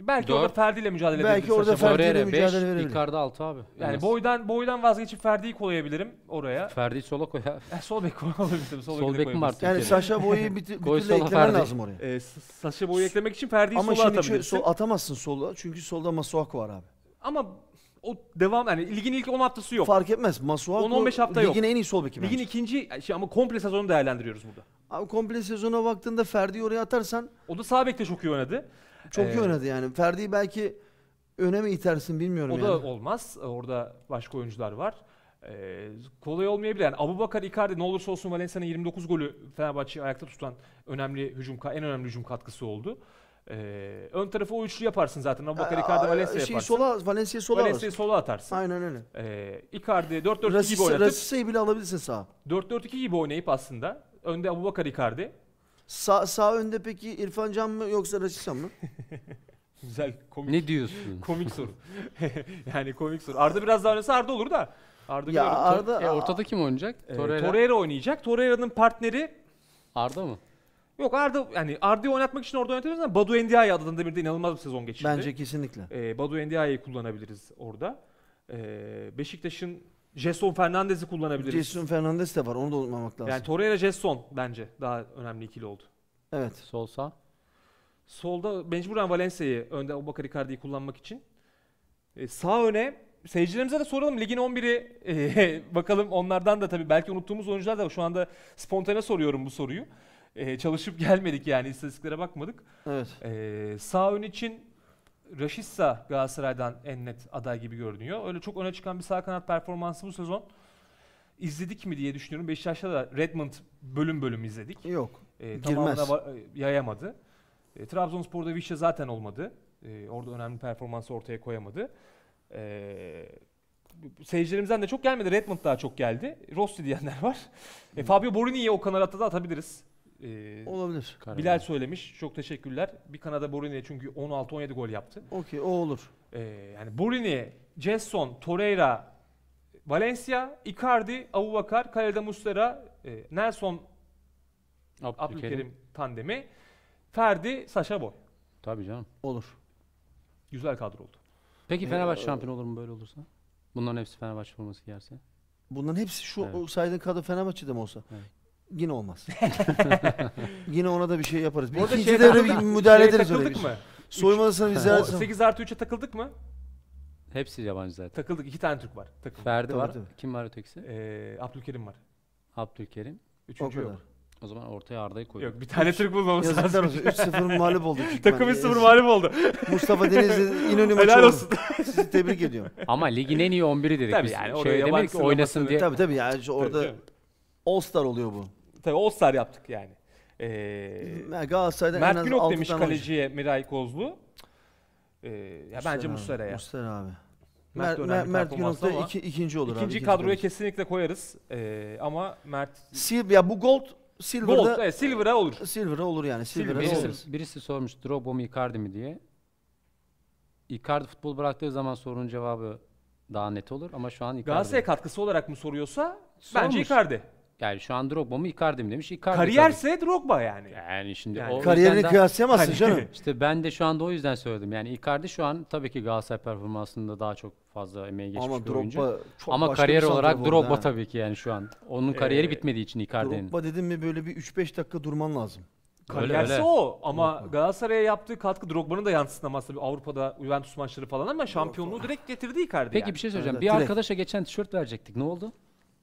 Belki Dört. orada Ferdi ile mücadele Belki edebilir. orada Ferdi ile mücadele verebilir. Icardi 6 abi. Yani boydan boydan vazgeçip Ferdi'yi koyabilirim oraya. Ferdi'yi sola koy. ya. E, eh, sol bek koyabilirim. Sol, Sol bek mi var? Yani Türkiye'de? Saşa boyu bir, tü- Koy türlü eklemen Ferdi. lazım oraya. E, Saşa boyu eklemek için Ferdi'yi Ama sola şimdi şu- atabilirsin. sol, atamazsın sola çünkü solda Masuaku var abi. Ama o devam yani ligin ilk 10 haftası yok. Fark etmez. Masuaku 10-15 hafta ligin yok. en iyi sol beki bence. ikinci şey ama komple sezonu değerlendiriyoruz burada. Abi komple sezona baktığında Ferdi'yi oraya atarsan o da sağ bekte çok iyi oynadı. Çok ee, iyi oynadı yani. Ferdi'yi belki öne mi itersin bilmiyorum o yani. O da olmaz. Orada başka oyuncular var. Ee, kolay olmayabilir. Yani Abubakar Icardi ne olursa olsun Valencia'nın 29 golü Fenerbahçe'yi ayakta tutan önemli hücum en önemli hücum katkısı oldu. Ee, ön tarafı o üçlü yaparsın zaten. Abubakar Aa, Icardi Valencia şey, yaparsın. Sola, Valencia'yı sola Valencia'yı sola atarsın. Aynen öyle. Ee, Icardi 4-4-2 gibi oynatıp. Rasisa'yı bile alabilirsin sağa. 4-4-2 gibi oynayıp aslında önde Abubakar Icardi. Sağ, sağ önde peki İrfan Can mı yoksa Rasisa mı? Güzel komik. Ne diyorsun? komik soru. yani komik soru. Arda biraz daha oynasa Arda olur da. Arda ya Arda, e, ortada kim oynayacak? Ee, Torreira. Torreira oynayacak. Torreira'nın partneri Arda mı? Yok Arda yani Arda'yı oynatmak için orada oynatabiliriz ama Badu Endiaye adında bir de inanılmaz bir sezon geçirdi. Bence kesinlikle. Ee, Badu Endiaye'yi kullanabiliriz orada. Ee, Beşiktaş'ın Jason Fernandez'i kullanabiliriz. Jason Fernandez de var. Onu da unutmamak lazım. Yani Torreira Jason bence daha önemli ikili oldu. Evet. Sol sağ. Solda mecburen Valencia'yı önde Obakar Icardi'yi kullanmak için. Ee, sağ öne seyircilerimize de soralım. Ligin 11'i e, ee, bakalım onlardan da tabii belki unuttuğumuz oyuncular da şu anda spontane soruyorum bu soruyu e, çalışıp gelmedik yani istatistiklere bakmadık. Evet. E, sağ ön için Raşissa Galatasaray'dan en net aday gibi görünüyor. Öyle çok öne çıkan bir sağ kanat performansı bu sezon izledik mi diye düşünüyorum. Beşiktaş'ta da Redmond bölüm bölüm izledik. Yok. Ee, e, girmez. yayamadı. E, Trabzonspor'da Vişe zaten olmadı. E, orada önemli performansı ortaya koyamadı. E, seyircilerimizden de çok gelmedi. Redmond daha çok geldi. Rossi diyenler var. E, Fabio Borini'yi o kanal atı da atabiliriz e, Olabilir. Karar Bilal söylemiş. Çok teşekkürler. Bir Kanada Borini'ye çünkü 16-17 gol yaptı. Okey o olur. E, yani Borini, Jason, Torreira, Valencia, Icardi, Abubakar, Kalede Muslera, e, Nelson, Abdülkerim, Abdülkerim tandemi, Ferdi, Saşa Boy. Tabii canım. Olur. Güzel kadro oldu. Peki ee, Fenerbahçe şampiyon olur mu böyle olursa? Bunların hepsi Fenerbahçe forması giyerse. Bunların hepsi şu Evet. saydığı kadar Fenerbahçe'de mi olsa? Evet. Yine olmaz. Yine ona da bir şey yaparız. Bir Orada devre bir müdahale ederiz öyle bir takıldık şey. mı? Soyunma odasına O 8 artı 3'e takıldık mı? Hepsi yabancı zaten. Takıldık. İki tane Türk var. Takıldık. Ferdi var. Kim var ötekisi? Ee, Abdülkerim var. Abdülkerim. Üçüncü yok. O zaman ortaya Arda'yı koyduk. Yok bir tane Türk bulmamız lazım. olsun. 3-0 mağlup olduk. hükmen. Takım 3-0 mağlup oldu. Mustafa Denizli İnönü maçı Helal olsun. Sizi tebrik ediyorum. Ama ligin en iyi 11'i dedik Tabii biz. yani şey oraya Şey yabancı demedik ki oynasın diye. tabii tabii yani orada All Star oluyor bu. Tabii All-Star yaptık yani. Ee, Galatasaray'da Mert en az Günok demiş tane kaleciye Miray Kozlu. Ee, ya bence Muslera'ya. Muslera abi. Mert, Mert, Mert Günok da iki, ikinci olur ikinci abi. İkinci kadroya olur. kesinlikle koyarız. Ee, ama Mert... Sil, ya bu gold Silver'da... Gold, evet, Silver'a olur. Silver'a olur yani. Silver'a birisi, olur. birisi sormuş Drogba mı Icardi mi diye. Icardi futbol bıraktığı zaman sorunun cevabı daha net olur ama şu an Icardi. Galatasaray'a katkısı olarak mı soruyorsa Sormuş. bence Icardi yani şu an Drogba mı Icardi mi demiş. Icardi Kariyerse tabii. Drogba yani. Yani şimdi yani o kariyerini kıyaslayamazsın hani canım. İşte ben de şu anda o yüzden söyledim. Yani Icardi şu an tabii ki Galatasaray performansında daha çok fazla emeği geçmiş Ama bir Drogba oyuncu. Çok Ama kariyer olarak Drogba ha. tabii ki yani şu an. Onun kariyeri ee, bitmediği için Icardi'nin. Drogba dedim mi böyle bir 3-5 dakika durman lazım. Kariyerse öyle, o ama Galatasaray'a yaptığı katkı Drogba'nın da yansıtılmaz tabii Avrupa'da Juventus maçları falan ama şampiyonluğu direkt getirdi Icardi Peki yani. bir şey söyleyeceğim. Evet, bir direkt. arkadaşa geçen tişört verecektik. Ne oldu?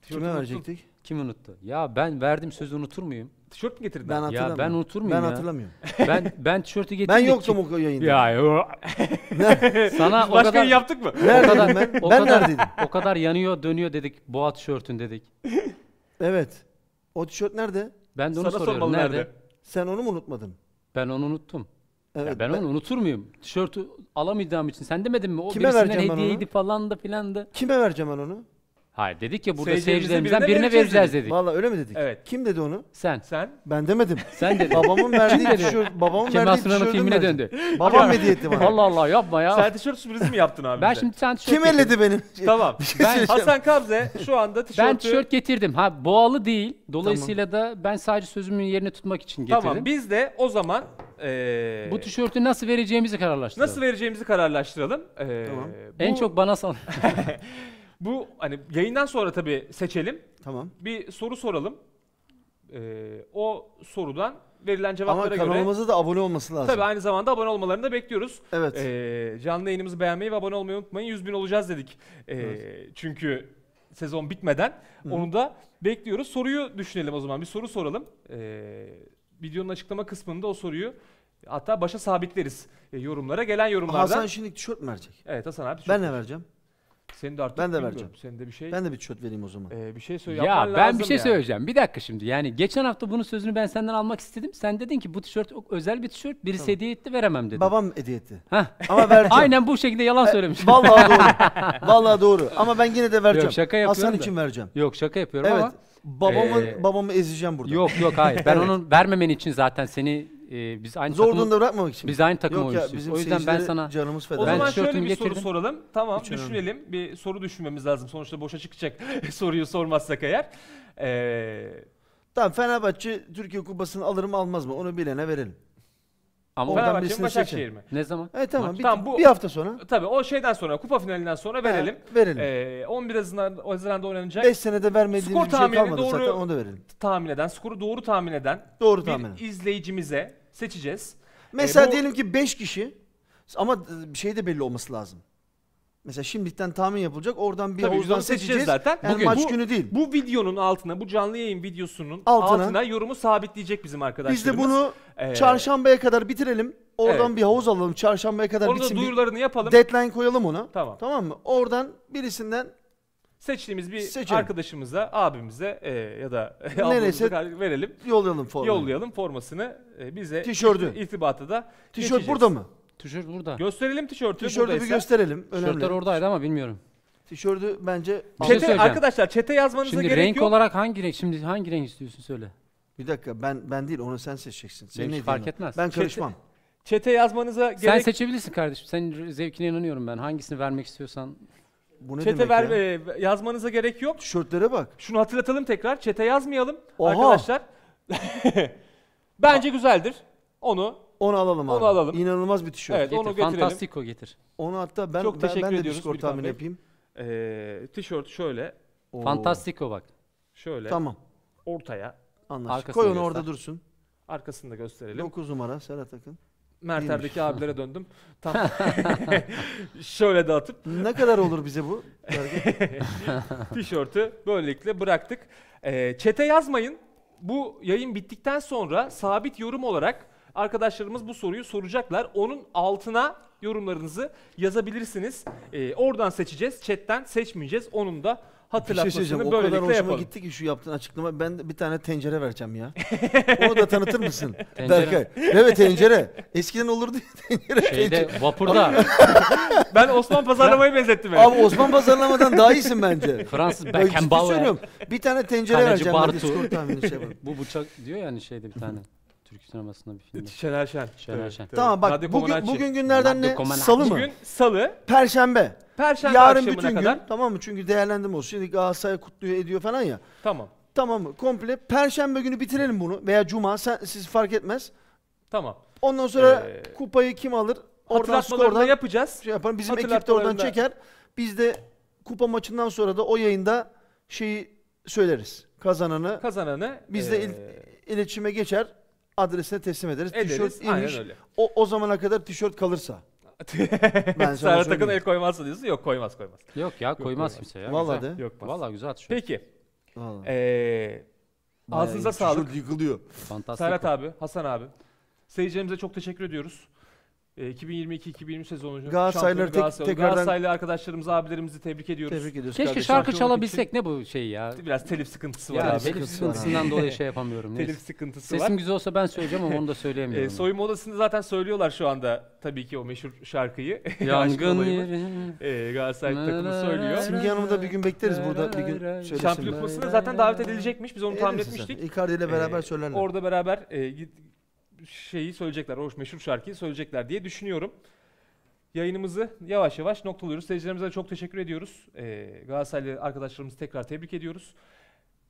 Kime verecektik? Kim unuttu? Ya ben verdim sözü unutur muyum? Tişört mü getirdin? Ben hatırlamıyorum. Ya ben unutur muyum ben ya? hatırlamıyorum. Ben ben tişörtü getirdim. Ben yoktum ki... o yayında. Ya yo. Sana Biz o başka kadar yaptık mı? Nerede o kadar, ben? O ben kadar, neredeydim? O kadar yanıyor, dönüyor dedik. Boğa tişörtün dedik. Evet. O tişört nerede? Ben de onu Sana soruyorum. Nerede? nerede? Sen onu mu unutmadın? Ben onu unuttum. Evet, ya ben, ben onu unutur muyum? Tişörtü alamayacağım için. Sen demedin mi? O Kime birisinden hediyeydi falan da filan da. Kime vereceğim ben onu? Hayır dedik ki burada Seyircilerimizden birine, vereceğiz vereceğiz dedik. Valla öyle mi dedik? Evet. Kim dedi onu? Sen. Sen Ben demedim. Sen dedin. babamın verdiği dedi? tişört, babamın Kemal verdiği Sunal'ın filmine döndü. Babam hediye etti bana. Allah Allah yapma ya. sen tişört sürprizi mi yaptın abi? ben şimdi sen tişört Kim getirdim. elledi benim? Tamam. Şey ben, Hasan Kabze şu anda tişörtü... ben tişört getirdim. Ha boğalı değil. Dolayısıyla da ben sadece sözümün yerini tutmak için getirdim. Tamam biz de o zaman eee, Bu tişörtü nasıl vereceğimizi kararlaştırdık. nasıl vereceğimizi kararlaştıralım. Eee, Tamam. En bu- çok bana sal. Bu hani yayından sonra tabii seçelim. Tamam. Bir soru soralım. Ee, o sorudan verilen cevaplara göre... Ama kanalımıza da abone olması lazım. Tabii aynı zamanda abone olmalarını da bekliyoruz. Evet. Ee, canlı yayınımızı beğenmeyi ve abone olmayı unutmayın. 100 bin olacağız dedik. Ee, evet. Çünkü sezon bitmeden Hı. onu da bekliyoruz. Soruyu düşünelim o zaman. Bir soru soralım. Ee, videonun açıklama kısmında o soruyu hatta başa sabitleriz e, yorumlara. Gelen yorumlardan... Hasan şimdi tişört mü verecek? Evet Hasan abi. Ben ne vereceğim? Senin de artık Ben de bilmiyorum. vereceğim. Sen de bir şey Ben de bir tişört vereyim o zaman. Ee, bir şey söyle. Ya ben bir şey yani. söyleyeceğim. Bir dakika şimdi. Yani geçen hafta bunun sözünü ben senden almak istedim. Sen dedin ki bu tişört özel bir tişört. Birisi hediye etti veremem dedi. Babam hediye etti. Hah. Ama vereceğim. Aynen bu şekilde yalan e, söylemiş. Vallahi doğru. Vallahi doğru. Ama ben yine de vereceğim. Yok, şaka yapıyorum Hasan da. için vereceğim. Yok şaka yapıyorum Evet. ama. Babamın Ee, babamı ezeceğim burada. Yok yok hayır. Ben onun vermemen için zaten seni e, biz aynı Zor takımı, durumda bırakmamak için. Biz aynı takım oyuncusuyuz. O yüzden ben sana canımız feda. O Ben zaman şöyle bir getirdim. soru soralım. Tamam Hiç önemli düşünelim. Bir soru düşünmemiz lazım. Sonuçta boşa çıkacak soruyu sormazsak eğer. Ee, Tamam Fenerbahçe Türkiye Kupası'nı alır mı almaz mı onu bilene verelim. Ama Oradan Fenerbahçe mi birisini Başakşehir mi? Ne zaman? E tamam bir, Tamam, bu- bir hafta sonra Tabii o şeyden sonra kupa finalinden sonra verelim. verelim. Ee, 11 Haziran, Haziran'da oynanacak. 5 senede Skor vermediğimiz bir şey tahmini kalmadı doğru- zaten onu da verelim. tahmin eden, skoru doğru tahmin eden Doğru bir tahmin. izleyicimize seçeceğiz. Ee, Mesela bu- diyelim ki 5 kişi ama bir şey de belli olması lazım. Mesela şimdiden tahmin yapılacak. Oradan bir Tabii, havuzdan seçeceğiz zaten. Yani Bugün. maç bu, günü değil. Bu videonun altına, bu canlı yayın videosunun altına, altına yorumu sabitleyecek bizim arkadaşlarımız. Biz de bunu ee, çarşambaya kadar bitirelim. Oradan evet. bir havuz alalım. Çarşambaya kadar Onu bitsin. duyurularını bir yapalım. Deadline koyalım ona. Tamam. Tamam mı? Oradan birisinden seçtiğimiz bir Seçelim. arkadaşımıza, abimize e, ya da Neresi, verelim. Yollayalım formayı. Yollayalım formasını e, bize. Tişörtü. İrtibata da Tişört geçeceğiz. burada mı? Tişört burada. Gösterelim tişörtü. Tişörtü bir buradaysa. gösterelim. Tişörtler Önemli. oradaydı ama bilmiyorum. Tişörtü bence... Bir şey arkadaşlar çete yazmanıza Şimdi gerek renk olarak hangi renk şimdi hangi renk istiyorsun söyle. Bir dakika ben ben değil onu sen seçeceksin. Sen ne için fark etmez. Ben karışmam. Çete yazmanıza Sen seçebilirsin kardeşim. Sen zevkine inanıyorum ben. Hangisini vermek istiyorsan. Bu ne Çete demek ver, ya? e, yazmanıza gerek yok. Tişörtlere bak. Şunu hatırlatalım tekrar. Çete yazmayalım Oha. arkadaşlar. Bence güzeldir. Onu onu alalım abi. alalım. İnanılmaz bir tişört. Evet, onu getirelim. Fantastico getir. Onu hatta ben Çok ben, ben de bir ediyoruz skor tahmin yapayım. Ee, tişört şöyle. Oo. Fantastiko bak. Şöyle. Tamam. Ortaya. Anlaştık. Arkasını Koy onu orada dursun. Arkasını da gösterelim. 9 numara Serhat Akın. Merter'deki abilere döndüm. Tam şöyle dağıtıp Ne kadar olur bize bu? tişörtü böylelikle bıraktık. Ee, çete yazmayın. Bu yayın bittikten sonra sabit yorum olarak Arkadaşlarımız bu soruyu soracaklar. Onun altına yorumlarınızı yazabilirsiniz. Ee, oradan seçeceğiz. Chatten seçmeyeceğiz. Onun da şey hatırlatmasını şey böylelikle yapalım. O kadar hoşuma yapalım. gitti ki şu yaptığın açıklama. Ben de bir tane tencere vereceğim ya. Onu da tanıtır mısın? Tencere. Evet tencere. Eskiden olurdu tencere. Şeyde tencere. vapurda. ben Osman pazarlamayı benzettim. Yani. Abi Osman pazarlamadan daha iyisin bence. Fransız şey Beckenbauer. Bir tane tencere Kaleci vereceğim. Bartu. Ben, şey bu bıçak diyor yani şeyde bir tane. Türk sinemasında bir film. Şener Şen. Şener Şen. Evet. Tamam bak Radyo bugün, bugün günlerden ne? Salı mı? Bugün salı. Perşembe. Perşembe Yarın bütün gün kadar. tamam mı? Çünkü değerlendim o. Şimdi Galatasaray kutluyor ediyor falan ya. Tamam. Tamam mı? Komple Perşembe günü bitirelim bunu. Veya Cuma sen, siz fark etmez. Tamam. Ondan sonra ee, kupayı kim alır? Oradan skordan yapacağız. Şey yaparım. Bizim ekip de oradan çeker. Biz de kupa maçından sonra da o yayında şeyi söyleriz. Kazananı. Kazananı. Biz de ee, iletişime geçer adresine teslim ederiz. ederiz tişört inmiş. Öyle. O, o zamana kadar tişört kalırsa. ben sana Serhat Akın el koymazsa diyorsun. Yok koymaz koymaz. Yok ya koymaz koymaz. kimse ya. Vallahi de. Yok, koymaz. Vallahi güzel tişört. Peki. Vallahi. Ee, ağzınıza iyi. sağlık. Tişört yıkılıyor. Fantastik. Serhat abi, Hasan abi. Seyircilerimize çok teşekkür ediyoruz. 2022-2023 e, sezonu Galatasaraylıları tek, Galatasaray. tekrardan Galatasaraylı arkadaşlarımızı, abilerimizi tebrik ediyoruz. Tebrik ediyoruz. Keşke kardeşim. şarkı çalabilsek ne bu şey ya? Biraz telif sıkıntısı var. Ya, telif sıkıntısından dolayı şey yapamıyorum. telif sıkıntısı Sesim var. Sesim güzel olsa ben söyleyeceğim ama onu da söyleyemiyorum. e, soyunma odasında zaten söylüyorlar şu anda tabii ki o meşhur şarkıyı. Yangın yerin. E, Galatasaray takımı söylüyor. Simge Hanım'ı da bir gün bekleriz burada bir gün Şampiyon kupasına zaten davet edilecekmiş. Biz onu tahmin etmiştik. Icardi ile beraber e, söylerler. Orada beraber e, şeyi söyleyecekler, o meşhur şarkıyı söyleyecekler diye düşünüyorum. Yayınımızı yavaş yavaş noktalıyoruz. Seyircilerimize çok teşekkür ediyoruz. Ee, Galatasaraylı arkadaşlarımızı tekrar tebrik ediyoruz.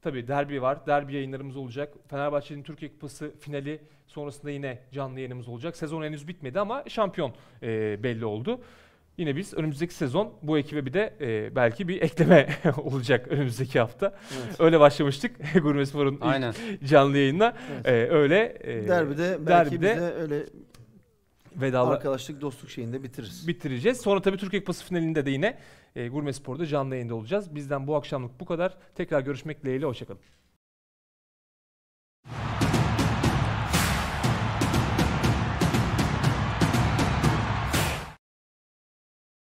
Tabii derbi var. Derbi yayınlarımız olacak. Fenerbahçe'nin Türkiye Kupası finali sonrasında yine canlı yayınımız olacak. Sezon henüz bitmedi ama şampiyon e, belli oldu. Yine biz önümüzdeki sezon bu ekibe bir de e, belki bir ekleme olacak önümüzdeki hafta. Evet. Öyle başlamıştık Gurme Spor'un canlı yayınına. Evet. E, öyle e, derbide belki derbide, bize öyle vedala arkadaşlık dostluk şeyinde bitiririz. Bitireceğiz. Sonra tabii Türkiye Kupası finalinde de yine e, Gurme Spor'da canlı yayında olacağız. Bizden bu akşamlık bu kadar. Tekrar görüşmek dileğiyle hoşçakalın.